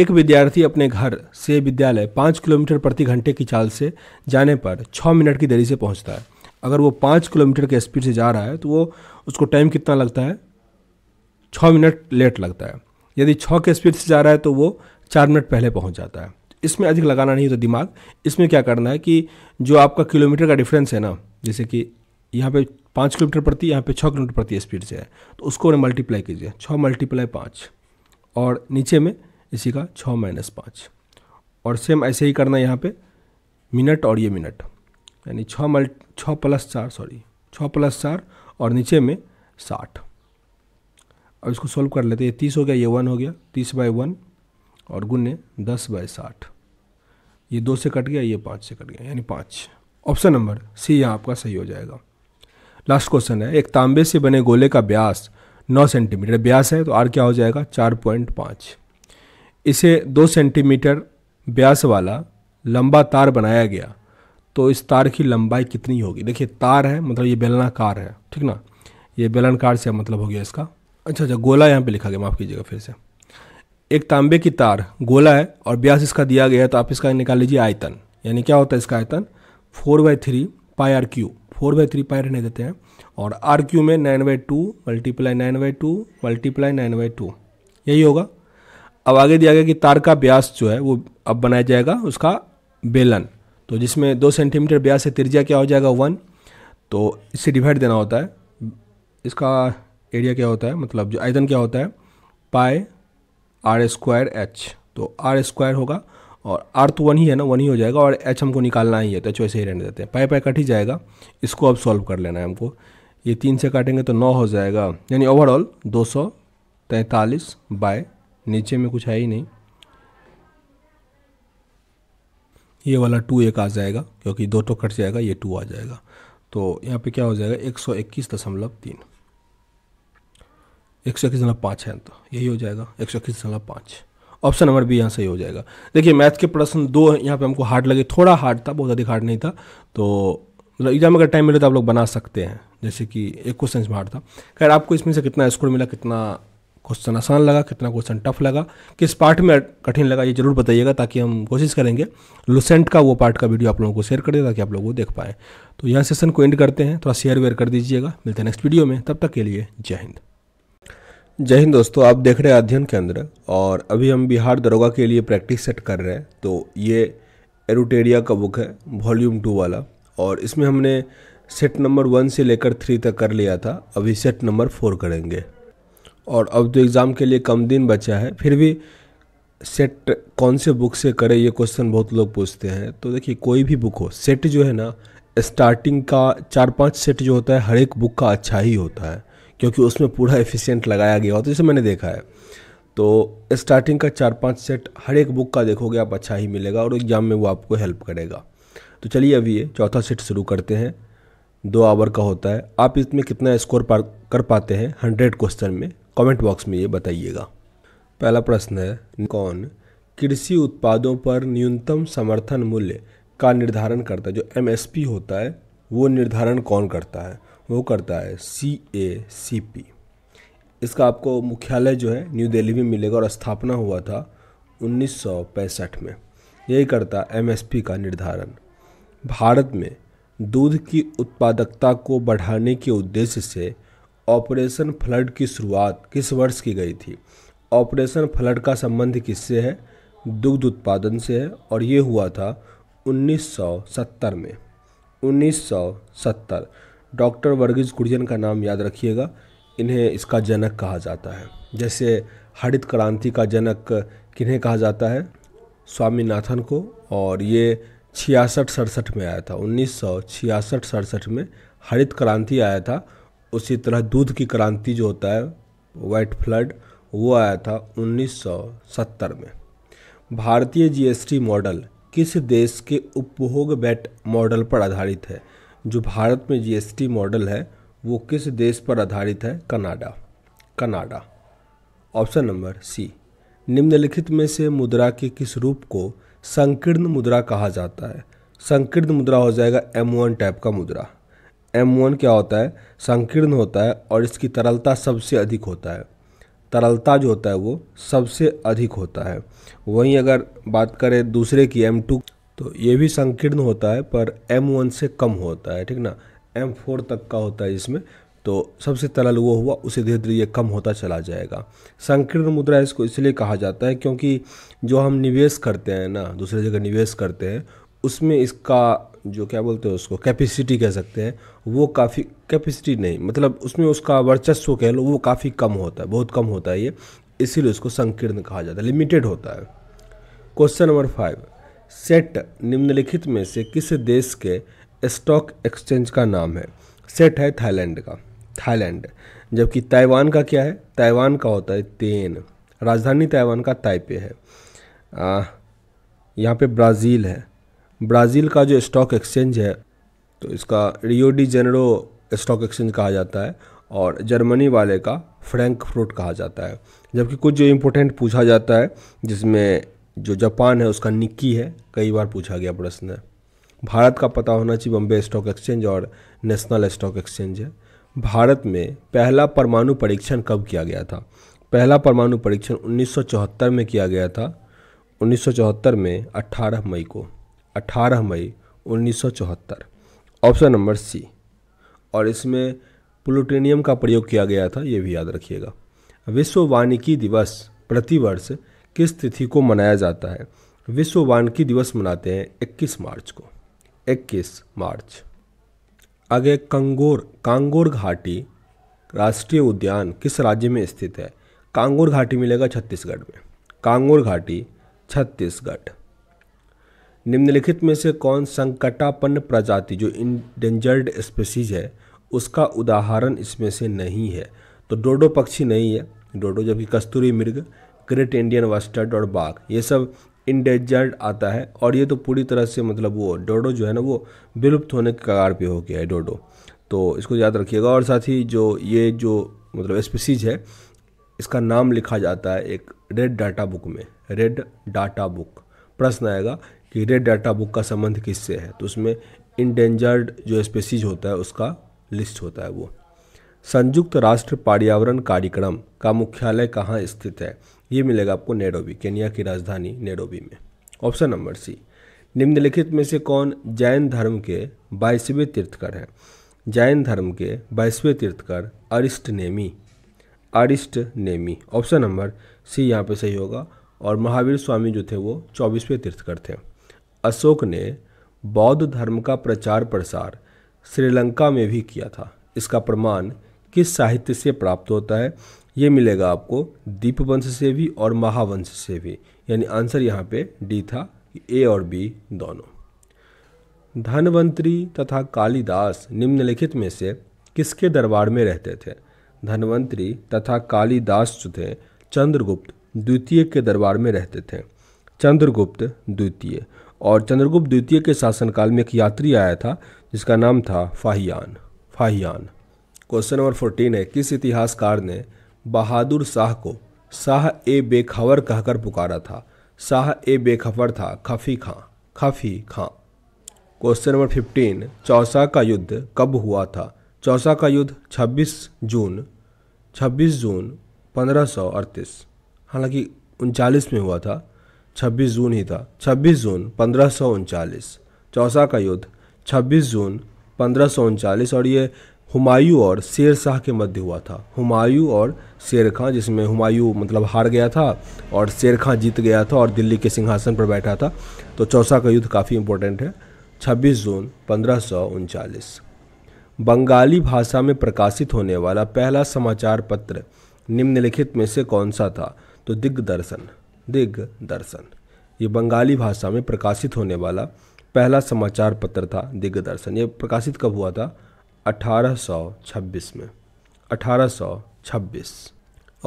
एक विद्यार्थी अपने घर से विद्यालय पाँच किलोमीटर प्रति घंटे की चाल से जाने पर छः मिनट की देरी से पहुँचता है अगर वो पाँच किलोमीटर के स्पीड से जा रहा है तो वो उसको टाइम कितना लगता है छः मिनट लेट लगता है यदि छः के स्पीड से जा रहा है तो वो चार मिनट पहले पहुंच जाता है इसमें अधिक लगाना नहीं होता तो दिमाग इसमें क्या करना है कि जो आपका किलोमीटर का डिफरेंस है ना जैसे कि यहाँ पे पाँच किलोमीटर प्रति यहाँ पे छः किलोमीटर प्रति स्पीड से है तो उसको उन्हें मल्टीप्लाई कीजिए छः मल्टीप्लाई पाँच और नीचे में इसी का छः माइनस पाँच और सेम ऐसे ही करना है यहाँ पर मिनट और ये मिनट यानी छः मल्ट छः प्लस चार सॉरी छः प्लस चार और नीचे में साठ अब इसको सॉल्व कर लेते हैं ये तीस हो गया ये वन हो गया तीस बाय वन और गुने दस बाय साठ ये दो से कट गया ये पाँच से कट गया यानी पाँच ऑप्शन नंबर सी यहाँ आपका सही हो जाएगा लास्ट क्वेश्चन है एक तांबे से बने गोले का ब्यास नौ सेंटीमीटर ब्यास है तो आर क्या हो जाएगा चार पॉइंट पाँच इसे दो सेंटीमीटर ब्यास वाला लंबा तार बनाया गया तो इस तार की लंबाई कितनी होगी देखिए तार है मतलब ये बेलनाकार है ठीक ना ये बेलनाकार से मतलब हो गया इसका अच्छा अच्छा गोला यहाँ पे लिखा गया माफ़ कीजिएगा फिर से एक तांबे की तार गोला है और ब्यास इसका दिया गया है तो आप इसका निकाल लीजिए आयतन यानी क्या होता है इसका आयतन four by three pi R cube four by three pi रहने देते हैं और आर क्यू में nine by two multiply nine by two multiply nine by two यही होगा अब आगे दिया गया कि तार का ब्यास जो है वो अब बनाया जाएगा उसका बेलन तो जिसमें दो सेंटीमीटर ब्याज से त्रिज्या क्या हो जाएगा वन तो इससे डिवाइड देना होता है इसका एरिया क्या होता है मतलब जो आयतन क्या होता है पाए आर स्क्वायर एच तो आर स्क्वायर होगा और आर तो वन ही है ना वन ही हो जाएगा और एच हमको निकालना ही है तो एच वैसे ही रहने देते हैं पाए पाए कट ही जाएगा इसको अब सॉल्व कर लेना है हमको ये तीन से काटेंगे तो नौ हो जाएगा यानी ओवरऑल दो सौ तैंतालीस बाय नीचे में कुछ है ही नहीं ये वाला टू एक आ जाएगा क्योंकि दो तो कट जाएगा ये टू आ जाएगा तो यहाँ पे क्या हो जाएगा एक सौ इक्कीस दशमलव तीन एक सौ इक्कीस दशमलव पाँच है तो यही हो जाएगा एक सौ इक्कीस दशमलव पाँच ऑप्शन नंबर बी यहाँ सही हो जाएगा देखिए मैथ के प्रश्न दो यहाँ पे हमको हार्ड लगे थोड़ा हार्ड था बहुत अधिक हार्ड नहीं था तो मतलब एग्जाम अगर टाइम मिले तो आप लोग बना सकते हैं जैसे कि एक क्वेश्चन हार्ड था खैर आपको इसमें से कितना स्कोर मिला कितना क्वेश्चन आसान लगा कितना क्वेश्चन टफ लगा किस पार्ट में कठिन लगा ये जरूर बताइएगा ताकि हम कोशिश करेंगे लुसेंट का वो पार्ट का वीडियो आप लोगों को शेयर कर दिया ताकि आप लोग वो देख पाएँ तो यहाँ सेशन को एंड करते हैं थोड़ा शेयर वेयर कर दीजिएगा मिलते हैं नेक्स्ट वीडियो में तब तक के लिए जय हिंद जय हिंद दोस्तों आप देख रहे हैं अध्ययन केंद्र और अभी हम बिहार दरोगा के लिए प्रैक्टिस सेट कर रहे हैं तो ये एरुटेरिया का बुक है वॉल्यूम टू वाला और इसमें हमने सेट नंबर वन से लेकर थ्री तक कर लिया था अभी सेट नंबर फोर करेंगे और अब तो एग्ज़ाम के लिए कम दिन बचा है फिर भी सेट कौन से बुक से करें ये क्वेश्चन बहुत लोग पूछते हैं तो देखिए कोई भी बुक हो सेट जो है ना स्टार्टिंग का चार पांच सेट जो होता है हर एक बुक का अच्छा ही होता है क्योंकि उसमें पूरा एफिशिएंट लगाया गया होता है जैसे मैंने देखा है तो स्टार्टिंग का चार पाँच सेट हर एक बुक का देखोगे आप अच्छा ही मिलेगा और एग्ज़ाम में वो आपको हेल्प करेगा तो चलिए अभी ये चौथा सेट शुरू करते हैं दो आवर का होता है आप इसमें कितना स्कोर कर पाते हैं हंड्रेड क्वेश्चन में कमेंट बॉक्स में ये बताइएगा पहला प्रश्न है कौन कृषि उत्पादों पर न्यूनतम समर्थन मूल्य का निर्धारण करता है जो एम होता है वो निर्धारण कौन करता है वो करता है सी ए सी पी इसका आपको मुख्यालय जो है न्यू दिल्ली में मिलेगा और स्थापना हुआ था उन्नीस में यही करता एम एमएसपी का निर्धारण भारत में दूध की उत्पादकता को बढ़ाने के उद्देश्य से ऑपरेशन फ्लड की शुरुआत किस वर्ष की गई थी ऑपरेशन फ्लड का संबंध किससे है दुग्ध उत्पादन से है और ये हुआ था 1970 में 1970 डॉक्टर वर्गीज कुरियन का नाम याद रखिएगा इन्हें इसका जनक कहा जाता है जैसे हरित क्रांति का जनक किन्हें कहा जाता है स्वामीनाथन को और ये छियासठ सड़सठ में आया था उन्नीस सौ छियासठ में हरित क्रांति आया था उसी तरह दूध की क्रांति जो होता है वाइट फ्लड वो आया था 1970 में भारतीय जीएसटी मॉडल किस देश के उपभोग बैट मॉडल पर आधारित है जो भारत में जीएसटी मॉडल है वो किस देश पर आधारित है Canada Canada option number C निम्नलिखित में से मुद्रा के किस रूप को संकीर्ण मुद्रा कहा जाता है संकीर्ण मुद्रा हो जाएगा एम वन टाइप का मुद्रा M1 क्या होता है संकीर्ण होता है और इसकी तरलता सबसे अधिक होता है तरलता जो होता है वो सबसे अधिक होता है वहीं अगर बात करें दूसरे की M2 तो ये भी संकीर्ण होता है पर M1 से कम होता है ठीक ना M4 तक का होता है इसमें तो सबसे तरल वो हुआ उसे धीरे धीरे ये कम होता चला जाएगा संकीर्ण मुद्रा इसको इसलिए कहा जाता है क्योंकि जो हम निवेश करते हैं ना दूसरे जगह निवेश करते हैं उसमें इसका जो क्या बोलते हैं उसको कैपेसिटी कह सकते हैं वो काफ़ी कैपेसिटी नहीं मतलब उसमें उसका वर्चस्व कह लो वो काफ़ी कम होता है बहुत कम होता है ये इसीलिए उसको संकीर्ण कहा जाता है लिमिटेड होता है क्वेश्चन नंबर फाइव सेट निम्नलिखित में से किस देश के स्टॉक एक्सचेंज का नाम है सेट है थाईलैंड का थाईलैंड जबकि ताइवान का क्या है ताइवान का होता है तेन राजधानी ताइवान का ताइपे है यहाँ पे ब्राज़ील है ब्राज़ील का जो स्टॉक एक्सचेंज है तो इसका Rio de Janeiro stock exchange कहा जाता है और जर्मनी वाले का फ्रैंक फ्रूट कहा जाता है जबकि कुछ जो इम्पोर्टेंट पूछा जाता है जिसमें जो जापान है उसका निक्की है कई बार पूछा गया प्रश्न है भारत का पता होना चाहिए बम्बे स्टॉक एक्सचेंज और नेशनल स्टॉक एक्सचेंज है भारत में पहला परमाणु परीक्षण कब किया गया था पहला परमाणु परीक्षण 1974 में किया गया था 1974 में 18 मई को 18 मई 1974 ऑप्शन नंबर सी और इसमें प्लूटेनियम का प्रयोग किया गया था ये भी याद रखिएगा विश्व वानिकी दिवस प्रतिवर्ष किस तिथि को मनाया जाता है विश्व वानिकी दिवस मनाते हैं 21 मार्च को 21 मार्च आगे कंगोर कांगोर घाटी राष्ट्रीय उद्यान किस राज्य में स्थित है कांगोर घाटी मिलेगा छत्तीसगढ़ में कांगोर घाटी छत्तीसगढ़ निम्नलिखित में से कौन संकटापन्न प्रजाति जो इंडेंजर्ड स्पेसीज है उसका उदाहरण इसमें से नहीं है तो डोडो पक्षी नहीं है डोडो जबकि कस्तूरी मृग ग्रेट इंडियन वस्टर्ड और बाघ ये सब इंडेंजर्ड आता है और ये तो पूरी तरह से मतलब वो डोडो जो है ना वो विलुप्त होने के कगार पे हो गया है डोडो तो इसको याद रखिएगा और साथ ही जो ये जो मतलब स्पीसीज है इसका नाम लिखा जाता है एक रेड डाटा बुक में रेड डाटा बुक प्रश्न आएगा कि रेड डाटा बुक का संबंध किससे है तो उसमें इंडेंजर्ड जो स्पेसीज होता है उसका लिस्ट होता है वो संयुक्त राष्ट्र पर्यावरण कार्यक्रम का मुख्यालय कहाँ स्थित है ये मिलेगा आपको नेडोबी केनिया की राजधानी नेडोबी में ऑप्शन नंबर सी निम्नलिखित में से कौन जैन धर्म के बाईसवें तीर्थकर हैं जैन धर्म के बाईसवें तीर्थकर Arishtanemi Arishtanemi option number C यहाँ पे सही होगा और महावीर स्वामी जो थे वो चौबीसवें तीर्थकर थे अशोक ने बौद्ध धर्म का प्रचार प्रसार श्रीलंका में भी किया था इसका प्रमाण किस साहित्य से प्राप्त होता है ये मिलेगा आपको दीपवंश से भी और महावंश से भी यानी आंसर यहाँ पे डी था ए और बी दोनों धनवंतरी तथा कालिदास निम्नलिखित में से किसके दरबार में रहते थे धनवंतरी तथा कालिदास जो थे चंद्रगुप्त द्वितीय के दरबार में रहते थे चंद्रगुप्त द्वितीय और चंद्रगुप्त द्वितीय के शासनकाल में एक यात्री आया था जिसका नाम था Fahien Fahien question number fourteen है किस इतिहासकार ने बहादुर शाह को शाह ए बेखबर कहकर पुकारा था शाह ए बेखबर था Khafi Khan Khafi Khan question number fifteen Chausa का युद्ध कब हुआ था चौसा का युद्ध 26 जून 26 जून अड़तीस हालांकि उनचालीस में हुआ था 26 जून ही था 26 जून पंद्रह चौसा का युद्ध 26 जून पंद्रह और ये हुमायूं और शेर शाह के मध्य हुआ था हुमायूं और शेर खां जिसमें हुमायूं मतलब हार गया था और शेर खां जीत गया था और दिल्ली के सिंहासन पर बैठा था तो चौसा का युद्ध काफ़ी इंपॉर्टेंट है 26 जून पंद्रह बंगाली भाषा में प्रकाशित होने वाला पहला समाचार पत्र निम्नलिखित में से कौन सा था तो दिग्दर्शन दिग दर्शन ये बंगाली भाषा में प्रकाशित होने वाला पहला समाचार पत्र था दर्शन ये प्रकाशित कब हुआ था 1826 में 1826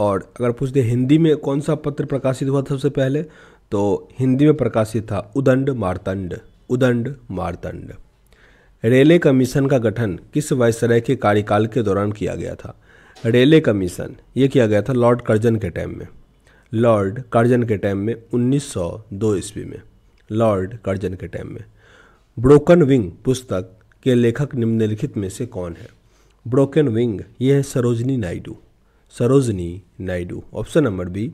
और अगर पूछते हिंदी में कौन सा पत्र प्रकाशित हुआ था सबसे पहले तो हिंदी में प्रकाशित था उदंड मारतंड उदंड मारतंड रेले कमीशन का गठन किस वायसराय के कार्यकाल के दौरान किया गया था रेले कमीशन ये किया गया था लॉर्ड कर्जन के टाइम में लॉर्ड कार्जन के टाइम में 1902 ईस्वी में लॉर्ड कार्जन के टाइम में ब्रोकन विंग पुस्तक के लेखक निम्नलिखित में से कौन है ब्रोकन विंग ये है Sarojini Naidu Sarojini Naidu option number B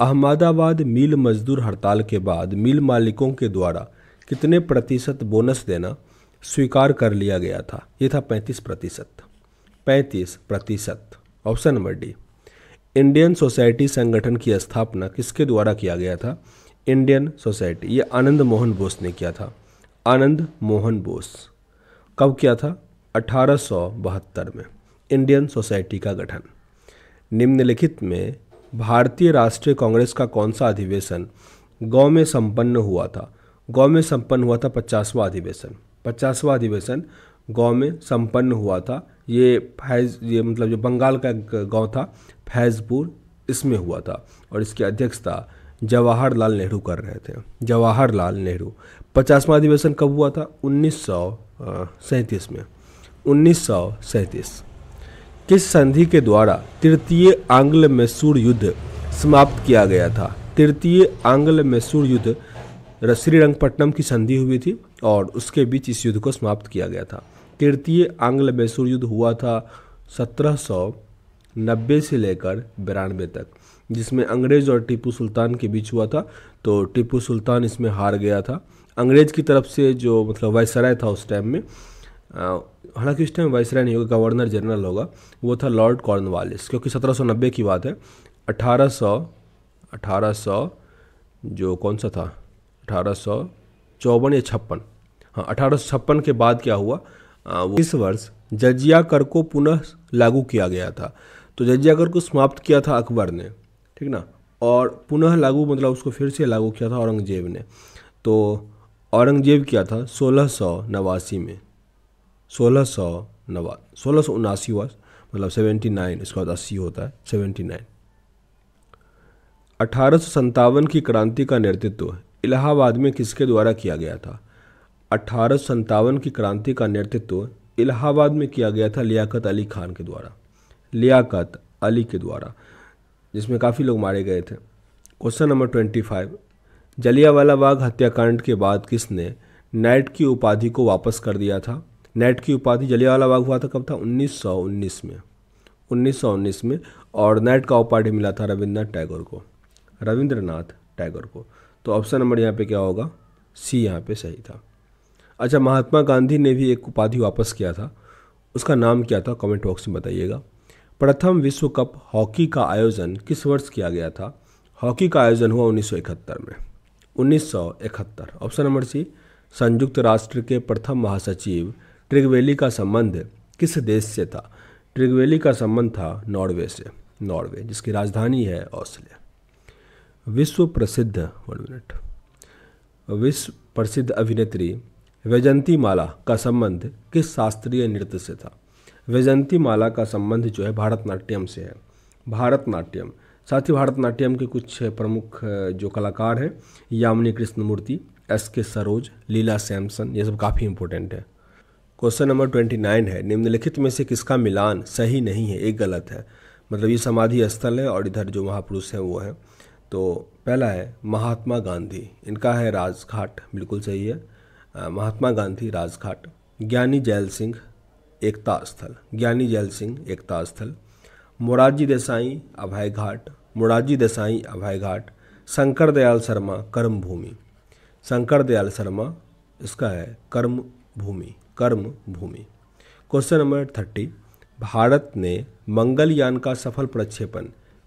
Ahmedabad mill मजदूर हड़ताल के बाद मिल मालिकों के द्वारा कितने प्रतिशत बोनस देना स्वीकार कर लिया गया था यह था पैंतीस प्रतिशत पैंतीस प्रतिशत option number D Indian society संगठन की स्थापना किसके द्वारा किया गया था इंडियन सोसाइटी ये आनंद मोहन बोस ने किया था आनंद मोहन बोस कब किया था अठारह में इंडियन सोसाइटी का गठन निम्नलिखित में भारतीय राष्ट्रीय कांग्रेस का कौन सा अधिवेशन गौ में संपन्न हुआ था गौ में संपन्न हुआ था पचासवा अधिवेशन पचासवा अधिवेशन गौ में संपन्न हुआ था ये फैज ये मतलब जो बंगाल का गांव था फैज़पुर इसमें हुआ था और इसकी अध्यक्षता जवाहरलाल नेहरू कर रहे थे जवाहरलाल नेहरू पचासवा अधिवेशन कब हुआ था उन्नीस में उन्नीस किस संधि के द्वारा तृतीय आंग्ल मैसूर युद्ध समाप्त किया गया था तृतीय आंग्ल मैसूर युद्ध श्रीरंगपट्टनम की संधि हुई थी और उसके बीच इस युद्ध को समाप्त किया गया था तृतीय आंग्ल मैसूर युद्ध हुआ था सत्रह नब्बे से लेकर बिरानवे तक जिसमें अंग्रेज़ और टीपू सुल्तान के बीच हुआ था तो टीपू सुल्तान इसमें हार गया था अंग्रेज़ की तरफ से जो मतलब वायसराय था उस टाइम में हालांकि उस टाइम वायसराय नहीं होगा गवर्नर जनरल होगा वो था लॉर्ड कॉर्नवालिस क्योंकि 1790 की बात है 1800 1800 जो कौन सा था अठारह चौवन या छप्पन हाँ अठारह के बाद क्या हुआ आ, वो इस वर्ष जजिया कर को पुनः लागू किया गया था तो जज्जागर को समाप्त किया था अकबर ने ठीक ना और पुनः लागू मतलब उसको फिर से लागू किया था औरंगजेब ने तो औरंगजेब किया था सोलह सौ नवासी में सोलह सौ नवा सोलह सौ उनासी हुआ मतलब सेवेंटी नाइन इसके बाद अस्सी होता है सेवेंटी नाइन अठारह सौ सन्तावन की क्रांति का नेतृत्व इलाहाबाद में किसके द्वारा किया गया था अठारह सौ सन्तावन की क्रांति का नेतृत्व इलाहाबाद में किया गया था लियाकत अली खान के द्वारा लियाकत अली के द्वारा जिसमें काफ़ी लोग मारे गए थे question number twenty five Jallianwala Bagh हत्याकांड के बाद किसने नेट की उपाधि को वापस कर दिया था नेट की उपाधि जलियावाला बाग हुआ था कब था 1919 में 1919 में और नेट का उपाधि मिला था रविंद्रनाथ टैगोर को रविंद्रनाथ टैगोर को तो ऑप्शन नंबर यहाँ पे क्या होगा सी यहाँ पे सही था अच्छा महात्मा गांधी ने भी एक उपाधि वापस किया था उसका नाम क्या था कमेंट बॉक्स में बताइएगा प्रथम विश्व कप हॉकी का आयोजन किस वर्ष किया गया था हॉकी का आयोजन हुआ 1971 में 1971 ऑप्शन नंबर सी संयुक्त राष्ट्र के प्रथम महासचिव ट्रिगवेली का संबंध किस देश से था ट्रिगवेली का संबंध था नॉर्वे से नॉर्वे जिसकी राजधानी है ऑस्ट्रेलिया विश्व प्रसिद्ध वन मिनट विश्व प्रसिद्ध अभिनेत्री वैजंती माला का संबंध किस शास्त्रीय नृत्य से था वैजंती माला का संबंध जो है भारतनाट्यम से है भारतनाट्यम साथ ही भारतनाट्यम के कुछ प्रमुख जो कलाकार हैं यामिनी कृष्णमूर्ति एस के सरोज लीला सैमसन ये सब काफ़ी इंपॉर्टेंट है क्वेश्चन नंबर ट्वेंटी नाइन है निम्नलिखित में से किसका मिलान सही नहीं है एक गलत है मतलब ये समाधि स्थल है और इधर जो महापुरुष हैं वो हैं तो पहला है महात्मा गांधी इनका है राजघाट बिल्कुल सही है महात्मा गांधी राजघाट ज्ञानी जैल सिंह एकता स्थल ज्ञानी जैल सिंह एकता स्थल मोरारजी देसाई अभय घाट मोरारजी देसाई अभय घाट शंकर दयाल शर्मा कर्म भूमि शंकर दयाल शर्मा इसका है कर्म भूमि कर्म भूमि क्वेश्चन नंबर थर्टी भारत ने मंगलयान का सफल प्रक्षेपण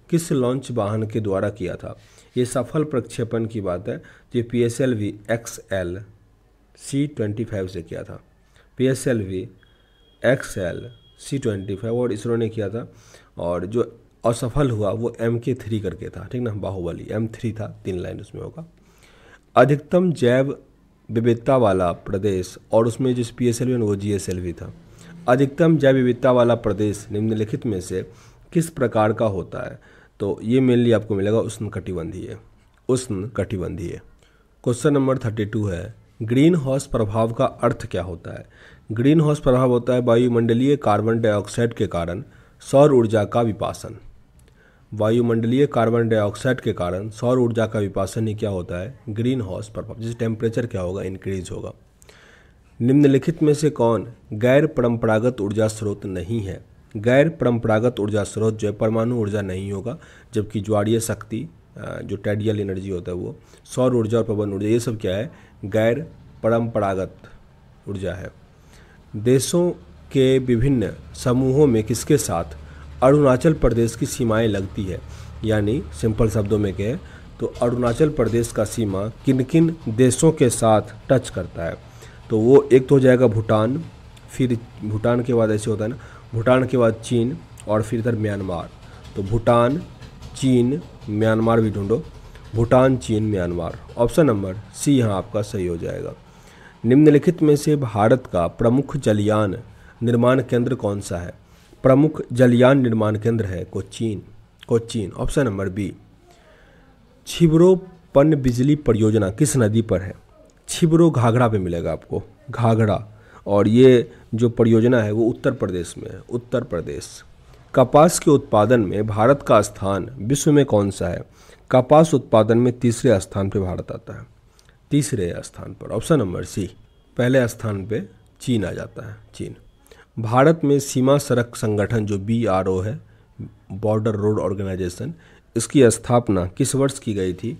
किस लॉन्च वाहन के द्वारा किया था ये सफल प्रक्षेपण की बात है जो P S L V X L C twenty five से किया था P S L V X L C twenty five और इसरो ने किया था और जो असफल हुआ वो एम के थ्री करके था ठीक ना बाहुबली एम थ्री था तीन लाइन उसमें होगा अधिकतम जैव विविधता वाला प्रदेश और उसमें जिस पी एस एल वो जी एस एल वी था अधिकतम जैव विविधता वाला प्रदेश निम्नलिखित में से किस प्रकार का होता है तो ये मेनली आपको मिलेगा उष्ण कटिबंधीय उष्ण कटिबंधीय क्वेश्चन नंबर थर्टी टू है ग्रीन हाउस प्रभाव का अर्थ क्या होता है ग्रीन हाउस प्रभाव होता है वायुमंडलीय कार्बन डाइऑक्साइड के कारण सौर ऊर्जा का विपासन वायुमंडलीय कार्बन डाइऑक्साइड के कारण सौर ऊर्जा का विपासन ही क्या होता है ग्रीन हाउस प्रभाव जिससे टेम्परेचर क्या होगा इंक्रीज होगा निम्नलिखित में से कौन गैर परंपरागत ऊर्जा स्रोत नहीं है गैर परंपरागत ऊर्जा स्रोत जो है परमाणु ऊर्जा नहीं होगा जबकि ज्वारीय शक्ति जो टेडियल एनर्जी होता है वो सौर ऊर्जा और पवन ऊर्जा ये सब क्या है गैर परंपरागत ऊर्जा है देशों के विभिन्न समूहों में किसके साथ अरुणाचल प्रदेश की सीमाएं लगती है यानी सिंपल शब्दों में कहें तो अरुणाचल प्रदेश का सीमा किन किन देशों के साथ टच करता है तो वो एक तो हो जाएगा भूटान फिर भूटान के बाद ऐसे होता है ना भूटान के बाद चीन और फिर इधर म्यांमार तो भूटान चीन म्यांमार भी ढूंढो भूटान चीन म्यांमार ऑप्शन नंबर सी यहाँ आपका सही हो जाएगा निम्नलिखित में से भारत का प्रमुख जलयान निर्माण केंद्र कौन सा है प्रमुख जलयान निर्माण केंद्र है Cochin Cochin option number B Chhibro पन बिजली परियोजना किस नदी पर है छिबरो घाघरा पे मिलेगा आपको घाघरा और ये जो परियोजना है वो उत्तर प्रदेश में है उत्तर प्रदेश कपास के उत्पादन में भारत का स्थान विश्व में कौन सा है कपास उत्पादन में तीसरे स्थान पर भारत आता है तीसरे स्थान पर ऑप्शन नंबर सी पहले स्थान पे चीन आ जाता है चीन भारत में सीमा सड़क संगठन जो बी आर ओ है बॉर्डर रोड ऑर्गेनाइजेशन इसकी स्थापना किस वर्ष की गई थी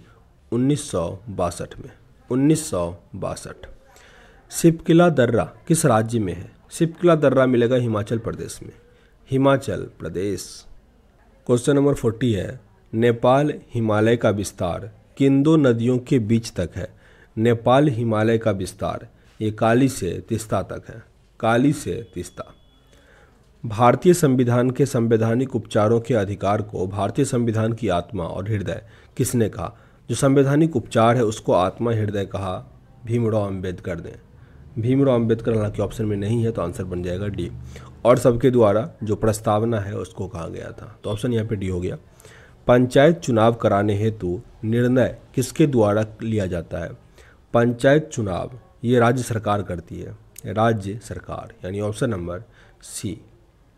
उन्नीस में उन्नीस सिपकिला दर्रा किस राज्य में है सिपकिला दर्रा मिलेगा हिमाचल प्रदेश में Himachal Pradesh question number forty है नेपाल हिमालय का विस्तार किन दो नदियों के बीच तक है नेपाल हिमालय का विस्तार ये काली से तिस्ता तक है काली से तिस्ता भारतीय संविधान के संवैधानिक उपचारों के अधिकार को भारतीय संविधान की आत्मा और हृदय किसने कहा जो संवैधानिक उपचार है उसको आत्मा हृदय कहा भीमराव अम्बेडकर ने भीमराव अम्बेडकर हालांकि ऑप्शन में नहीं है तो आंसर बन जाएगा डी और सबके द्वारा जो प्रस्तावना है उसको कहा गया था तो ऑप्शन यहाँ पे डी हो गया पंचायत चुनाव कराने हेतु निर्णय किसके द्वारा लिया जाता है पंचायत चुनाव ये राज्य सरकार करती है राज्य सरकार यानी option number C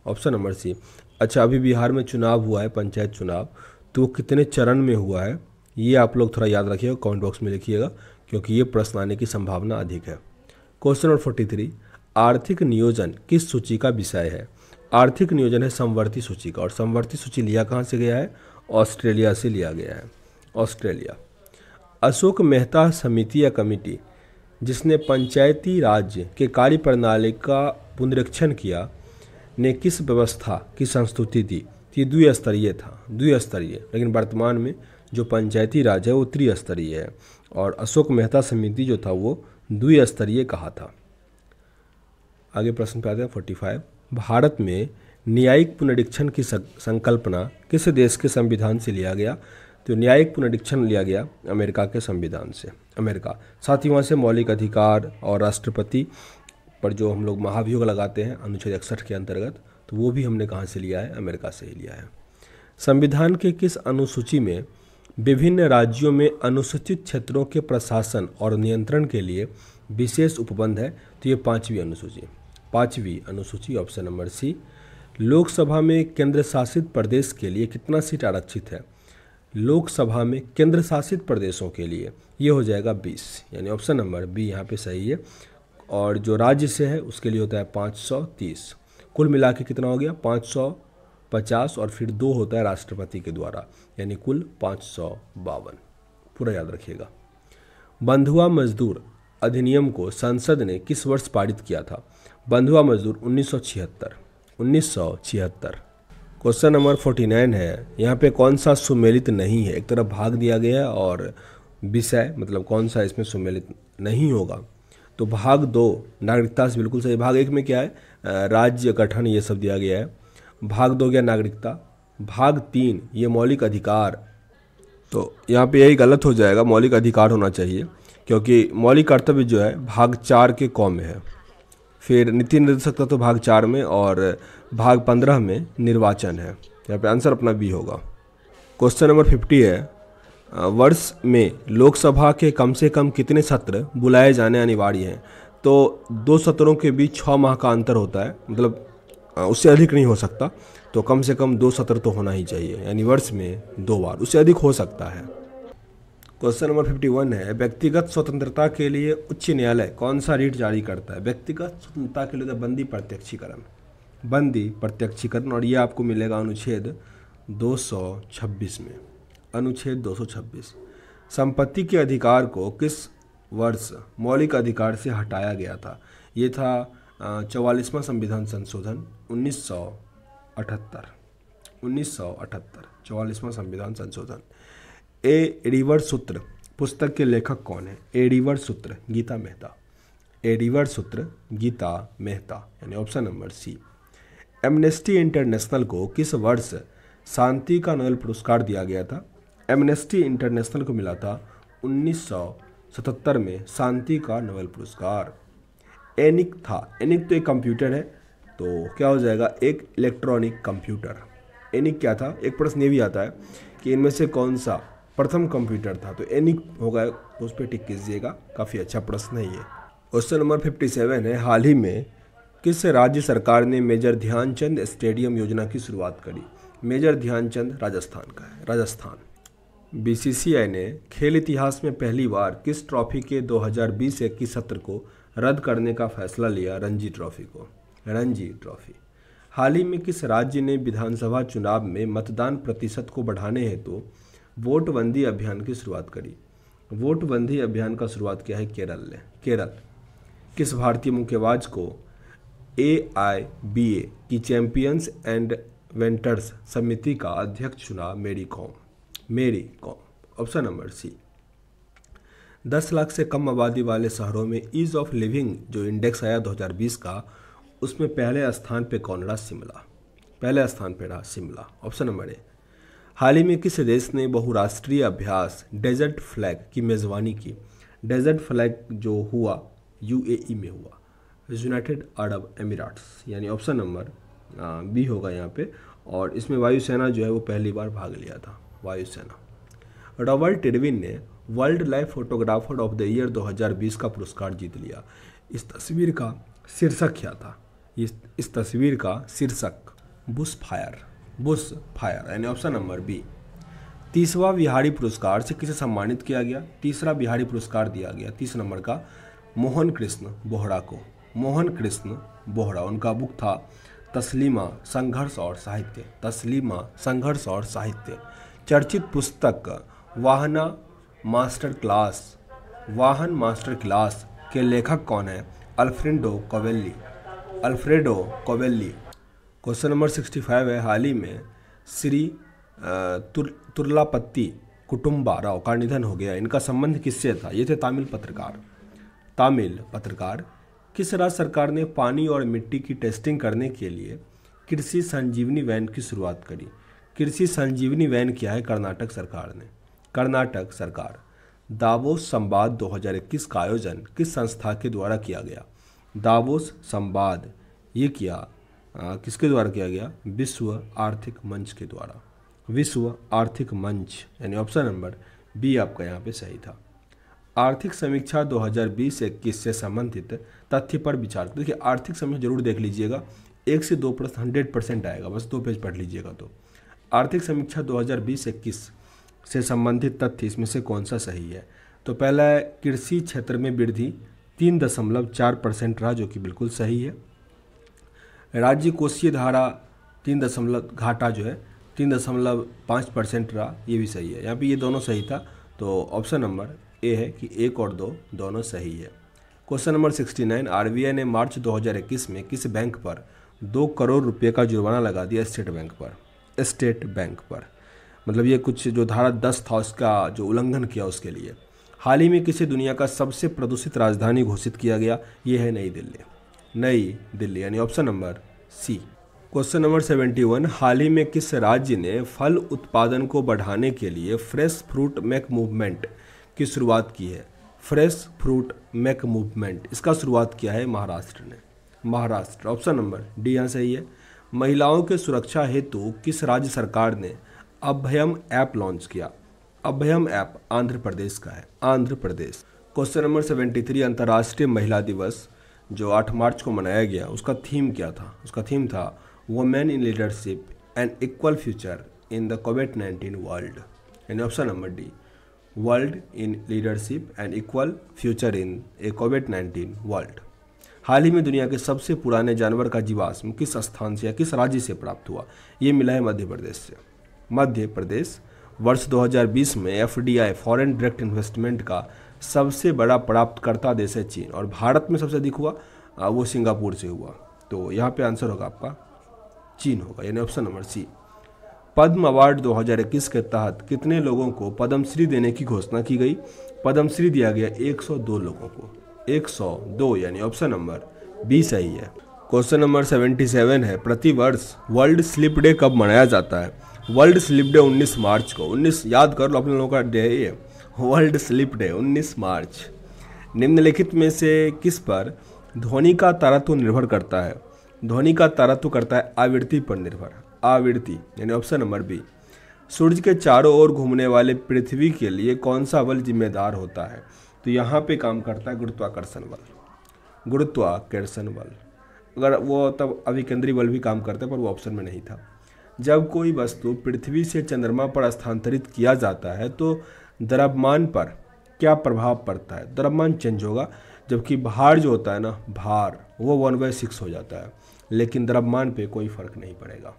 option number C अच्छा अभी बिहार में चुनाव हुआ है पंचायत चुनाव तो कितने चरण में हुआ है ये आप लोग थोड़ा याद रखिएगा कमेंट बॉक्स में लिखिएगा क्योंकि ये प्रश्न आने की संभावना अधिक है क्वेश्चन नंबर फोर्टी थ्री आर्थिक नियोजन किस सूची का विषय है आर्थिक नियोजन है समवर्ती सूची का और समवर्ती सूची लिया कहाँ से गया है ऑस्ट्रेलिया से लिया गया है ऑस्ट्रेलिया अशोक मेहता समिति या कमेटी जिसने पंचायती राज के कार्य प्रणाली का पुनरीक्षण किया ने किस व्यवस्था की संस्तुति दी ये द्विस्तरीय था द्विस्तरीय लेकिन वर्तमान में जो पंचायती राज है वो त्रिस्तरीय है और अशोक मेहता समिति जो था वो द्विस्तरीय कहा था आगे प्रश्न पे आते हैं फोर्टी फाइव भारत में न्यायिक पुनरीक्षण की संकल्पना किस देश के संविधान से लिया गया तो न्यायिक पुनरीक्षण लिया गया अमेरिका के संविधान से अमेरिका साथ ही वहाँ से मौलिक अधिकार और राष्ट्रपति पर जो हम लोग महाभियोग लगाते हैं अनुच्छेद इकसठ के अंतर्गत तो वो भी हमने कहाँ से लिया है अमेरिका से ही लिया है संविधान के किस अनुसूची में विभिन्न राज्यों में अनुसूचित क्षेत्रों के प्रशासन और नियंत्रण के लिए विशेष उपबंध है तो ये पाँचवीं अनुसूची पाँचवीं अनुसूची ऑप्शन नंबर सी लोकसभा में केंद्र शासित प्रदेश के लिए कितना सीट आरक्षित है लोकसभा में केंद्र शासित प्रदेशों के लिए ये हो जाएगा बीस यानी ऑप्शन नंबर बी यहाँ पे सही है और जो राज्य से है उसके लिए होता है पाँच सौ तीस कुल मिला के कितना हो गया पाँच सौ पचास और फिर दो होता है राष्ट्रपति के द्वारा यानी कुल पाँच सौ बावन पूरा याद रखिएगा बंधुआ मजदूर अधिनियम को संसद ने किस वर्ष पारित किया था बंधुआ मजदूर उन्नीस सौ छिहत्तर उन्नीस सौ छिहत्तर क्वेश्चन नंबर फोर्टी नाइन है यहाँ पे कौन सा सुमेलित नहीं है एक तरफ भाग दिया गया है और विषय मतलब कौन सा इसमें सुमेलित नहीं होगा तो भाग दो नागरिकता से बिल्कुल सही भाग एक में क्या है राज्य गठन ये सब दिया गया है भाग दो गया नागरिकता भाग तीन ये मौलिक अधिकार तो यहाँ पे यही गलत हो जाएगा मौलिक अधिकार होना चाहिए क्योंकि मौलिक कर्तव्य जो है भाग चार के कॉम में है फिर नीति निर्देशक तत्व तो भाग चार में और भाग पंद्रह में निर्वाचन है यहाँ पे आंसर अपना बी होगा क्वेश्चन नंबर फिफ्टी है वर्ष में लोकसभा के कम से कम कितने सत्र बुलाए जाने अनिवार्य हैं तो दो सत्रों के बीच छः माह का अंतर होता है मतलब उससे अधिक नहीं हो सकता तो कम से कम दो सत्र तो होना ही चाहिए यानी वर्ष में दो बार उससे अधिक हो सकता है क्वेश्चन नंबर फिफ्टी वन है व्यक्तिगत स्वतंत्रता के लिए उच्च न्यायालय कौन सा रीट जारी करता है व्यक्तिगत स्वतंत्रता के लिए तो बंदी प्रत्यक्षीकरण बंदी प्रत्यक्षीकरण और ये आपको मिलेगा अनुच्छेद 226 में अनुच्छेद 226 संपत्ति के अधिकार को किस वर्ष मौलिक अधिकार से हटाया गया था ये था चौवालीसवां संविधान संशोधन 1978 1978 चौवालीसवां संविधान संशोधन ए रिवर सूत्र पुस्तक के लेखक कौन है ए रिवर सूत्र गीता मेहता ए रिवर सूत्र गीता मेहता यानी option number C Amnesty International को किस वर्ष शांति का नोबेल पुरस्कार दिया गया था एमनेस्टी इंटरनेशनल को मिला था 1977 में शांति का नोबेल पुरस्कार एनिक था एनिक तो एक कंप्यूटर है तो क्या हो जाएगा एक इलेक्ट्रॉनिक कंप्यूटर एनिक क्या था एक प्रश्न ये भी आता है कि इनमें से कौन सा प्रथम कंप्यूटर था तो एनी होगा उस पर टिक कीजिएगा काफ़ी अच्छा प्रश्न है ये क्वेश्चन नंबर फिफ्टी सेवन है हाल ही में किस राज्य सरकार ने मेजर ध्यानचंद स्टेडियम योजना की शुरुआत करी मेजर ध्यानचंद राजस्थान का है राजस्थान बीसीसीआई ने खेल इतिहास में पहली बार किस ट्रॉफी के 2020 इक्कीस सत्र को रद्द करने का फैसला लिया रणजी ट्रॉफी को रणजी ट्रॉफी हाल ही में किस राज्य ने विधानसभा चुनाव में मतदान प्रतिशत को बढ़ाने हेतु तो वोट बंदी अभियान की शुरुआत करी वोट बंदी अभियान का शुरुआत किया है केरल ने केरल किस भारतीय मुक्केबाज को ए आई बी ए की चैंपियंस एंड वेंटर्स समिति का अध्यक्ष चुना मेरी कॉम मेरी कॉम ऑप्शन नंबर सी दस लाख से कम आबादी वाले शहरों में ईज़ ऑफ लिविंग जो इंडेक्स आया 2020 का उसमें पहले स्थान पे कौन रहा शिमला पहले स्थान पे रहा शिमला ऑप्शन नंबर ए हाल ही में किस देश ने बहुराष्ट्रीय अभ्यास डेजर्ट फ्लैग की मेज़बानी की डेजर्ट फ्लैग जो हुआ यूएई में हुआ यूनाइटेड अरब एमिरेट्स यानी ऑप्शन नंबर बी होगा यहाँ पे और इसमें वायुसेना जो है वो पहली बार भाग लिया था वायुसेना रॉबर्ट टिडविन ने world life photographer of the year 2020 का पुरस्कार जीत लिया इस तस्वीर का शीर्षक क्या था इस इस तस्वीर का शीर्षक बुश फायर बुश फायर यानी ऑप्शन नंबर बी तीसवा बिहारी पुरस्कार से किसे सम्मानित किया गया तीसरा बिहारी पुरस्कार दिया गया तीस नंबर का मोहन कृष्ण बोहरा को मोहन कृष्ण बोहरा उनका बुक था तस्लीमा संघर्ष और साहित्य तस्लीमा संघर्ष और साहित्य चर्चित पुस्तक वाहना मास्टर क्लास वाहन मास्टर क्लास के लेखक कौन है Alfredo Covelli Alfredo Covelli question number sixty five है हाल ही में श्री तुर, तुर्लापत्ती कुटुम्बा राव का निधन हो गया इनका संबंध किससे था ये थे तमिल पत्रकार तमिल पत्रकार किस राज्य सरकार ने पानी और मिट्टी की टेस्टिंग करने के लिए कृषि संजीवनी वैन की शुरुआत करी कृषि संजीवनी वैन किया है कर्नाटक सरकार ने कर्नाटक सरकार दावोस संवाद 2021 का आयोजन किस संस्था के द्वारा किया गया दावोस संवाद ये किया किसके द्वारा किया गया विश्व आर्थिक मंच के द्वारा विश्व आर्थिक मंच यानी ऑप्शन नंबर बी आपका यहाँ पे सही था आर्थिक समीक्षा 2020 इक्कीस से संबंधित तथ्य पर विचार देखिए आर्थिक समीक्षा जरूर देख लीजिएगा एक से दो प्रश्न हंड्रेड परसेंट आएगा बस दो पेज पढ़ लीजिएगा तो आर्थिक समीक्षा 2020 इक्कीस से संबंधित तथ्य इसमें से कौन सा सही है तो पहला है कृषि क्षेत्र में वृद्धि तीन दशमलव चार परसेंट रहा जो कि बिल्कुल सही है राज्य कोषीय धारा तीन दशमलव घाटा जो है तीन दशमलव पाँच परसेंट रहा ये भी सही है यहाँ पे ये दोनों सही था तो ऑप्शन नंबर ए है कि एक और दो दोनों सही है क्वेश्चन नंबर सिक्सटी नाइन आई ने मार्च इक्कीस में किस बैंक पर दो करोड़ रुपये का जुर्माना लगा दिया स्टेट बैंक पर स्टेट बैंक पर मतलब ये कुछ जो धारा दस था उसका जो उल्लंघन किया उसके लिए हाल ही में किसे दुनिया का सबसे प्रदूषित राजधानी घोषित किया गया ये है नई दिल्ली नई दिल्ली यानी option number C question number seventy one हाल ही में किस राज्य ने फल उत्पादन को बढ़ाने के लिए फ्रेश फ्रूट मैक मूवमेंट की शुरुआत की है फ्रेश फ्रूट मैक मूवमेंट इसका शुरुआत किया है महाराष्ट्र ने महाराष्ट्र ऑप्शन नंबर डी यहाँ सही है महिलाओं के सुरक्षा हेतु किस राज्य सरकार ने अभयम ऐप लॉन्च किया अभयम ऐप आंध्र प्रदेश का है Andhra Pradesh question number seventy three अंतर्राष्ट्रीय महिला दिवस जो 8 मार्च को मनाया गया उसका थीम क्या था उसका थीम था women in leadership and equal future in the COVID 19 world यानी option number D world in leadership and equal future in a COVID nineteen world हाल ही में दुनिया के सबसे पुराने जानवर का जीवाश्म किस स्थान से या किस राज्य से प्राप्त हुआ ये मिला है मध्य प्रदेश से मध्य प्रदेश वर्ष 2020 में एफ फॉरेन डायरेक्ट इन्वेस्टमेंट का सबसे बड़ा प्राप्तकर्ता देश है चीन और भारत में सबसे अधिक हुआ वो सिंगापुर से हुआ तो यहाँ पे आंसर होगा आपका चीन होगा यानी option number C Padma award 2021 के तहत कितने लोगों को पद्मश्री देने की घोषणा की गई पद्मश्री दिया गया 102 लोगों को 102 यानी ऑप्शन नंबर बी सही है क्वेश्चन नंबर 77 है प्रतिवर्ष वर्ल्ड स्लिप डे कब मनाया जाता है वर्ल्ड स्लिप डे 19 मार्च को 19 याद कर लो अपने लोगों का डे है वर्ल्ड स्लिप डे 19 मार्च निम्नलिखित में से किस पर ध्वनि का तारत्व निर्भर करता है ध्वनि का तारत्व करता है आवृत्ति पर निर्भर आवृत्ति यानी ऑप्शन नंबर बी सूर्य के चारों ओर घूमने वाले पृथ्वी के लिए कौन सा बल जिम्मेदार होता है तो यहाँ पे काम करता है गुरुत्वाकर्षण बल गुरुत्वाकर्षण बल अगर वो तब अभिकेंद्रीय बल भी काम करते पर वो ऑप्शन में नहीं था जब कोई वस्तु पृथ्वी से चंद्रमा पर स्थानांतरित किया जाता है तो द्रव्यमान पर क्या प्रभाव पड़ता है द्रव्यमान चेंज होगा जबकि भार जो होता है ना भार वो वन बाई सिक्स हो जाता है लेकिन द्रव्यमान पे कोई फर्क नहीं पड़ेगा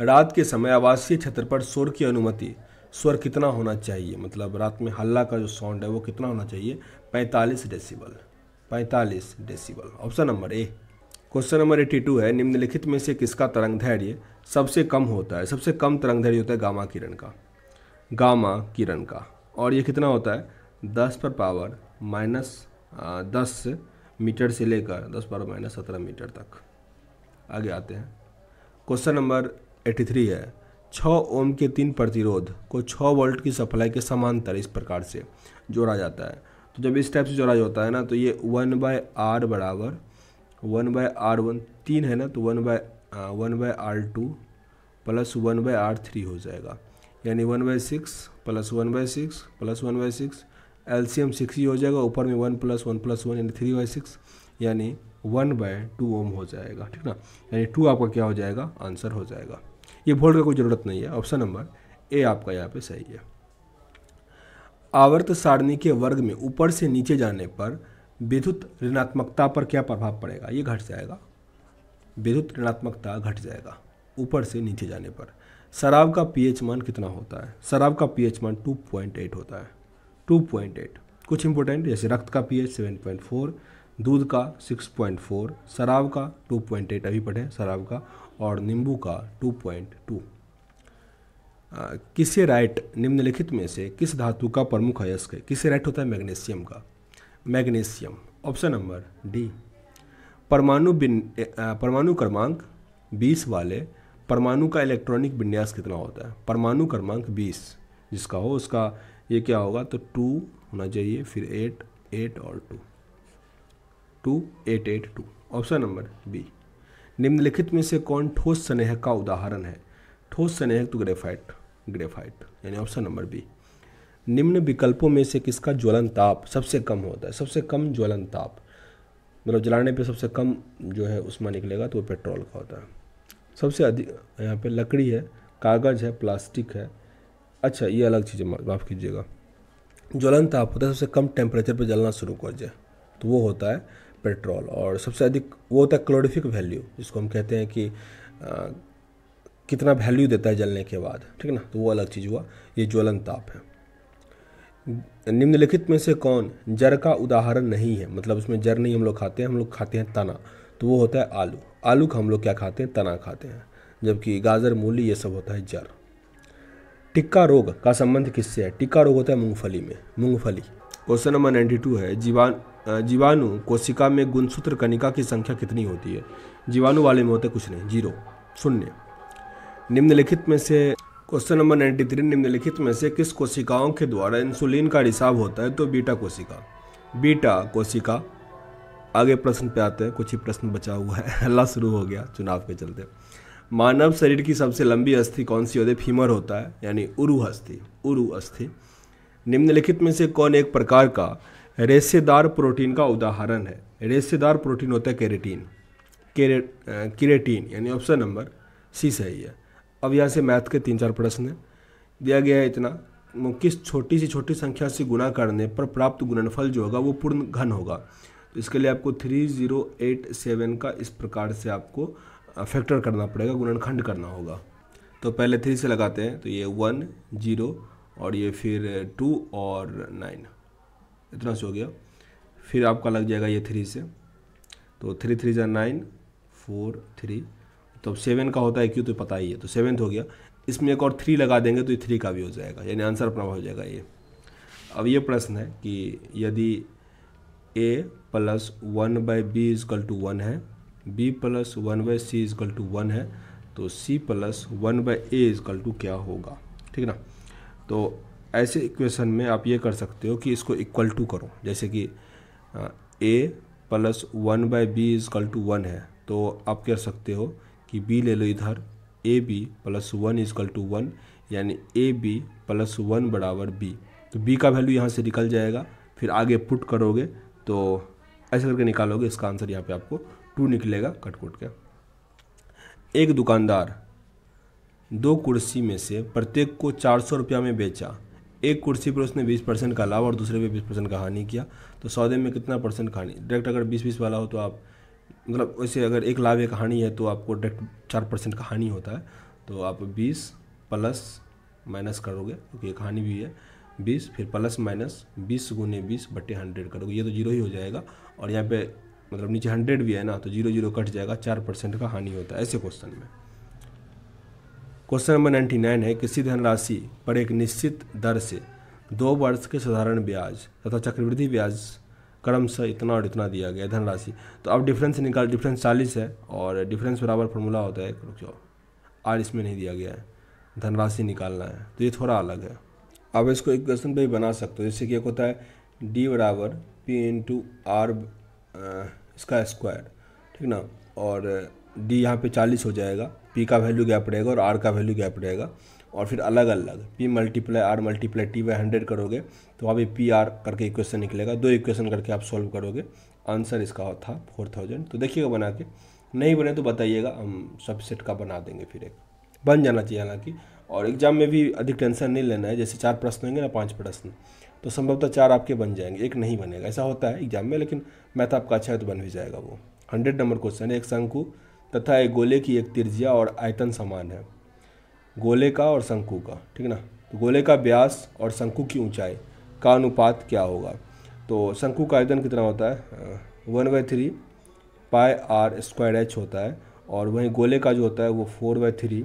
रात के समय आवासीय क्षेत्र पर शोर की अनुमति स्वर कितना होना चाहिए मतलब रात में हल्ला का जो साउंड है वो कितना होना चाहिए 45 decibel 45 decibel option number A question number eighty two है निम्नलिखित में से किसका तरंग धैर्य सबसे कम होता है सबसे कम तरंग धैर्य होता है गामा किरण का गामा किरण का और ये कितना होता है दस पर पावर माइनस दस मीटर से लेकर दस पर माइनस सत्रह मीटर तक आगे आते हैं क्वेश्चन नंबर एट्टी थ्री है छः ओम के तीन प्रतिरोध को छः वोल्ट की सप्लाई के समांतर इस प्रकार से जोड़ा जाता है तो जब इस टाइप से जोड़ा जाता है ना तो ये वन बाय आर बराबर वन बाय आर वन तीन है ना तो one by one by R two plus one by R three हो जाएगा यानी one by six plus one by six plus one by six एल्शियम सिक्स ही हो जाएगा ऊपर में one plus one plus one यानी थ्री बाई सिक्स यानी वन बाय टू ओम हो जाएगा ठीक ना यानी टू आपका क्या हो जाएगा आंसर हो जाएगा ये भोल्ट का कोई ज़रूरत नहीं है ऑप्शन नंबर ए आपका यहाँ पे सही है आवर्त सारणी के वर्ग में ऊपर से नीचे जाने पर विद्युत ऋणात्मकता पर क्या प्रभाव पड़ेगा ये घट जाएगा विद्युत ऋणात्मकता घट जाएगा ऊपर से नीचे जाने पर शराब का पीएच मान कितना होता है शराब का पीएच मान 2.8 होता है 2.8 कुछ इंपॉर्टेंट जैसे रक्त का पीएच 7.4 दूध का 6.4 शराब का 2.8 अभी पढ़े शराब का और नींबू का 2.2 किसे राइट निम्नलिखित में से किस धातु का प्रमुख अयस्क है किसे राइट होता है मैग्नीशियम का मैग्नीशियम ऑप्शन नंबर डी परमाणु बिन परमाणु क्रमांक 20 वाले परमाणु का इलेक्ट्रॉनिक विन्यास कितना होता है परमाणु क्रमांक बीस जिसका हो उसका ये क्या होगा तो टू होना चाहिए फिर एट एट और two two eight eight two option number B निम्नलिखित में से कौन ठोस स्नेहक का उदाहरण है ठोस स्नेहक तो ग्रेफाइट ग्रेफाइट यानी ऑप्शन नंबर बी निम्न विकल्पों में से किसका ज्वलन ताप सबसे कम होता है सबसे कम ज्वलन ताप मतलब जलाने पे सबसे कम जो है उसमें निकलेगा तो वो पेट्रोल का होता है सबसे अधिक यहाँ पे लकड़ी है कागज़ है प्लास्टिक है अच्छा ये अलग चीज़ें माफ़ कीजिएगा ज्वलन ताप होता है सबसे कम टेम्परेचर पर जलना शुरू कर जाए तो वो होता है पेट्रोल और सबसे अधिक वो होता है क्लोरिफिक वैल्यू जिसको हम कहते हैं कि आ, कितना वैल्यू देता है जलने के बाद ठीक है ना तो वो अलग चीज़ हुआ ये ज्वलन ताप है निम्नलिखित में से कौन जर का उदाहरण नहीं है मतलब उसमें जर नहीं हम लोग खाते हैं हम लोग खाते हैं तना तो वो होता है आलू आलू का हम लोग क्या खाते हैं तना खाते हैं जबकि गाजर मूली ये सब होता है जर टिक्का रोग का संबंध किससे है टिक्का रोग होता है मूंगफली में मूंगफली क्वेश्चन नंबर नाइन्टी टू है जीवाणु जीवाणु कोशिका में गुणसूत्र कणिका की संख्या कितनी होती है जीवाणु वाले में होते कुछ नहीं जीरो शून्य निम्नलिखित में से क्वेश्चन नंबर नाइन्टी थ्री निम्नलिखित में से किस कोशिकाओं के द्वारा इंसुलिन का रिसाव होता है तो बीटा कोशिका बीटा कोशिका आगे प्रश्न पे आते हैं कुछ ही प्रश्न बचा हुआ है हल्ला शुरू हो गया चुनाव के चलते मानव शरीर की सबसे लंबी अस्थि कौन सी होती है फीमर होता है यानी उरु अस्थि उरु अस्थि निम्नलिखित में से कौन एक प्रकार का रेसेदार प्रोटीन का उदाहरण है रेसेदार प्रोटीन होता है केरेटीन केरे यानी ऑप्शन नंबर सी सही है अब यहाँ से मैथ के तीन चार प्रश्न हैं दिया गया है इतना किस छोटी सी छोटी संख्या से गुणा करने पर प्राप्त गुणनफल जो होगा वो पूर्ण घन होगा तो इसके लिए आपको थ्री ज़ीरो एट सेवन का इस प्रकार से आपको फैक्टर करना पड़ेगा गुणनखंड करना होगा तो पहले थ्री से लगाते हैं तो ये वन जीरो और ये फिर टू और नाइन इतना से हो गया फिर आपका लग जाएगा ये थ्री से तो थ्री थ्री जै नाइन फोर थ्री तो अब सेवन का होता है क्यों तो पता ही है तो सेवन हो गया इसमें एक और थ्री लगा देंगे तो ये थ्री का भी हो जाएगा यानी आंसर अपना हो जाएगा ये अब ये प्रश्न है कि यदि A plus one by B is equal to one है B plus one by C is equal to one है तो C plus one by A is equal to क्या होगा ठीक ना तो ऐसे इक्वेशन में आप ये कर सकते हो कि इसको इक्वल टू करो जैसे कि A plus one by B is equal to one है तो आप कह सकते हो कि बी ले लो इधर A B plus one is equal to one यानी ए बी प्लस वन बराबर बी तो बी का वैल्यू यहाँ से निकल जाएगा फिर आगे पुट करोगे तो ऐसे करके निकालोगे इसका आंसर यहाँ पे आपको टू निकलेगा कट कुट के एक दुकानदार दो कुर्सी में से प्रत्येक को चार सौ रुपया में बेचा एक कुर्सी पर उसने बीस परसेंट का लाभ और दूसरे पे बीस परसेंट का हानि किया तो सौदे में कितना परसेंट हानि डायरेक्ट अगर बीस बीस वाला हो तो आप मतलब वैसे अगर एक लाभ एक हानि है तो आपको डायरेक्ट चार परसेंट का हानि होता है तो आप बीस प्लस माइनस करोगे क्योंकि एक हानि भी है बीस फिर प्लस माइनस बीस गुने बीस बटे हंड्रेड करोगे ये तो जीरो ही हो जाएगा और यहाँ पे मतलब नीचे हंड्रेड भी है ना तो जीरो जीरो कट जाएगा चार परसेंट का हानि होता है ऐसे क्वेश्चन में क्वेश्चन नंबर नाइन्टी नाइन है किसी धनराशि पर एक निश्चित दर से दो वर्ष के साधारण ब्याज तथा चक्रवृद्धि ब्याज क्रम से इतना और इतना दिया गया धनराशि तो अब डिफरेंस निकाल डिफरेंस चालीस है और डिफरेंस बराबर फॉर्मूला होता है रुक जाओ आर इसमें नहीं दिया गया है धनराशि निकालना है तो ये थोड़ा अलग है आप इसको क्वेश्चन पर भी बना सकते हो जैसे कि एक होता है डी बराबर पी टू आर इसका स्क्वायर ठीक ना और डी uh, यहाँ पे चालीस हो जाएगा पी का वैल्यू गैप रहेगा और आर का वैल्यू गैप रहेगा और फिर अलग अलग P multiply R multiply T by hundred करोगे तो वहाँ पर पी आर करके इक्वेशन निकलेगा दो इक्वेशन करके आप सॉल्व करोगे आंसर इसका था फोर थाउजेंड तो देखिएगा बना के नहीं बने तो बताइएगा हम सबसेट का बना देंगे फिर एक बन जाना चाहिए हालांकि और एग्ज़ाम में भी अधिक टेंशन नहीं लेना है जैसे चार प्रश्न होंगे ना पाँच प्रश्न तो संभवतः चार आपके बन जाएंगे एक नहीं बनेगा ऐसा होता है एग्जाम में लेकिन मैथ आपका अच्छा है तो बन भी जाएगा वो हंड्रेड नंबर क्वेश्चन है एक शंकु तथा एक गोले की एक तिरजिया और आयतन समान है गोले का और शंकु का ठीक ना तो गोले का व्यास और शंकु की ऊंचाई का अनुपात क्या होगा तो शंकु का आयतन कितना होता है one by three pi R square H होता है और वहीं गोले का जो होता है वो four by three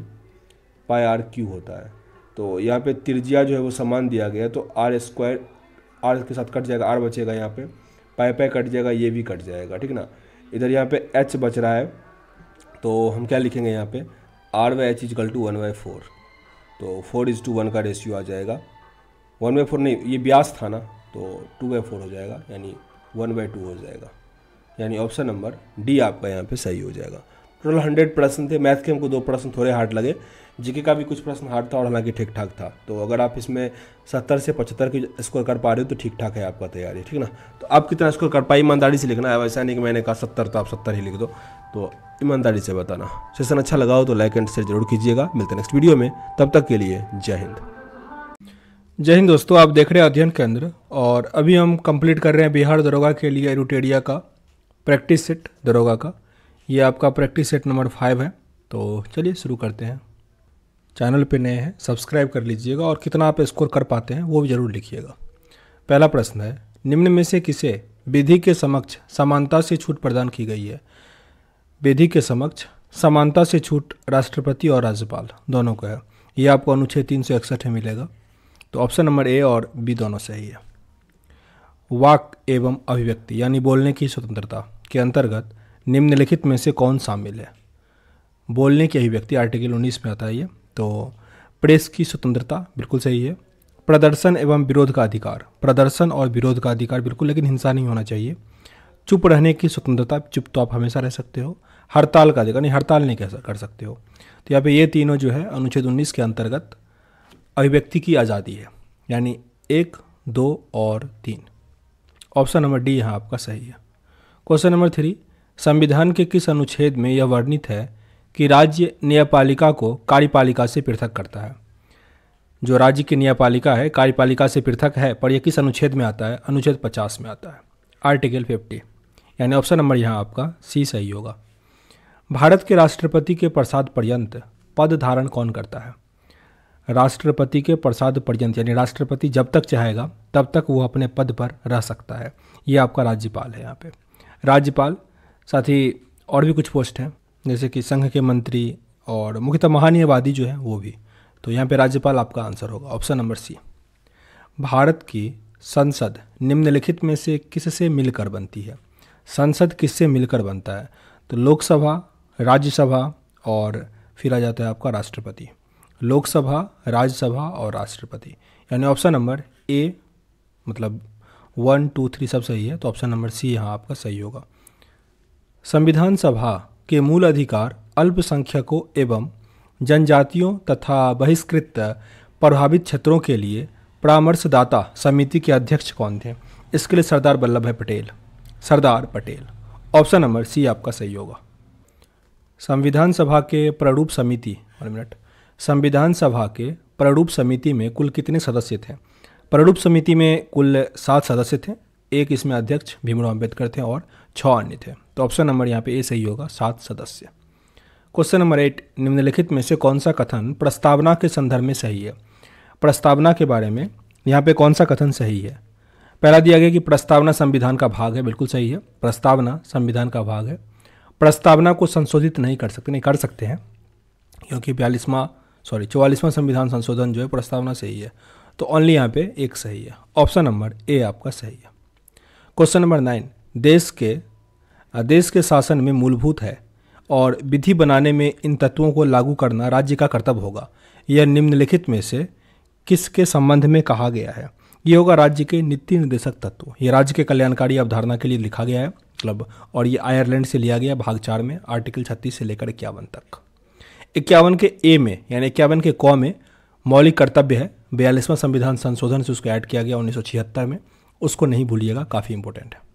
pi R cube होता है तो यहाँ पे त्रिज्या जो है वो समान दिया गया है तो आर स्क्वायर आर के साथ कट जाएगा आर बचेगा यहाँ पे पाई पाई कट जाएगा ये भी कट जाएगा ठीक ना इधर यहाँ पे एच बच रहा है तो हम क्या लिखेंगे यहाँ पे R Y H is equal to one by four तो फोर इज टू वन का रेशियो आ जाएगा वन बाई फोर नहीं ये ब्यास था ना तो टू बाई फोर हो जाएगा यानी वन बाई टू हो जाएगा यानी ऑप्शन नंबर डी आपका यहाँ पे सही हो जाएगा टोटल हंड्रेड प्रश्न थे मैथ के हमको दो प्रश्न थोड़े हार्ड लगे जीके का भी कुछ प्रश्न हार्ड था और हालांकि ठीक ठाक था तो अगर आप इसमें सत्तर से पचहत्तर की स्कोर कर पा रहे हो तो ठीक ठाक है आपका तैयारी ठीक ना तो आप कितना स्कोर कर पाए ईमानदारी से लिखना है वैसा नहीं कि मैंने कहा सत्तर तो आप सत्तर ही लिख दो तो ईमानदारी से बताना सेशन अच्छा लगा हो तो लाइक एंड शेयर जरूर कीजिएगा मिलते नेक्स्ट वीडियो में तब तक के लिए जय हिंद जय हिंद दोस्तों आप देख रहे हैं अध्ययन केंद्र और अभी हम कंप्लीट कर रहे हैं बिहार दरोगा के लिए एरुटेरिया का प्रैक्टिस सेट दरोगा का ये आपका प्रैक्टिस सेट नंबर फाइव है तो चलिए शुरू करते हैं चैनल पे नए हैं सब्सक्राइब कर लीजिएगा और कितना आप स्कोर कर पाते हैं वो भी ज़रूर लिखिएगा पहला प्रश्न है निम्न में से किसे विधि के समक्ष समानता से छूट प्रदान की गई है विधि के समक्ष समानता से छूट राष्ट्रपति और राज्यपाल दोनों को है ये आपको अनुच्छेद तीन सौ इकसठ में मिलेगा तो ऑप्शन नंबर ए और बी दोनों सही है वाक एवं अभिव्यक्ति यानी बोलने की स्वतंत्रता के अंतर्गत निम्नलिखित में से कौन शामिल है बोलने की अभिव्यक्ति आर्टिकल 19 में आता है ये तो प्रेस की स्वतंत्रता बिल्कुल सही है प्रदर्शन एवं विरोध का अधिकार प्रदर्शन और विरोध का अधिकार बिल्कुल लेकिन हिंसा नहीं होना चाहिए चुप रहने की स्वतंत्रता चुप तो आप हमेशा रह सकते हो हड़ताल का अधिकार नहीं हड़ताल नहीं कर सकते हो तो यहाँ पे ये तीनों जो है अनुच्छेद 19 के अंतर्गत अभिव्यक्ति की आज़ादी है यानी एक दो और तीन ऑप्शन नंबर डी यहाँ आपका सही है क्वेश्चन नंबर थ्री संविधान के किस अनुच्छेद में यह वर्णित है कि राज्य न्यायपालिका को कार्यपालिका से पृथक करता है जो राज्य की न्यायपालिका है कार्यपालिका से पृथक है पर यह किस अनुच्छेद में आता है अनुच्छेद पचास में आता है आर्टिकल फिफ्टी यानी ऑप्शन नंबर यहाँ आपका सी सही होगा भारत के राष्ट्रपति के प्रसाद पर्यंत पद धारण कौन करता है राष्ट्रपति के प्रसाद पर्यंत यानी राष्ट्रपति जब तक चाहेगा तब तक वो अपने पद पर रह सकता है ये आपका राज्यपाल है यहाँ पे राज्यपाल साथ ही और भी कुछ पोस्ट हैं जैसे कि संघ के मंत्री और मुख्यतः महानीयवादी जो है वो भी तो यहाँ पे राज्यपाल आपका आंसर होगा ऑप्शन नंबर सी भारत की संसद निम्नलिखित में से किससे मिलकर बनती है संसद किससे मिलकर बनता है तो लोकसभा राज्यसभा और फिर आ जाता है आपका राष्ट्रपति लोकसभा राज्यसभा और राष्ट्रपति यानी ऑप्शन नंबर ए मतलब वन टू थ्री सब सही है तो ऑप्शन नंबर सी यहाँ आपका सही होगा संविधान सभा के मूल अधिकार अल्पसंख्यकों एवं जनजातियों तथा बहिष्कृत प्रभावित क्षेत्रों के लिए परामर्शदाता समिति के अध्यक्ष कौन थे इसके लिए Sardar Vallabh bhai Patel Sardar Patel option number C आपका सही होगा संविधान सभा के प्ररूप समिति वन मिनट संविधान सभा के प्ररूप समिति में कुल कितने सदस्य थे प्ररूप समिति में कुल सात सदस्य थे एक इसमें अध्यक्ष भीमराव अम्बेडकर थे और छ अन्य थे तो ऑप्शन नंबर यहाँ पे ए सही होगा सात सदस्य क्वेश्चन नंबर एट निम्नलिखित में से कौन सा कथन प्रस्तावना के संदर्भ में सही है प्रस्तावना के बारे में यहाँ पे कौन सा कथन सही है पहला दिया गया कि प्रस्तावना संविधान का भाग है बिल्कुल सही है प्रस्तावना संविधान का भाग है प्रस्तावना को संशोधित नहीं कर सकते नहीं कर सकते हैं क्योंकि बयालीसवां सॉरी चौवालीसवां संविधान संशोधन जो है प्रस्तावना सही है तो ओनली यहाँ पे एक सही है ऑप्शन नंबर ए आपका सही है क्वेश्चन नंबर नाइन देश के देश के शासन में मूलभूत है और विधि बनाने में इन तत्वों को लागू करना राज्य का कर्तव्य होगा यह निम्नलिखित में से किसके संबंध में कहा गया है ये होगा राज्य के नीति निर्देशक तत्व ये राज्य के कल्याणकारी अवधारणा के लिए लिखा गया है मतलब और ये आयरलैंड से लिया गया भाग चार में आर्टिकल छत्तीस से लेकर इक्यावन तक इक्यावन के ए में यानी इक्यावन के क में मौलिक कर्तव्य है बयालीसवां संविधान संशोधन से उसको ऐड किया गया उन्नीस में उसको नहीं भूलिएगा काफ़ी इंपॉर्टेंट है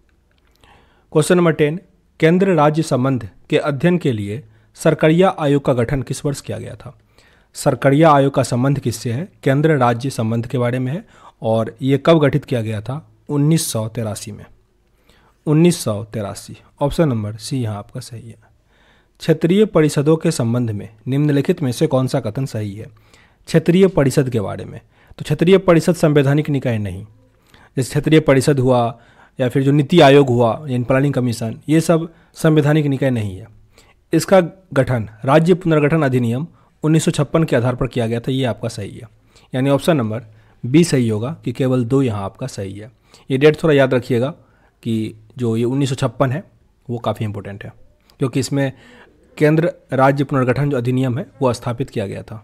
क्वेश्चन नंबर टेन केंद्र राज्य संबंध के अध्ययन के लिए सरकरिया आयोग का गठन किस वर्ष किया गया था सरकरिया आयोग का संबंध किससे है केंद्र राज्य संबंध के बारे में है और ये कब गठित किया गया था उन्नीस में उन्नीस ऑप्शन नंबर सी यहाँ आपका सही है क्षेत्रीय परिषदों के संबंध में निम्नलिखित में से कौन सा कथन सही है क्षेत्रीय परिषद के बारे में तो क्षेत्रीय परिषद संवैधानिक निकाय नहीं जैसे क्षेत्रीय परिषद हुआ या फिर जो नीति आयोग हुआ यानी प्लानिंग कमीशन ये सब संवैधानिक निकाय नहीं है इसका गठन राज्य पुनर्गठन अधिनियम उन्नीस के आधार पर किया गया था ये आपका सही है यानी ऑप्शन नंबर बी सही होगा कि केवल दो यहाँ आपका सही है ये डेट थोड़ा याद रखिएगा कि जो ये उन्नीस है वो काफ़ी इंपॉर्टेंट है क्योंकि इसमें केंद्र राज्य पुनर्गठन जो अधिनियम है वो स्थापित किया गया था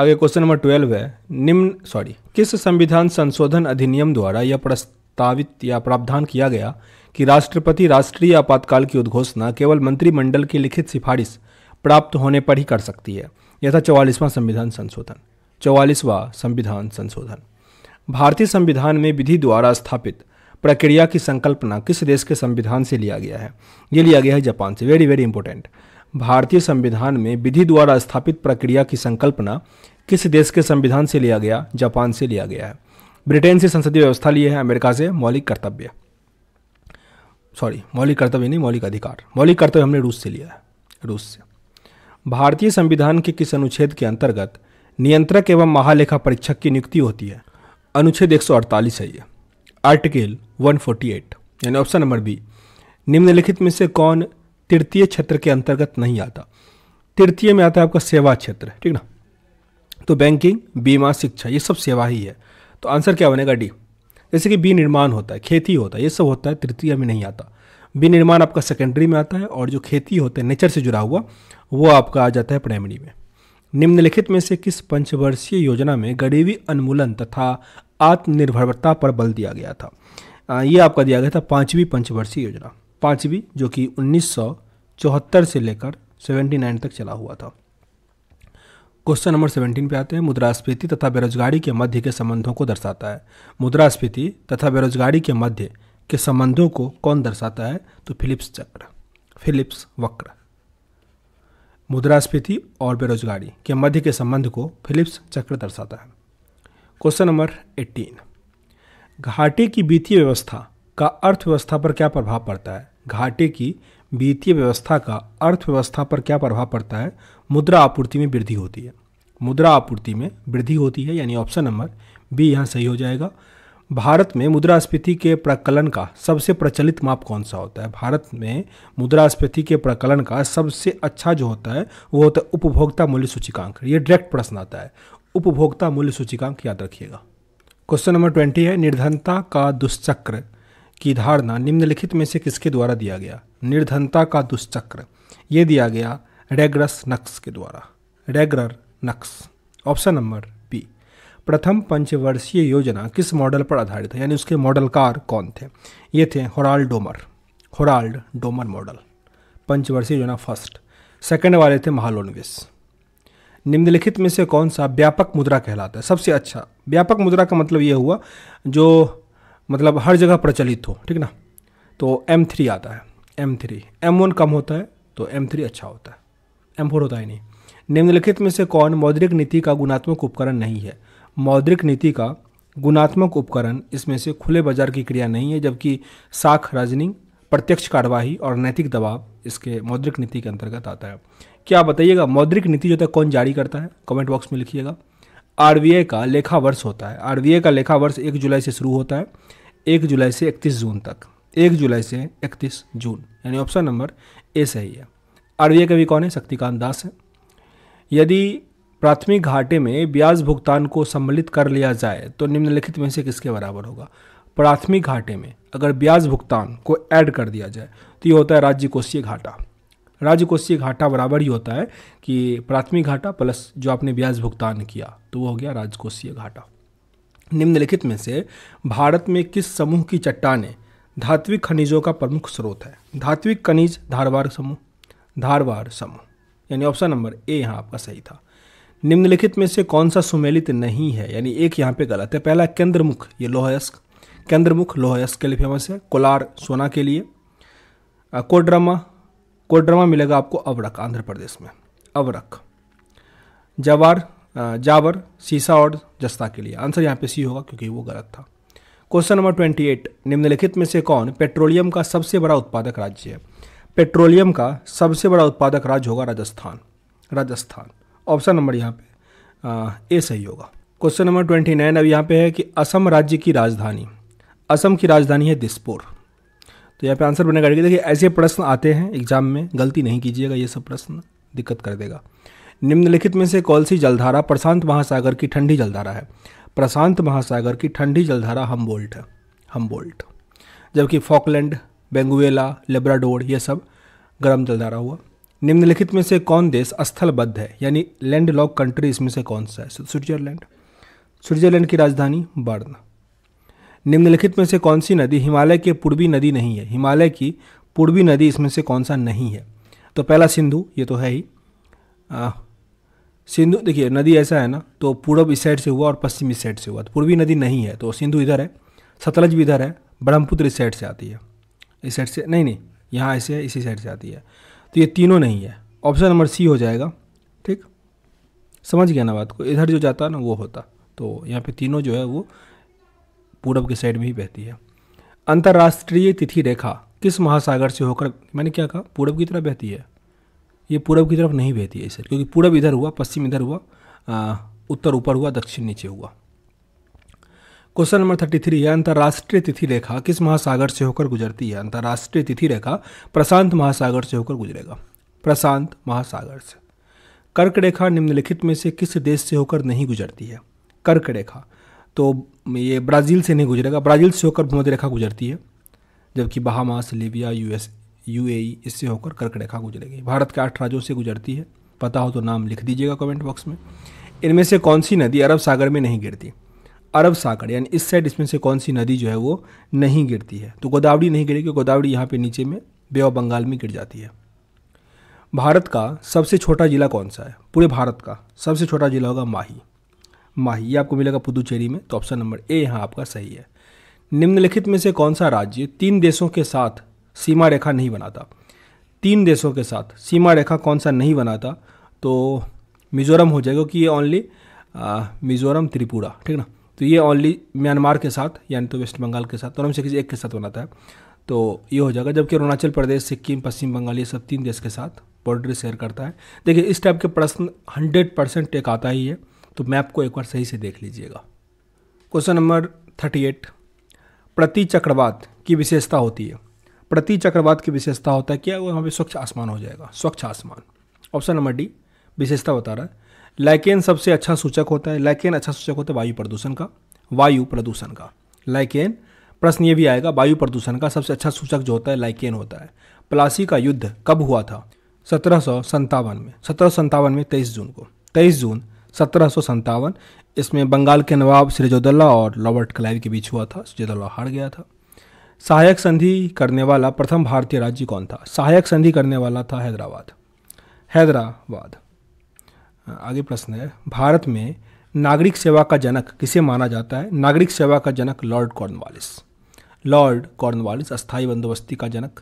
आगे क्वेश्चन नंबर ट्वेल्व है निम्न सॉरी किस संविधान संशोधन अधिनियम द्वारा यह प्रस्ताव प्रस्तावित या प्रावधान किया गया कि राष्ट्रपति राष्ट्रीय आपातकाल की उद्घोषणा केवल मंत्रिमंडल की लिखित सिफारिश प्राप्त होने पर ही कर सकती है यथा चौवालीसवां संविधान संशोधन चौवालीसवां संविधान संशोधन भारतीय संविधान में विधि द्वारा स्थापित प्रक्रिया की संकल्पना किस देश के संविधान से लिया गया है ये लिया गया है जापान से वेरी वेरी इंपॉर्टेंट भारतीय संविधान में विधि द्वारा स्थापित प्रक्रिया की संकल्पना किस देश के संविधान से लिया गया जापान से लिया गया है ब्रिटेन से संसदीय व्यवस्था लिए है अमेरिका से मौलिक कर्तव्य सॉरी मौलिक कर्तव्य नहीं मौलिक अधिकार मौलिक कर्तव्य हमने रूस से लिया है रूस से भारतीय संविधान के किस अनुच्छेद के अंतर्गत नियंत्रक एवं महालेखा परीक्षक की नियुक्ति होती है अनुच्छेद 148 है ये आर्टिकल 148 यानी ऑप्शन नंबर बी निम्नलिखित में से कौन तृतीय क्षेत्र के अंतर्गत नहीं आता तृतीय में आता है आपका सेवा क्षेत्र ठीक ना तो बैंकिंग बीमा शिक्षा ये सब सेवा ही है तो आंसर क्या बनेगा डी जैसे कि बी निर्माण होता है खेती होता है ये सब होता है तृतीय में नहीं आता बी निर्माण आपका सेकेंडरी में आता है और जो खेती होता है नेचर से जुड़ा हुआ वो आपका आ जाता है प्राइमरी में निम्नलिखित में से किस पंचवर्षीय योजना में गरीबी उन्मूलन तथा आत्मनिर्भरता पर बल दिया गया था ये आपका दिया गया था पाँचवीं पंचवर्षीय योजना पाँचवीं जो कि उन्नीस से लेकर सेवेंटी तक चला हुआ था क्वेश्चन नंबर सेवेंटीन पे आते हैं मुद्रास्फीति तथा बेरोजगारी के मध्य के संबंधों को दर्शाता है मुद्रास्फीति तथा बेरोजगारी के मध्य के संबंधों को कौन दर्शाता है तो फिलिप्स चक्र फिलिप्स वक्र मुद्रास्फीति और बेरोजगारी के मध्य के संबंध को फिलिप्स चक्र दर्शाता है क्वेश्चन नंबर एट्टीन घाटे की वित्तीय व्यवस्था का अर्थव्यवस्था पर क्या प्रभाव पड़ता है घाटे की वित्तीय व्यवस्था का अर्थव्यवस्था पर क्या प्रभाव पड़ता है मुद्रा आपूर्ति में वृद्धि होती है मुद्रा आपूर्ति में वृद्धि होती है यानी ऑप्शन नंबर बी यहाँ सही हो जाएगा भारत में मुद्रास्फीति के प्रकलन का सबसे प्रचलित माप कौन सा होता है भारत में मुद्रास्फीति के प्रकलन का सबसे अच्छा जो होता है वो होता है उपभोक्ता मूल्य सूचिकांक ये डायरेक्ट प्रश्न आता है उपभोक्ता मूल्य सूचिकांक याद रखिएगा क्वेश्चन नंबर ट्वेंटी है निर्धनता का दुष्चक्र की धारणा निम्नलिखित में से किसके द्वारा दिया गया निर्धनता का दुष्चक्र ये दिया गया रेगरस नक्स के द्वारा Ragnar Nurkse option number B प्रथम पंचवर्षीय योजना किस मॉडल पर आधारित है यानी उसके मॉडलकार कौन थे ये थे Harrod Domar Harrod Domar model पंचवर्षीय योजना फर्स्ट सेकंड वाले थे महालोनविस निम्नलिखित में से कौन सा व्यापक मुद्रा कहलाता है सबसे अच्छा व्यापक मुद्रा का मतलब ये हुआ जो मतलब हर जगह प्रचलित हो ठीक ना तो एम थ्री आता है एम थ्री एम वन कम होता है तो एम थ्री अच्छा होता है होता नहीं निम्नलिखित में से कौन मौद्रिक नीति का गुणात्मक उपकरण नहीं है मौद्रिक नीति का गुणात्मक उपकरण इसमें से खुले बाजार की क्रिया नहीं है जबकि साख राजनी प्रत्यक्ष कार्यवाही और नैतिक दबाव इसके मौद्रिक नीति के अंतर्गत आता है क्या बताइएगा मौद्रिक नीति जो है कौन जारी करता है कमेंट बॉक्स में लिखिएगा आर का लेखा वर्ष होता है आर का लेखा वर्ष एक जुलाई से शुरू होता है एक जुलाई से इकतीस जून तक एक जुलाई से इकतीस जून यानी ऑप्शन नंबर ए सही है आरबीआई कवि कौन है शक्तिकांत दास है यदि प्राथमिक घाटे में ब्याज भुगतान को सम्मिलित कर लिया जाए तो निम्नलिखित में से किसके बराबर होगा प्राथमिक घाटे में अगर ब्याज भुगतान को ऐड कर दिया जाए तो ये होता है राज्य कोषीय घाटा राज्य कोषीय घाटा बराबर ही होता है कि प्राथमिक घाटा प्लस जो आपने ब्याज भुगतान किया तो वो हो गया राजकोषीय घाटा निम्नलिखित में से भारत में किस समूह की चट्टाने धात्विक खनिजों का प्रमुख स्रोत है धात्विक खनिज धारवार समूह धारवार समूह यानी ऑप्शन नंबर ए यहाँ आपका सही था निम्नलिखित में से कौन सा सुमेलित नहीं है यानी एक यहाँ पे गलत है पहला केंद्रमुख ये लोहयस्क केंद्रमुख लोहयस्क के लिए फेमस है कोलार सोना के लिए कोड्रमा कोड्रमा मिलेगा आपको अवरक आंध्र प्रदेश में अवरक जवार जावर सीसा और जस्ता के लिए आंसर यहाँ पे सी होगा क्योंकि वो गलत था क्वेश्चन नंबर ट्वेंटी एट निम्नलिखित में से कौन पेट्रोलियम का सबसे बड़ा उत्पादक राज्य है पेट्रोलियम का सबसे बड़ा उत्पादक राज्य होगा राजस्थान राजस्थान ऑप्शन नंबर यहाँ पे ए सही होगा क्वेश्चन नंबर ट्वेंटी नाइन अब यहाँ पे है कि असम राज्य की राजधानी असम की राजधानी है दिसपुर तो यहाँ पे आंसर बनेगा देखिए ऐसे प्रश्न आते हैं एग्जाम में गलती नहीं कीजिएगा ये सब प्रश्न दिक्कत कर देगा निम्नलिखित में से कौन सी जलधारा प्रशांत महासागर की ठंडी जलधारा है प्रशांत महासागर की ठंडी जलधारा हम्बोल्ट है हम्बोल्ट जबकि फॉकलैंड बेंगुएला लेब्राडोर ये सब गर्म जलधारा हुआ निम्नलिखित में से कौन देश स्थलबद्ध है यानी लैंड लॉक कंट्री इसमें से कौन सा है स्विट्जरलैंड स्विट्जरलैंड की राजधानी बर्न निम्नलिखित में से कौन सी नदी हिमालय के पूर्वी नदी नहीं है हिमालय की पूर्वी नदी इसमें से कौन सा नहीं है तो पहला सिंधु ये तो है ही सिंधु देखिए नदी ऐसा है ना तो पूर्व इस साइड से हुआ और पश्चिम इस साइड से हुआ तो पूर्वी नदी नहीं है तो सिंधु इधर है सतलज भी इधर है ब्रह्मपुत्र इस साइड से आती है इस साइड से नहीं नहीं यहाँ ऐसे है इसी साइड से आती है तो ये तीनों नहीं है ऑप्शन नंबर सी हो जाएगा ठीक समझ गया ना बात को इधर जो जाता ना वो होता तो यहाँ पे तीनों जो है वो पूरब के साइड में ही बहती है अंतर्राष्ट्रीय तिथि रेखा किस महासागर से होकर मैंने क्या कहा पूरब की तरफ बहती है ये पूरब की तरफ नहीं बहती है सर क्योंकि पूरब इधर हुआ पश्चिम इधर हुआ आ, उत्तर ऊपर हुआ दक्षिण नीचे हुआ क्वेश्चन नंबर थर्टी थ्री है अंतर्राष्ट्रीय तिथि रेखा किस महासागर से होकर गुजरती है अंतर्राष्ट्रीय तिथि रेखा प्रशांत महासागर से होकर गुजरेगा प्रशांत महासागर से कर्क रेखा निम्नलिखित में से किस देश से होकर नहीं गुजरती है कर्क रेखा तो ये ब्राज़ील से नहीं गुजरेगा ब्राज़ील से होकर भूमध्य रेखा गुजरती है जबकि बहामास लीबिया यूएस यूएई इससे होकर कर्क रेखा गुजरेगी भारत के आठ राज्यों से गुजरती है पता हो तो नाम लिख दीजिएगा कमेंट बॉक्स में इनमें से कौन सी नदी अरब सागर में नहीं गिरती अरब सागर यानी इस साइड इसमें से कौन सी नदी जो है वो नहीं गिरती है तो गोदावरी नहीं गिरेगी गोदावरी यहाँ पे नीचे में बे ऑफ बंगाल में गिर जाती है भारत का सबसे छोटा ज़िला कौन सा है पूरे भारत का सबसे छोटा ज़िला होगा माही माही ये आपको मिलेगा पुदुचेरी में तो ऑप्शन नंबर ए यहाँ आपका सही है निम्नलिखित में से कौन सा राज्य तीन देशों के साथ सीमा रेखा नहीं बनाता तीन देशों के साथ सीमा रेखा कौन सा नहीं बनाता तो मिज़ोरम हो जाएगा क्योंकि ये ओनली मिज़ोरम त्रिपुरा ठीक ना तो ये ओनली म्यांमार के साथ यानी तो वेस्ट बंगाल के साथ दोनों से किसी एक के साथ बनाता है तो ये हो जाएगा जबकि अरुणाचल प्रदेश सिक्किम पश्चिम बंगाल ये सब तीन देश के साथ बॉर्डर शेयर करता है देखिए इस टाइप के प्रश्न हंड्रेड परसेंट टेक आता ही है तो मैप को एक बार सही से देख लीजिएगा क्वेश्चन नंबर थर्टी एट प्रति चक्रवात की विशेषता होती है प्रति चक्रवात की विशेषता होता है क्या वो हमें स्वच्छ आसमान हो जाएगा स्वच्छ आसमान ऑप्शन नंबर डी विशेषता बता रहा है लैकेन सबसे अच्छा सूचक होता है लैकेन अच्छा सूचक होता है वायु प्रदूषण का वायु प्रदूषण का लैकेन प्रश्न ये भी आएगा वायु प्रदूषण का सबसे अच्छा सूचक जो होता है लाइकेन होता है प्लासी का युद्ध कब हुआ था सत्रह में सत्रह में तेईस जून को तेईस जून सत्रह इसमें बंगाल के नवाब सिरजोदल्ला और लॉबर्ट क्लाइव के बीच हुआ था सिरजोदल्ला हार गया था सहायक संधि करने वाला प्रथम भारतीय राज्य कौन था सहायक संधि करने वाला था हैदराबाद हैदराबाद आगे प्रश्न है भारत में नागरिक सेवा का जनक किसे माना जाता है नागरिक सेवा का जनक लॉर्ड कॉर्नवालिस लॉर्ड कॉर्नवालिस अस्थाई बंदोबस्ती का जनक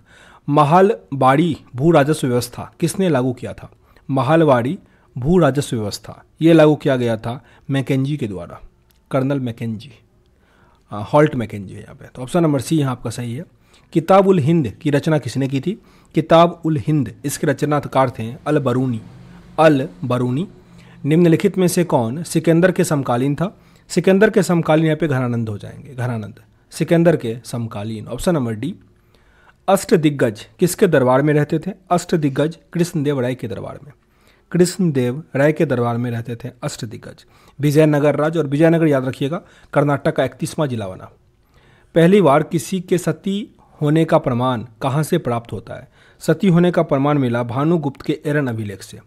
महालबाड़ी भू राजस्व व्यवस्था किसने लागू किया था महलवाड़ी भू राजस्व व्यवस्था ये लागू किया गया था मैकेजी के द्वारा कर्नल मैकेजी हॉल्ट मैकेजी है यहाँ पे तो ऑप्शन नंबर सी यहाँ आपका सही है किताब उल हिंद की रचना किसने की थी किताब उल हिंद इसके रचनाकार थे अल बरूनी अल बरूनी निम्नलिखित में से कौन सिकंदर के समकालीन था सिकंदर के समकालीन यहाँ पे घनानंद हो जाएंगे घनानंद सिकंदर के समकालीन ऑप्शन नंबर डी अष्ट दिग्गज किसके दरबार में रहते थे अष्ट दिग्गज कृष्णदेव राय के दरबार में कृष्णदेव राय के दरबार में रहते थे अष्ट दिग्गज विजयनगर राज्य और विजयनगर याद रखिएगा कर्नाटक का इकतीसवां जिला बना पहली बार किसी के सती होने का प्रमाण कहाँ से प्राप्त होता है सती होने का प्रमाण मिला भानुगुप्त के एरन अभिलेख से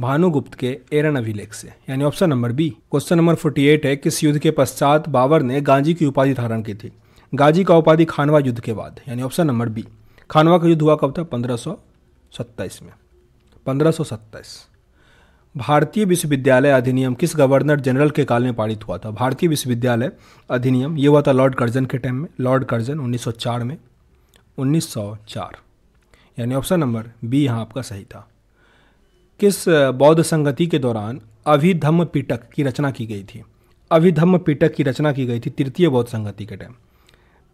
भानुगुप्त के एरन अभिलेख से यानी option number B question number 48 है किस युद्ध के पश्चात बाबर ने गांजी की उपाधि धारण की थी गाजी का उपाधि खानवा युद्ध के बाद यानी ऑप्शन नंबर बी खानवा का युद्ध हुआ कब था पंद्रह में पंद्रह भारतीय विश्वविद्यालय अधिनियम किस गवर्नर जनरल के काल में पारित हुआ था भारतीय विश्वविद्यालय अधिनियम ये हुआ था लॉर्ड कर्जन के टाइम में लॉर्ड कर्जन 1904 में 1904 यानी ऑप्शन नंबर बी यहाँ आपका सही था किस बौद्ध संगति के दौरान अभिधम्म पीटक की रचना की गई थी अभिधम्म पीटक की रचना की गई थी तृतीय बौद्ध संगति के टाइम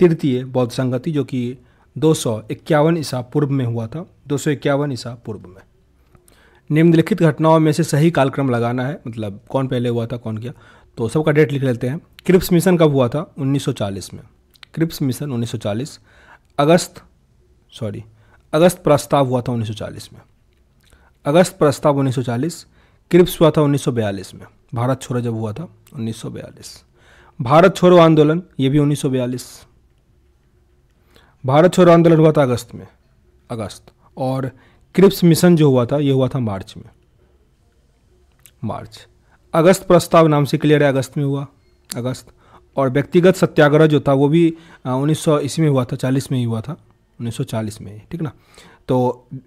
तृतीय बौद्ध संगति जो कि दो सौ इक्यावन ईसा पूर्व में हुआ था दो सौ इक्यावन ईसा पूर्व में निम्नलिखित घटनाओं में से सही कालक्रम लगाना है मतलब कौन पहले हुआ था कौन क्या तो सबका डेट लिख लेते हैं क्रिप्स मिशन कब हुआ था 1940 में क्रिप्स मिशन 1940 अगस्त सॉरी अगस्त प्रस्ताव हुआ था 1940 में अगस्त प्रस्ताव 1940 क्रिप्स हुआ था 1942 में भारत छोड़ो जब हुआ था 1942 भारत छोड़ो आंदोलन ये भी 1942 भारत छोड़ो आंदोलन हुआ था अगस्त में अगस्त और क्रिप्स मिशन जो हुआ था ये हुआ था मार्च में मार्च अगस्त प्रस्ताव नाम से क्लियर है अगस्त में हुआ अगस्त और व्यक्तिगत सत्याग्रह जो था वो भी उन्नीस सौ में हुआ था चालीस में ही हुआ था 1940 में ठीक ना तो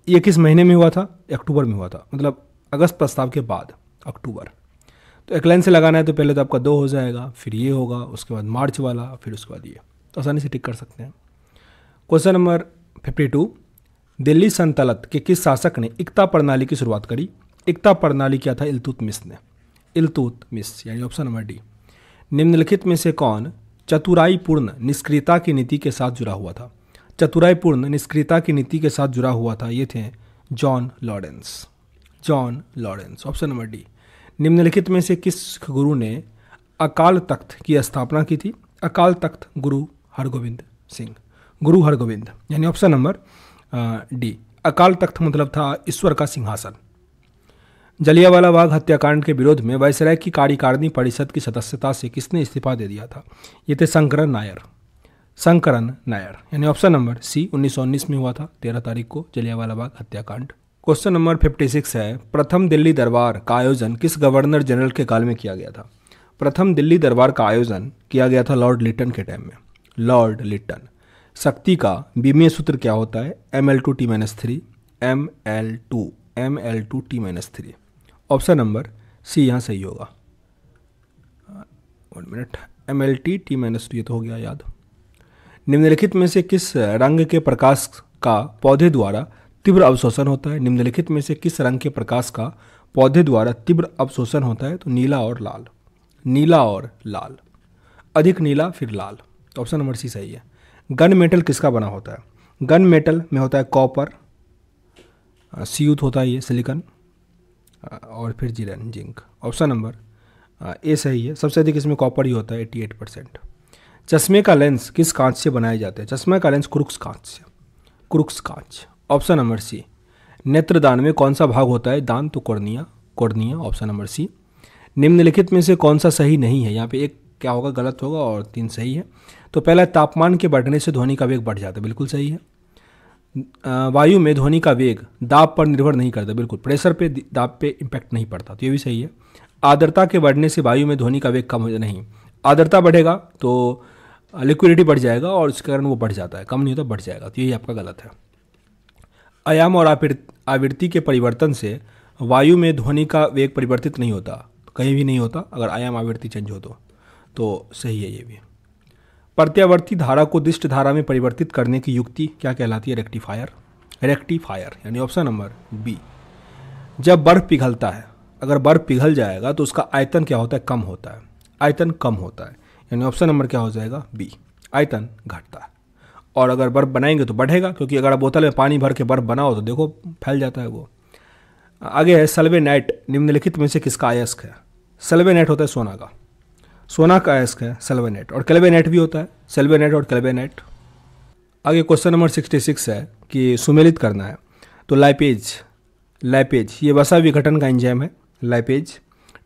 ये किस महीने में हुआ था अक्टूबर में हुआ था मतलब अगस्त प्रस्ताव के बाद अक्टूबर तो एक लाइन से लगाना है तो पहले तो आपका दो हो जाएगा फिर ये होगा उसके बाद मार्च वाला फिर उसके बाद ये तो आसानी से टिक कर सकते हैं question number fifty two Delhi संतलत के किस शासक ने एकता प्रणाली की शुरुआत करी एकता प्रणाली क्या था इलतुत मिस ने इलतुत मिस यानी ऑप्शन नंबर डी निम्नलिखित में से कौन चतुराई पूर्ण निष्क्रियता की नीति के साथ जुड़ा हुआ था चतुराईपूर्ण निष्क्रियता की नीति के साथ जुड़ा हुआ था ये थे John Lawrence John Lawrence option number D निम्नलिखित में से किस सिख गुरु ने अकाल तख्त की स्थापना की थी अकाल तख्त गुरु हरगोविंद सिंह गुरु हरगोविंद यानी ऑप्शन नंबर डी अकाल तख्त मतलब था ईश्वर का सिंहासन जलियावाला बाग हत्याकांड के विरोध में वायसराय की कार्यकारिणी परिषद की सदस्यता से किसने इस्तीफा दे दिया था ये थे शंकरन नायर शंकरन नायर यानी ऑप्शन नंबर सी उन्नीस में हुआ था तेरह तारीख को जलियावाला बाग हत्याकांड क्वेश्चन नंबर 56 है प्रथम दिल्ली दरबार का आयोजन किस गवर्नर जनरल के काल में किया गया था प्रथम दिल्ली दरबार का आयोजन किया गया था लॉर्ड लिटन के टाइम में लॉर्ड लिटन शक्ति का बीमीय सूत्र क्या होता है M L two T minus three M L two M L two T minus three option number C यहाँ सही होगा one minute M L T T minus two ये तो हो गया याद निम्नलिखित में से किस रंग के प्रकाश का पौधे द्वारा तीव्र अवशोषण होता है निम्नलिखित में से किस रंग के प्रकाश का पौधे द्वारा तीव्र अवशोषण होता है तो नीला और लाल नीला और लाल अधिक नीला फिर लाल तो ऑप्शन नंबर सी सही है गन मेटल किसका बना होता है गन मेटल में होता है कॉपर सीयूथ होता है ये सिलिकन और फिर जिरन जिंक ऑप्शन नंबर ए सही है सबसे अधिक इसमें कॉपर ही होता है एट्टी एट परसेंट चश्मे का लेंस किस कांच से बनाया जाते हैं चश्मे का लेंस क्रुक्स कांच से क्रुक्स कांच ऑप्शन नंबर सी नेत्रदान में कौन सा भाग होता है दान तो cornea cornea option number C निम्नलिखित में से कौन सा सही नहीं है यहाँ पे एक क्या होगा गलत होगा और तीन सही है तो पहला तापमान के बढ़ने से ध्वनि का वेग बढ़ जाता है बिल्कुल सही है वायु में ध्वनि का वेग दाब पर निर्भर नहीं करता बिल्कुल प्रेशर पे दाब पे इम्पैक्ट नहीं पड़ता तो ये भी सही है आर्द्रता के बढ़ने से वायु में ध्वनि का वेग कम हो नहीं आर्द्रता बढ़ेगा तो लिक्विडिटी बढ़ जाएगा और उसके कारण वो बढ़ जाता है कम नहीं होता बढ़ जाएगा तो यही आपका गलत है आयाम और आवृत्ति के परिवर्तन से वायु में ध्वनि का वेग परिवर्तित नहीं होता कहीं भी नहीं होता अगर आयाम आवृत्ति चेंज हो तो तो सही है ये भी प्रत्यावर्ती धारा को दिष्ट धारा में परिवर्तित करने की युक्ति क्या कहलाती है रेक्टिफायर रेक्टिफायर यानी ऑप्शन नंबर बी जब बर्फ़ पिघलता है अगर बर्फ़ पिघल जाएगा तो उसका आयतन क्या होता है कम होता है आयतन कम होता है यानी ऑप्शन नंबर क्या हो जाएगा बी आयतन घटता है और अगर बर्फ़ बनाएंगे तो बढ़ेगा क्योंकि अगर आप बोतल में पानी भर के बर्फ़ बनाओ तो देखो फैल जाता है वो आगे है सलवे नाइट निम्नलिखित में से किसका अयस्क है सल्वे नेट होता है सोना का सोना का अयस्क है सलवे नाइट और कैलवे नेट भी होता है सल्वे नेट और कैलवे नाइट आगे क्वेश्चन नंबर सिक्सटी सिक्स है कि सुमेलित करना है तो लाइपेज लाइपेज ये वसा विघटन का इंजैम है लाइपेज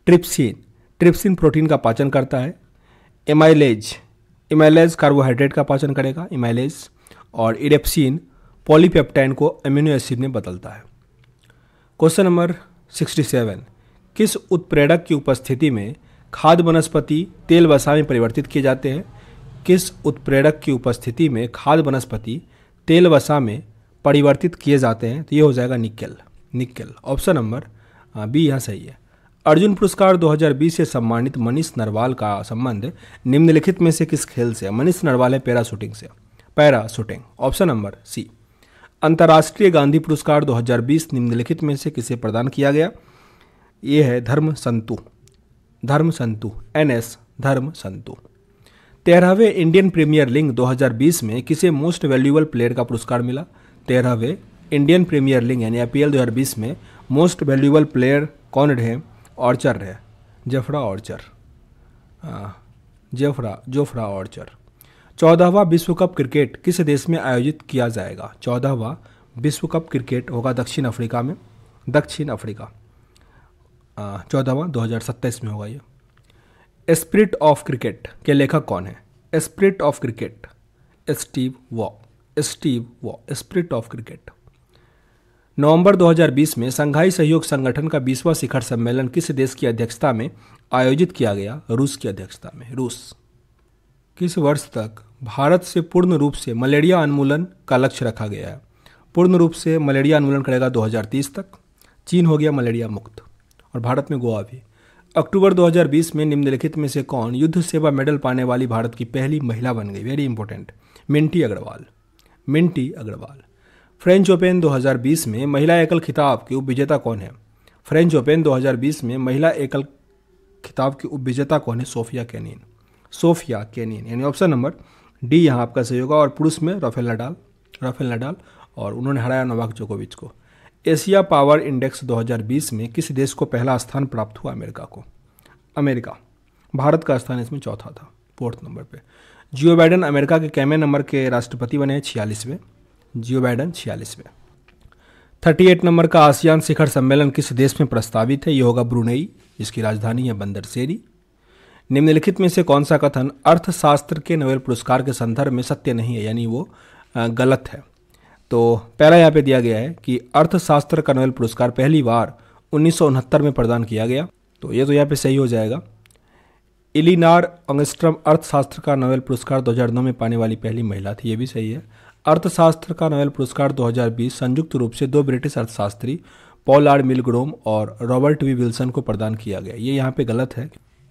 ट्रिप्सिन ट्रिप्सिन प्रोटीन का पाचन करता है एमाइलेज एमाइलेज कार्बोहाइड्रेट का पाचन करेगा एमाइलेज और इडेप्सिन पॉलीपेप्टाइन को एम्यूनो एसिड में बदलता है क्वेश्चन नंबर 67 किस उत्प्रेरक की उपस्थिति में खाद्य वनस्पति तेल वसा में परिवर्तित किए जाते हैं किस उत्प्रेरक की उपस्थिति में खाद्य वनस्पति तेल वसा में परिवर्तित किए जाते हैं तो ये हो जाएगा निकल निकल ऑप्शन नंबर बी यहाँ सही है अर्जुन पुरस्कार 2020 से सम्मानित मनीष नरवाल का संबंध निम्नलिखित में से किस खेल से मनीष नरवाल है पैरा शूटिंग से para shooting option number C अंतर्राष्ट्रीय गांधी पुरस्कार 2020 निम्नलिखित में से किसे प्रदान किया गया ये है धर्म संतु धर्म संतु एन एस धर्म संतु तेरहवें इंडियन प्रीमियर लीग 2020 में किसे मोस्ट वैल्यूएबल प्लेयर का पुरस्कार मिला तेरहवें इंडियन प्रीमियर लीग यानी आई पी में मोस्ट वैल्यूएबल प्लेयर कौन रहे ऑर्चर है Jofra Archer Jofra Jofra Archer चौदहवा विश्व कप क्रिकेट किस देश में आयोजित किया जाएगा चौदहवा विश्व कप क्रिकेट होगा दक्षिण अफ्रीका में दक्षिण अफ्रीका चौदहवा सत्ताईस में होगा ये स्प्रिट ऑफ क्रिकेट के लेखक कौन है spirit of cricket Steve Waugh Steve Waugh spirit of cricket नवंबर 2020 में संघाई सहयोग संगठन का बीसवां शिखर सम्मेलन किस देश की अध्यक्षता में आयोजित किया गया रूस की अध्यक्षता में रूस किस वर्ष तक भारत से पूर्ण रूप से मलेरिया उन्मूलन का लक्ष्य रखा गया है पूर्ण रूप से मलेरिया उन्मूलन करेगा 2030 तक चीन हो गया मलेरिया मुक्त और भारत में गोवा भी अक्टूबर 2020 में निम्नलिखित में से कौन युद्ध सेवा मेडल पाने वाली भारत की पहली महिला बन गई very important Minty Agarwal Minty Agarwal French Open 2020 में महिला एकल खिताब के उपविजेता कौन है फ्रेंच ओपन 2020 में महिला एकल खिताब की उपविजेता कौन है सोफिया कैनिन सोफिया कैनिन यानी ऑप्शन नंबर डी यहाँ आपका सही होगा और पुरुष में राफेल नडाल राफेल नडाल और उन्होंने हराया नोवाक जोकोविच को एशिया पावर इंडेक्स 2020 में किस देश को पहला स्थान प्राप्त हुआ अमेरिका को अमेरिका भारत का स्थान इसमें चौथा था फोर्थ नंबर पे जियो बाइडन अमेरिका के कैमे नंबर के राष्ट्रपति बने हैं छियालीसवें जियो बाइडन छियालीस में थर्टी एट नंबर का आसियान शिखर सम्मेलन किस देश में प्रस्तावित है यह होगा ब्रुनेई जिसकी राजधानी है बंदर सेरी निम्नलिखित में से कौन सा कथन अर्थशास्त्र के नोबेल पुरस्कार के संदर्भ में सत्य नहीं है यानी वो गलत है तो पहला यहाँ पे दिया गया है कि अर्थशास्त्र का नोबेल पुरस्कार पहली बार उन्नीस में प्रदान किया गया तो ये तो यहाँ पे सही हो जाएगा इलिनार अंगस्ट्रम अर्थशास्त्र का नोबेल पुरस्कार 2009 में पाने वाली पहली महिला थी ये भी सही है अर्थशास्त्र का नोबेल पुरस्कार 2020 संयुक्त रूप से दो ब्रिटिश अर्थशास्त्री पॉल आर मिलग्रोम और रॉबर्ट वी विल्सन को प्रदान किया गया ये यहाँ पे गलत है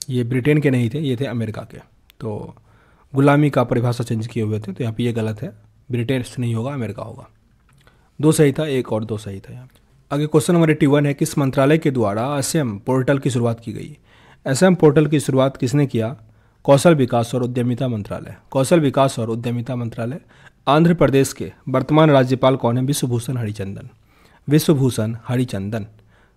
ये ब्रिटेन के नहीं थे ये थे अमेरिका के तो गुलामी का परिभाषा चेंज किए हुए थे तो यहाँ पे ये गलत है ब्रिटेन से नहीं होगा अमेरिका होगा दो सही था एक और दो सही था यहाँ आगे क्वेश्चन नंबर एट्टी वन है किस मंत्रालय के द्वारा एसएम पोर्टल की शुरुआत की गई एस पोर्टल की शुरुआत किसने किया कौशल विकास और उद्यमिता मंत्रालय कौशल विकास और उद्यमिता मंत्रालय आंध्र प्रदेश के वर्तमान राज्यपाल कौन है Biswabhusan Harichandan Biswabhusan Harichandan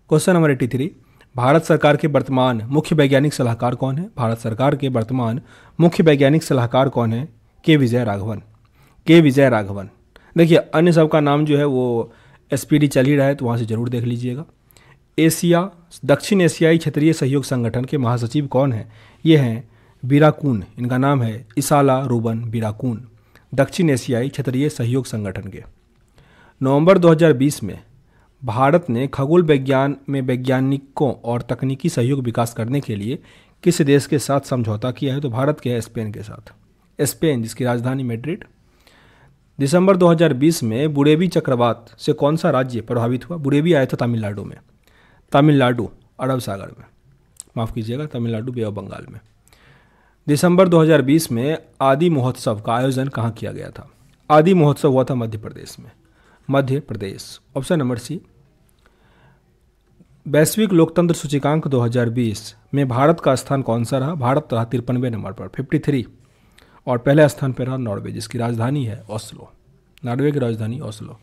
question number eighty three Bharat सरकार के वर्तमान मुख्य वैज्ञानिक सलाहकार कौन है भारत सरकार के वर्तमान मुख्य वैज्ञानिक सलाहकार कौन है के विजय राघवन के विजय राघवन देखिए अन्य सबका नाम जो है वो एस चल ही रहा है तो वहाँ से ज़रूर देख लीजिएगा एशिया दक्षिण एशियाई क्षेत्रीय सहयोग संगठन के महासचिव कौन है ये हैं बीराकून इनका नाम है इसाला रूबन बीराकून दक्षिण एशियाई क्षेत्रीय सहयोग संगठन के नवंबर 2020 में भारत ने खगोल विज्ञान में वैज्ञानिकों और तकनीकी सहयोग विकास करने के लिए किस देश के साथ समझौता किया है तो भारत के है स्पेन के साथ स्पेन जिसकी राजधानी मेड्रिड दिसंबर 2020 में बुरेवी चक्रवात से कौन सा राज्य प्रभावित हुआ बुरेवी आया था तमिलनाडु में तमिलनाडु अरब सागर में माफ़ कीजिएगा तमिलनाडु बे बंगाल में दिसंबर 2020 में आदि महोत्सव का आयोजन कहाँ किया गया था आदि महोत्सव हुआ था मध्य प्रदेश में मध्य प्रदेश ऑप्शन नंबर सी वैश्विक लोकतंत्र सूचिकांक 2020 में भारत का स्थान कौन सा रहा भारत रहा तिरपनवे नंबर पर 53 और पहले स्थान पर रहा नॉर्वे जिसकी राजधानी है ओस्लो नॉर्वे की राजधानी ओस्लो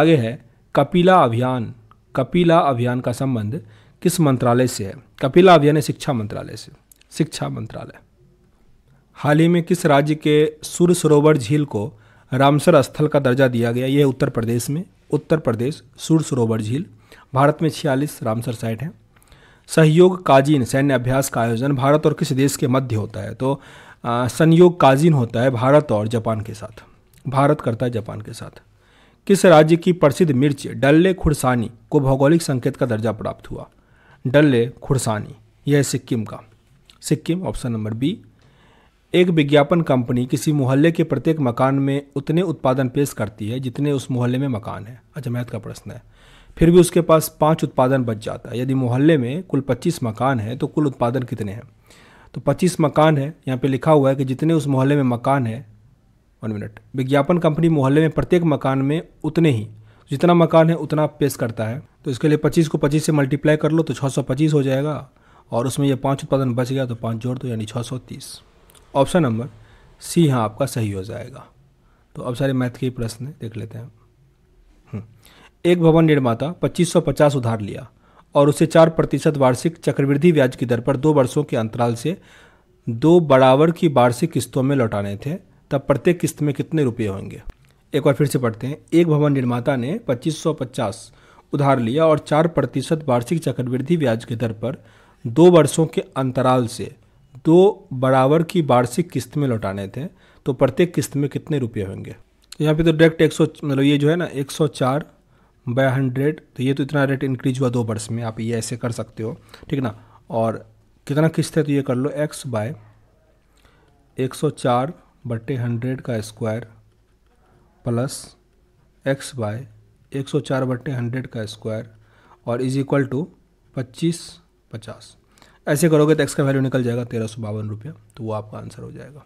आगे है कपिला अभियान कपिला अभियान का संबंध किस मंत्रालय से है कपिला अभियान है शिक्षा मंत्रालय से शिक्षा मंत्रालय हाल ही में किस राज्य के सुर सरोवर झील को रामसर स्थल का दर्जा दिया गया यह उत्तर प्रदेश में उत्तर प्रदेश सुर सरोवर झील भारत में छियालीस रामसर साइट हैं सहयोग काजीन सैन्य अभ्यास का आयोजन भारत और किस देश के मध्य होता है तो संयोग काजीन होता है भारत और जापान के साथ भारत करता है जापान के साथ किस राज्य की प्रसिद्ध मिर्च डल्ले खुरसानी को भौगोलिक संकेत का दर्जा प्राप्त हुआ डल्ले खुरसानी यह सिक्किम का सिक्किम ऑप्शन नंबर बी एक विज्ञापन कंपनी किसी मोहल्ले के प्रत्येक मकान में उतने उत्पादन पेश करती है जितने उस मोहल्ले में मकान है अजमैत अच्छा, का प्रश्न है फिर भी उसके पास पाँच उत्पादन बच जाता है यदि मोहल्ले में कुल पच्चीस मकान है तो कुल उत्पादन कितने हैं तो पच्चीस मकान है यहाँ पे लिखा हुआ है कि जितने उस मोहल्ले में मकान है वन मिनट विज्ञापन कंपनी मोहल्ले में प्रत्येक मकान में उतने ही जितना मकान है उतना पेश करता है तो इसके लिए पच्चीस को पच्चीस से मल्टीप्लाई कर लो तो छः हो जाएगा और उसमें यह पाँच उत्पादन बच गया तो पाँच जोड़ दो तो यानी छः ऑप्शन नंबर सी हाँ आपका सही हो जाएगा तो अब सारे मैथ के प्रश्न देख लेते हैं हम्म। एक भवन निर्माता 2550 उधार लिया और उसे चार प्रतिशत वार्षिक चक्रवृद्धि ब्याज की दर पर दो वर्षों के अंतराल से दो बराबर की वार्षिक किस्तों में लौटाने थे तब प्रत्येक किस्त में कितने रुपये होंगे एक बार फिर से पढ़ते हैं एक भवन निर्माता ने 2550 उधार लिया और चार प्रतिशत वार्षिक चक्रवृद्धि ब्याज की दर पर दो वर्षों के अंतराल से दो बराबर की वार्षिक किस्त में लौटाने थे तो प्रत्येक किस्त में कितने रुपये होंगे यहाँ पे तो डायरेक्ट एक सौ मतलब ये जो है ना एक सौ चार बाय हंड्रेड तो ये तो इतना रेट इंक्रीज हुआ दो वर्ष में आप ये ऐसे कर सकते हो ठीक ना और कितना किस्त है तो ये कर लो एक्स बाय एक सौ चार बटे हंड्रेड का स्क्वायर प्लस एक्स बाय एक सौ चार बटे हंड्रेड का स्क्वायर और इज इक्वल टू पच्चीस पचास ऐसे करोगे तो एक्स का वैल्यू निकल जाएगा तेरह सौ बावन रुपया तो वो आपका आंसर हो जाएगा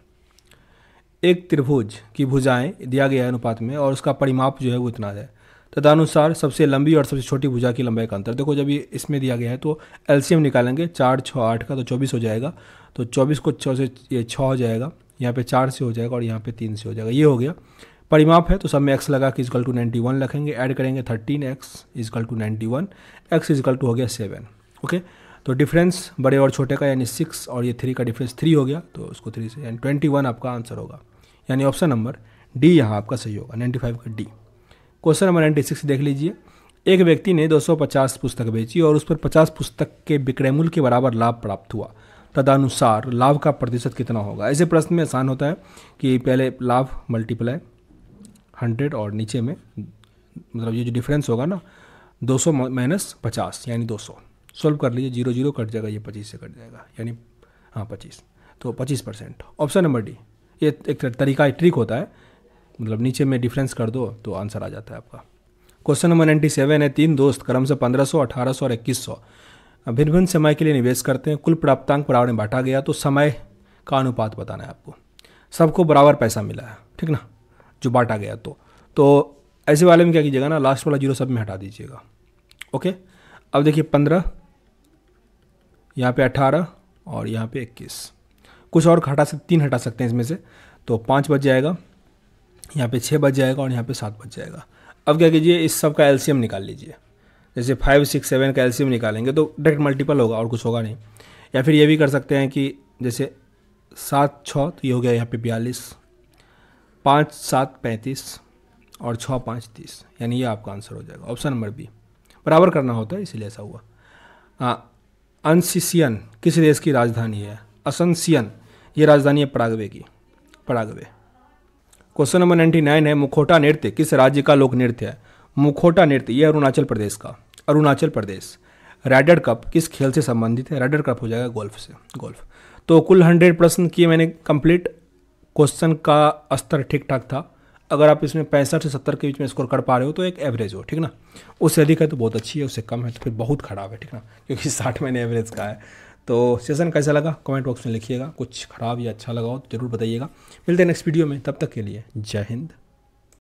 एक त्रिभुज की भुजाएं दिया गया है अनुपात में और उसका परिमाप जो है वो इतना है तदनुसार सबसे लंबी और सबसे छोटी भुजा की लंबाई का अंतर देखो जब ये इसमें दिया गया है तो एलसीएम निकालेंगे चार छः आठ का तो चौबीस हो जाएगा तो चौबीस को छः से ये छः हो जाएगा यहाँ पे चार से हो जाएगा और यहाँ पे तीन से हो जाएगा ये हो गया परिमाप है तो सब में एक्स लगा कि इजकल टू नाइन्टी वन रखेंगे ऐड करेंगे thirteen X is equal to ninety one X is equal to हो गया सेवन ओके okay? तो डिफरेंस बड़े और छोटे का यानी सिक्स और ये थ्री का डिफरेंस थ्री हो गया तो उसको थ्री से यानी ट्वेंटी वन आपका आंसर होगा यानी ऑप्शन नंबर डी यहाँ आपका सही होगा नाइन्टी फाइव का D question number ninety six देख लीजिए एक व्यक्ति ने 250 पुस्तक बेची और उस पर 50 पुस्तक के विक्रय मूल्य के बराबर लाभ प्राप्त हुआ तदनुसार लाभ का प्रतिशत कितना होगा ऐसे प्रश्न में आसान होता है कि पहले लाभ मल्टीप्लाई हंड्रेड और नीचे में मतलब ये जो डिफरेंस होगा ना 200 माइनस पचास यानी 200 सॉल्व कर लीजिए जीरो जीरो कट जाएगा ये पच्चीस से कट जाएगा यानी हाँ पच्चीस तो पच्चीस परसेंट ऑप्शन नंबर डी ये एक तरीका एक ट्रिक होता है मतलब नीचे में डिफरेंस कर दो तो आंसर आ जाता है आपका क्वेश्चन नंबर नाइन्टी सेवन है तीन दोस्त क्रम से पंद्रह सौ अठारह सौ और इक्कीस सौ भिन्न भिन्न समय के लिए निवेश करते हैं कुल प्राप्तांक बराबर में बांटा गया तो समय का अनुपात बताना है आपको सबको बराबर पैसा मिला है ठीक ना जो बांटा गया तो तो ऐसे वाले में क्या कीजिएगा ना लास्ट वाला जीरो सब में हटा दीजिएगा ओके अब देखिए पंद्रह यहाँ पे 18 और यहाँ पे 21 कुछ और हटा सकते तीन हटा सकते हैं इसमें से तो पाँच बज जाएगा यहाँ पे छः बज जाएगा और यहाँ पे सात बज जाएगा अब क्या कीजिए इस सब का एलसीएम निकाल लीजिए जैसे फाइव सिक्स सेवन का एलसीएम निकालेंगे तो डायरेक्ट मल्टीपल होगा और कुछ होगा नहीं या फिर ये भी कर सकते हैं कि जैसे सात छः तो ये हो गया यहाँ पे बयालीस पाँच सात पैंतीस और छः पाँच तीस यानी ये आपका आंसर हो जाएगा ऑप्शन नंबर बी बराबर करना होता है इसीलिए ऐसा हुआ हाँ अनसिसियन किस देश की राजधानी है असनसियन ये राजधानी है परागवे की Paraguay question number ninety nine है मुखोटा नृत्य किस राज्य का लोक नृत्य है मुखोटा नृत्य ये अरुणाचल प्रदेश का अरुणाचल प्रदेश रैडर कप किस खेल से संबंधित है रैडर कप हो जाएगा गोल्फ से गोल्फ तो कुल हंड्रेड प्रश्न किए मैंने कंप्लीट क्वेश्चन का स्तर ठीक ठाक था अगर आप इसमें पैंसठ से सत्तर के बीच में स्कोर कर पा रहे हो तो एक एवरेज हो ठीक ना उससे अधिक है तो बहुत अच्छी है उससे कम है तो फिर बहुत ख़राब है ठीक ना क्योंकि साठ मैंने एवरेज का है तो सेशन कैसा लगा कमेंट बॉक्स में लिखिएगा कुछ ख़राब या अच्छा लगा हो तो ज़रूर बताइएगा मिलते हैं नेक्स्ट वीडियो में तब तक के लिए जय हिंद